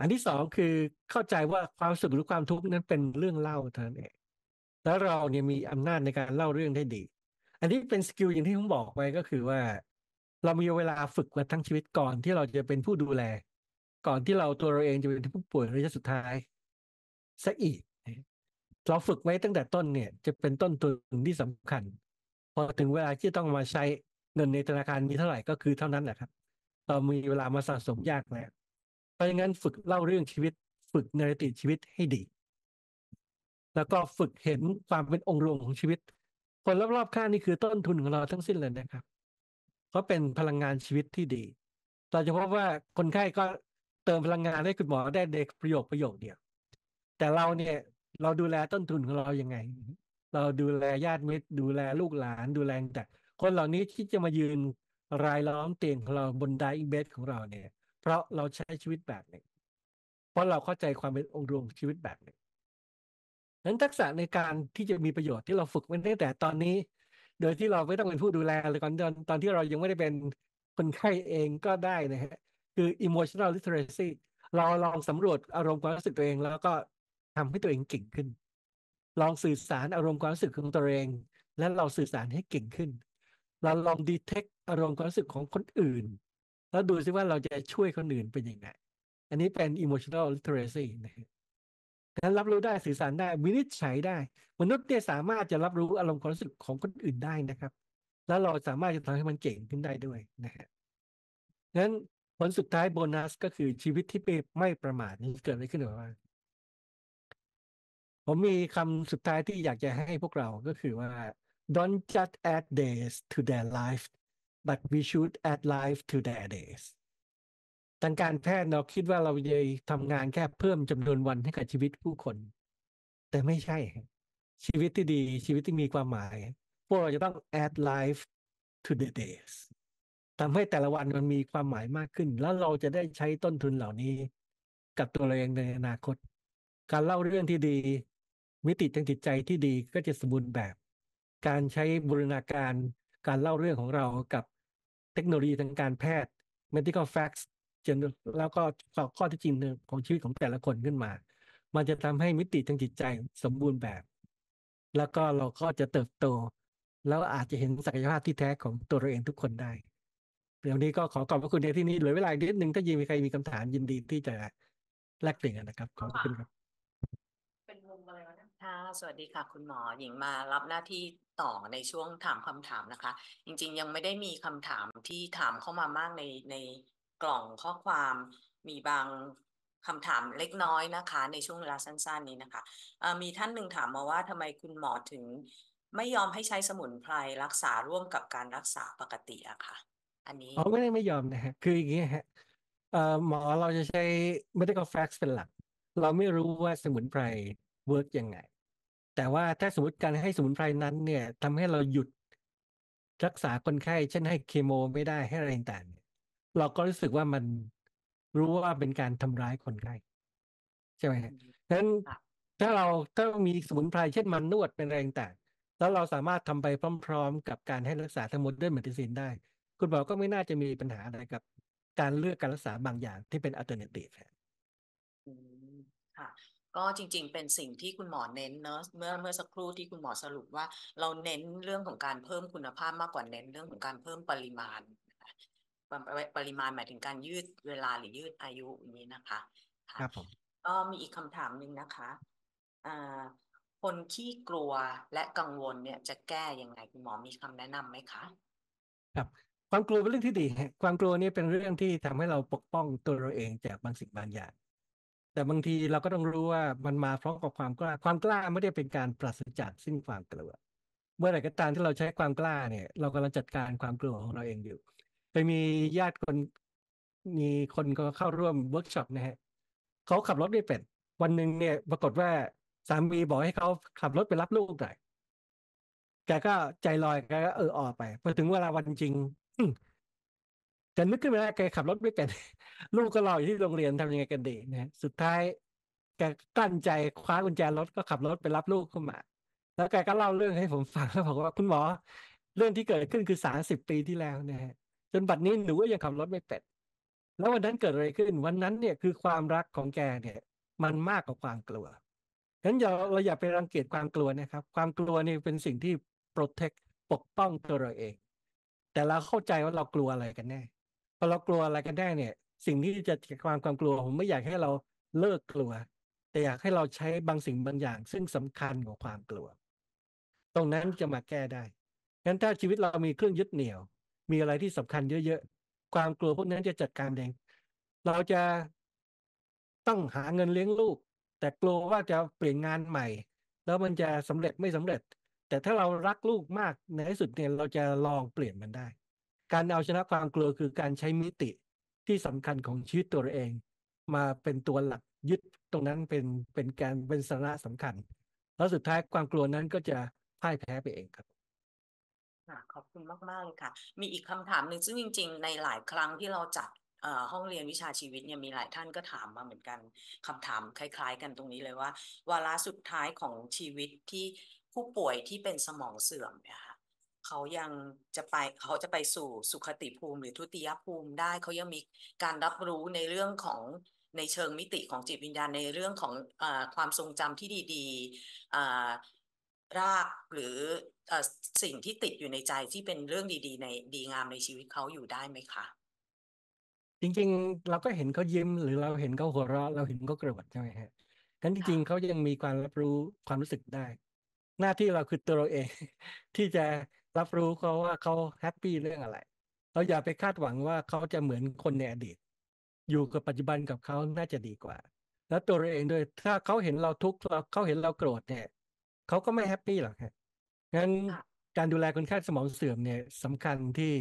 อันที่สองคือเข้าใจว่าความสุขหรือความทุกข์นั้นเป็นเรื่องเล่าเท่านั้นเองแล้วเราเนี่ยมีอำนาจในการเล่าเรื่องได้ดี อันนี้เป็นสกิลอย่างที่ผมบอกไว้ก็คือว่า เรามีเวลาฝึกมาทั้งชีวิตก่อนที่เราจะเป็นผู้ดูแล ก่อนที่เราตัวเราเองจะเป็นผู้ป่วยระยะสุดท้ายซะอีกเราฝึกไว้ตั้งแต่ต้นเนี่ย จะเป็นต้นทุนที่สำคัญ พอถึงเวลาที่ต้องมาใช้เงินในธนาคารมีเท่าไหร่ก็คือเท่านั้นแหละครับ เรามีเวลามาสะสมยากแล้วเพราะงั้นฝึกเล่าเรื่องชีวิต ฝึกนาริติชีวิตให้ดี แล้วก็ฝึกเห็นความเป็นองค์รวมของชีวิต คนรอบๆ ข้างนี่คือต้นทุนของเราทั้งสิ้นเลยนะครับเขาเป็นพลังงานชีวิตที่ดีเราจะพบว่าคนไข้ก็เติมพลังงานให้คุณหมอได้เด็กประโยคประโยคเดียวแต่เราเนี่ยเราดูแลต้นทุนของเรายังไง เราดูแลญาติมิตรดูแลลูกหลาน ดูแลแต่คนเหล่านี้ที่จะมายืนรายล้อมเตียงของเราบนไดอิงเบสของเราเนี่ย เพราะเราใช้ชีวิตแบบหนึ่งเพราะเราเข้าใจความเป็นองค์รวมชีวิตแบบหนึ่งนั้นทักษะในการที่จะมีประโยชน์ที่เราฝึกมาตั้งแต่ตอนนี้ โดยที่เราไม่ต้องเป็นผู้ดูแลเลยก่อนตอนตอนที่เรายังไม่ได้เป็นคนไข้เองก็ได้นะฮะคือ emotional literacy เราลองสำรวจอารมณ์ความรู้สึกตัวเอง แล้วก็ทำให้ตัวเองเก่งขึ้น ลองสื่อสารอารมณ์ความรู้สึกของตัวเอง และเราสื่อสารให้เก่งขึ้นเราลองดีเทคอารมณ์ความรู้สึกของคนอื่น แล้วดูซิว่าเราจะช่วยคนอื่นเป็นยังไง อันนี้เป็น emotional literacy นะครัการับรู้ได้สื่อสารได้วินิจฉัยได้ มนุษย์เนี่ยสามารถจะรับรู้อารมณ์ความรู้สึกของคนอื่นได้นะครับ แล้วเราสามารถจะทำให้มันเก่งขึ้นได้ด้วยนะฮะนั้นผลสุดท้ายโบนัสก็คือชีวิตที่ไม่ประมาทนี่เกิดอะไรขึ้นหรือว่าผมมีคำสุดท้ายที่อยากจะให้พวกเราก็คือว่า don't just add days to their life but we should add life to their days ทางการแพทย์เราคิดว่าเราจะทำงานแค่เพิ่มจำนวนวันให้กับชีวิตผู้คน แต่ไม่ใช่ชีวิตที่ดี ชีวิตที่มีความหมาย พวกเราจะต้อง add life to the days ทำให้แต่ละวันมันมีความหมายมากขึ้น แล้วเราจะได้ใช้ต้นทุนเหล่านี้ กับตัวเราเองในอนาคต การเล่าเรื่องที่ดี มิติทางจิตใจที่ดีก็จะสมบูรณ์แบบการใช้บูรณาการการเล่าเรื่องของเรากับเทคโนโลยีทางการแพทย์ medical facts แล้วก็ข้อที่จริงของชีวิตของแต่ละคนขึ้นมา มันจะทำให้มิติทางจิตใจสมบูรณ์แบบ แล้วก็เราก็จะเติบโต แล้วอาจจะเห็นศักยภาพที่แท้ของตัวเราเองทุกคนได้เดี๋ยวนี้ก็ขอขอบพระคุณในที่นี้เหลือเวลาอีกนิดนึงถ้ายังมีใครมีคำถามยินดีที่จะแลกเปลี่ยนนะครับ ขอบคุณครับสวัสดีค่ะ คุณหมอหญิงมารับหน้าที่ต่อในช่วงถามคำถามนะคะ จริงๆ ยังไม่ได้มีคำถามที่ถามเข้ามามากในในกล่องข้อความ มีบางคำถามเล็กน้อยนะคะ ในช่วงเวลาสั้น ๆ นี้นะคะะมีท่านหนึ่งถามมาว่าทำไมคุณหมอถึง ไม่ยอมให้ใช้สมุนไพรรักษาร่วมกับการรักษาปกติอะค่ะ อันนี้เขาไม่ได้ไม่ยอมนะฮะคืออย่างนี้ฮะหมอเราจะใช้ medical facts เป็นหลักเราไม่รู้ว่าสมุนไพรเวิร์กยังไงแต่ว่าถ้าสมมติการให้สมุนไพรนั้นเนี่ย ทำให้เราหยุดรักษาคนไข้ เช่นให้เคมไม่ได้ให้อะไรต่างยเราก็รู้สึกว่ามันรู้ว่าเป็นการทำร้ายคนไข้ใช่ไหมฮะนั้นถ้าเราถ้ามีสมุนไพรเช่นมันนวดเป็นอะไรต่างแล้วเราสามารถทำไปพร้อมๆกับการให้รักษาทั้งหมดด้วยเมดิซินได้ คุณหมอก็ไม่น่าจะมีปัญหาอะไรกับ การเลือกการรักษาบางอย่าง ที่เป็นอัลเทอร์เนทีฟค่ะก็จริงๆ เป็นสิ่งที่คุณหมอเน้น เนอะเมื่อเมื่อสักครู่ที่คุณหมอสรุปว่า เราเน้นเรื่องของการเพิ่มคุณภาพมากกว่าเน้นเรื่องของการเพิ่มปริมาณปริมาณหมายถึงการยืดเวลาหรือยืดอายุอย่างนี้นะคะ ครับผมก็มีอีกคำถามหนึ่งนะคะอ่าคนขี้กลัวและกังวลเนี่ย จะแก้ยังไงคุณหมอมีคำแนะนำไหมคะ ครับ ความกลัวเป็นเรื่องที่ดีความกลัวนี่เป็นเรื่องที่ทำให้เราปกป้องตัวเราเองจากบางสิ่งบางอย่างแต่บางทีเราก็ต้องรู้ว่ามันมาพร้อมกับความกล้า ความกล้าไม่ได้เป็นการปราศจากซึ่งความกลัวเมื่อไหร่ก็ตามที่เราใช้ความกล้าเนี่ยเรากำลังจัดการความกลัวของเราเองอยู่เคยมีญาติคนมีคนก็เข้าร่วมเวิร์กช็อปนะฮะเขาขับรถได้เป็น วันหนึ่งเนี่ย ปรากฏว่าสามีบอกให้เขาขับรถไปรับลูกหน่อยแกก็ใจลอยแกก็เออออกไปพอถึงเวลาวันจริงแันนึกขึ้นมาแกขับรถด้วยกันลูกก็รออยู่ที่โรงเรียนทำยังไงกันดีนะสุดท้าย แกกั้นใจคว้ากุญแจรถก็ขับรถไปรับลูกเข้ามา แล้วแกก็เล่าเรื่องให้ผมฟังแล้วบอกว่าคุณหมอเรื่องที่เกิดขึ้นคือสามสิบปีที่แล้วนะฮะ จนบัดนี้หนูก็ยังขับรถไม่เป็นแล้ววันนั้นเกิดอะไรขึ้นวันนั้นเนี่ยคือความรักของแกเนี่ย มันมากกว่าความกลัวฉะนั้นอย่าเราอย่าไปรังเกียจความกลัวนะครับความกลัวนี่เป็นสิ่งที่โปรเทคปกป้องตัวเราเองแต่เราเข้าใจว่าเรากลัวอะไรกันแน่พอเรากลัวอะไรกันได้เนี่ย สิ่งที่จะจัดความความกลัวผมไม่อยากให้เราเลิกกลัว แต่อยากให้เราใช้บางสิ่งบางอย่าง ซึ่งสำคัญของความกลัว ตรงนั้นจะมาแก้ได้งั้นถ้าชีวิตเรามีเครื่องยึดเหนี่ยว มีอะไรที่สำคัญเยอะๆความกลัวพวกนั้นจะจัดการเองเราจะต้องหาเงินเลี้ยงลูก แต่กลัวว่าจะเปลี่ยนงานใหม่ แล้วมันจะสำเร็จไม่สำเร็จ แต่ถ้าเรารักลูกมากในที่สุดเนี่ยเราจะลองเปลี่ยนมันได้การเอาชนะความกลัวคือการใช้มิติที่สำคัญของชีวิตตัวเอง มาเป็นตัวหลักยึดตรงนั้นเป็นเป็นการเป็นสาระสำคัญแล้วสุดท้ายความกลัวนั้นก็จะพ่ายแพ้ไปเองครับขอบคุณมากมากเลยค่ะ มีอีกคำถามหนึ่งซึ่งจริง ๆ ในหลายครั้งที่เราจัดห้องเรียนวิชาชีวิตเนี่ยมีหลายท่านก็ถามมาเหมือนกันคำถามคล้าย ๆ กันตรงนี้เลยว่าวาระสุดท้ายของชีวิตที่ผู้ป่วยที่เป็นสมองเสื่อมเนี่ยค่ะเขายังจะไปเขาจะไปสู่สุขติภูมิหรือทุติยภูมิ ได้เขายังมีการรับรู้ในเรื่องของในเชิงมิติของจิตวิญญาณ ในเรื่องของอความทรงจำที่ดีๆรากหรือสิ่งที่ติดอยู่ในใจที่เป็นเรื่องดี ๆ ในดีงามในชีวิตเขาอยู่ได้ไหมคะ จริงๆเราก็เห็นเขายิ้มหรือเราเห็นเขาหัวเราะเราเห็นเขากรดใช่ไหมฮะกันจริงๆเขายังมีความรับรู้ความรู้สึกได้ หน้าที่เราคือตัวเราเองที่จะรับรู้เขาว่าเขาแฮปปี้เรื่องอะไรเราอย่าไปคาดหวังว่าเขาจะเหมือนคนในอดีตอยู่กับปัจจุบันกับเขาน่าจะดีกว่า แล้วตัวเราเองด้วยถ้าเขาเห็นเราทุกข์เขาเห็นเราโกรธเนี่ยเขาก็ไม่แฮปปี้หรอกฮะงั้นการดูแลคนไข้สมองเสื่อมเนี่ยสำคัญที่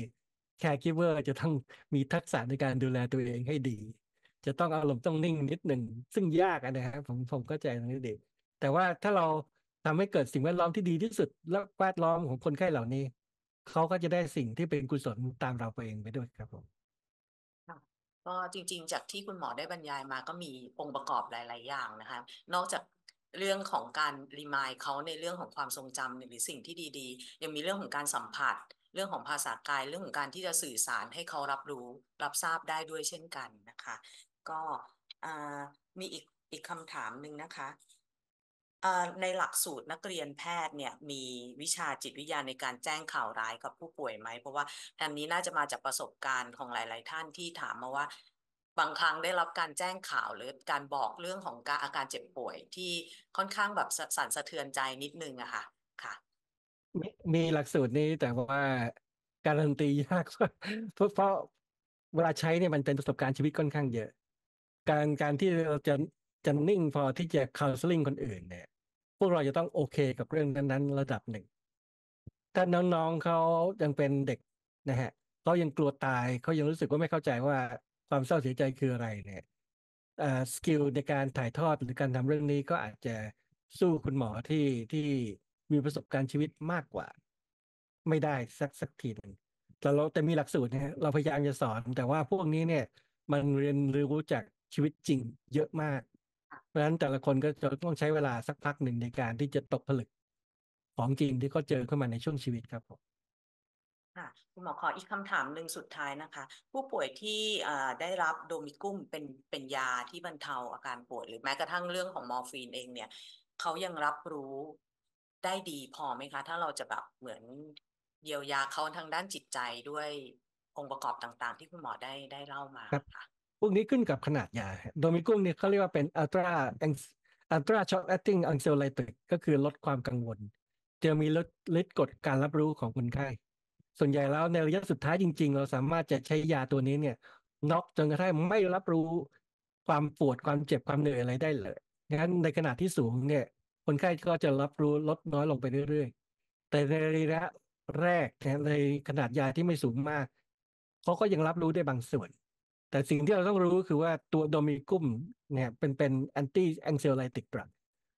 แคร์กิเวอร์จะต้องมีทักษะในการดูแลตัวเองให้ดี จะต้องอารมณ์ต้องนิ่งนิดหนึ่งซึ่งยากนะครับผมผมเข้าใจตรงนี้เด็กแต่ว่าถ้าเราทำให้เกิดสิ่งแวดล้อมที่ดีที่สุดและแวดล้อมของคนไข้เหล่านี้ เขาก็จะได้สิ่งที่เป็นกุศลตามเราไปเองไปด้วยครับผมก็จริง ๆ จากที่คุณหมอได้บรรยายมาก็มีองค์ประกอบหลาย ๆ อย่างนะคะนอกจากเรื่องของการ รีมายเขาในเรื่องของความทรงจำหรือสิ่งที่ดี ๆ ยังมีเรื่องของการสัมผัส เรื่องของภาษากาย เรื่องของการที่จะสื่อสารให้เขารับรู้ รับทราบได้ด้วยเช่นกันนะคะ ก็มีอีกอีกคำถามหนึ่งนะคะในหลักสูตรนักเรียนแพทย์เนี่ยมีวิชาจิตวิทยาในการแจ้งข่าวร้ายกับผู้ป่วยไหมเพราะว่าอันนี้น่าจะมาจากประสบการณ์ของหลายๆท่านที่ถามมาว่า บางครั้งได้รับการแจ้งข่าวหรือการบอกเรื่องของการอาการเจ็บป่วย ที่ค่อนข้างแบบสั่นสะเทือนใจนิดนึงอะค่ะ ค่ะมีหลักสูตรนี้แต่ว่าการันตียากเพราะเพราะเวลาใช้เนี่ยมันเป็นประสบการณ์ชีวิตค่อนข้างเยอะ การการที่เราจะจะนิ่งพอที่จะคาสซิล l i งคนอื่นเนี่ย พวกเราจะต้องโอเคกับเรื่องนั้นๆ ระดับหนึ่ง ถ้าน้องๆเขายังเป็นเด็กนะฮะเขายังกลัวตายเขายังรู้สึกว่าไม่เข้าใจว่าความเศร้าเสียใจคืออะไรเนี่ยสกิลในการถ่ายทอดหรือการทำเรื่องนี้ ก็อาจจะสู้คุณหมอที่ที่มีประสบการณ์ชีวิตมากกว่า ไม่ได้สักสักทีนึง แต่เราแต่มีหลักสูตรนะฮะเราพยายามจะสอนแต่ว่า พวกนี้เนี่ย มันเรียนรู้จากชีวิตจริงเยอะมากเพราะฉะนั้นแต่ละคนก็จะต้องใช้เวลาสักพักหนึ่งในการที่จะตกผลึกของจริงที่เขาเจอขึ้นมาในช่วงชีวิตครับผมค่ะคุณหมอขออีกคำถามหนึ่งสุดท้ายนะคะ ผู้ป่วยที่ได้รับโดมิกุ้มเป็นเป็นยาที่บรรเทาอาการปวด หรือแม้กระทั่งเรื่องของมอร์ฟีนเองเนี่ยเขายังรับรู้ได้ดีพอไหมคะ ถ้าเราจะแบบเหมือนเยียวยาเขาทางด้านจิตใจด้วยองค์ประกอบต่างๆ ที่คุณหมอได้ได้เล่ามาคับพวกนี้ขึ้นกับขนาดยา โดมิกุ้งเนี่ยเขาเรียกว่าเป็นอัลตราอัลตราช็อตแอตติ้งอังเซลไลติกก็คือลดความกังวล จะมีลดฤทธิ์กดการรับรู้ของคนไข้ ส่วนใหญ่แล้วในระยะสุดท้ายจริงๆ เราสามารถจะใช้ยาตัวนี้เนี่ยน็อกจนกระทั่งไม่รับรู้ ความปวดความเจ็บความเหนื่อยอะไรได้เลยงั้นในขนาดที่สูงเนี่ย คนไข้ก็จะรับรู้ลดน้อยลงไปเรื่อยๆ แต่ในระยะแรกในขนาดยาที่ไม่สูงมากเขาก็ยังรับรู้ได้บางส่วนแต่สิ่งที่เราต้องรู้ก็คือว่าตัวโดมิกุมเนี่ย เป็นเป็นแอนตี้แองเซลไลติกดรัก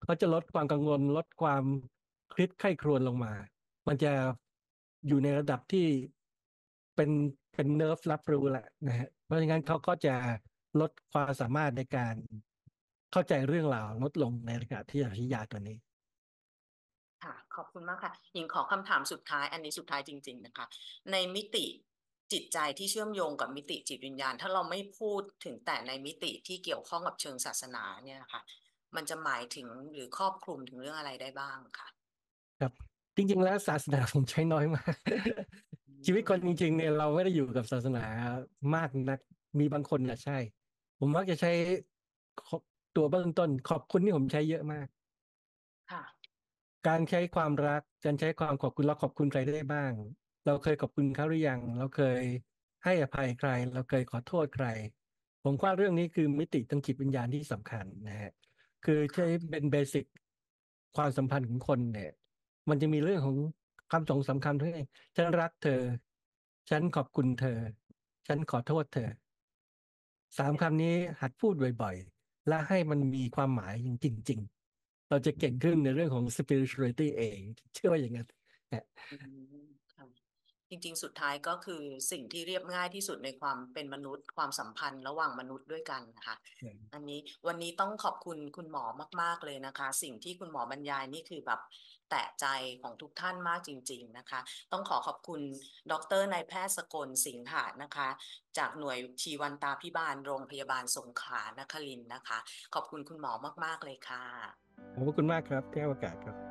เขาจะลดความกังวลลดความคลิดไข้ครวนลงมา มันจะอยู่ในระดับที่เป็นเป็นเนิร์ฟรับรู้แหละนะฮะเพราะฉะนั้นเขาก็จะลดความสามารถในการเข้าใจเรื่องราวลดลงในระดับที่อภิยาตัวนี้ ค่ะขอบคุณมากค่ะยิงขอคำถามสุดท้าย อันนี้สุดท้ายจริง ๆ นะคะ ในมิติจิตใจที่เชื่อมโยงกับมิติจิตวิญญาณ ถ้าเราไม่พูดถึงแต่ในมิติที่เกี่ยวข้องกับเชิงศาสนาเนี่ยค่ะ มันจะหมายถึงหรือครอบคลุมถึงเรื่องอะไรได้บ้างค่ะ ครับ จริงๆแล้วศาสนาผมใช้น้อยมากชีวิตคนจริง ๆ เนี่ยเราไม่ได้อยู่กับศาสนามากนักมีบางคนนะใช่ ผมมักจะใช้ตัวเบื้องต้นขอบคุณที่ผมใช้เยอะมาก ค่ะ การใช้ความรักการใช้ความขอบคุณเราขอบคุณใครได้บ้างเราเคยขอบคุณเขาหรือยัง เราเคยให้อภัยใคร เราเคยขอโทษใคร ผมว่าเรื่องนี้คือมิติทางจิตวิญญาณที่สำคัญนะฮะ คือใช้เป็นเบสิกความสัมพันธ์ของคนเนี่ย มันจะมีเรื่องของคำสองสำคัญั้วยฉันรักเธอ ฉันขอบคุณเธอ ฉันขอโทษเธอ สามคำนี้หัดพูดบ่อยๆ และให้มันมีความหมายจริง ๆ เราจะเก่งขึ้นในเรื่องของ spirituality เอง เชื่อว่าอย่างนั้นจริงๆ สุดท้ายก็คือสิ่งที่เรียบง่ายที่สุดในความเป็นมนุษย์ความสัมพันธ์ระหว่างมนุษย์ด้วยกันนะคะอันนี้วันนี้ต้องขอบคุณคุณหมอมากๆเลยนะคะ สิ่งที่คุณหมอบรรยายนี่คือแบบแตะใจของทุกท่านมากจริง ๆนะคะ ต้องขอขอบคุณดรนายแพทย์สกลสิงหานะคะ จากหน่วยชีวันตาพิบาลโรงพยาบาลสงขลานครินนะคะ ขอบคุณคุณหมอมากๆเลยค่ะขอบคุณมากครับแก้วอกาศครับ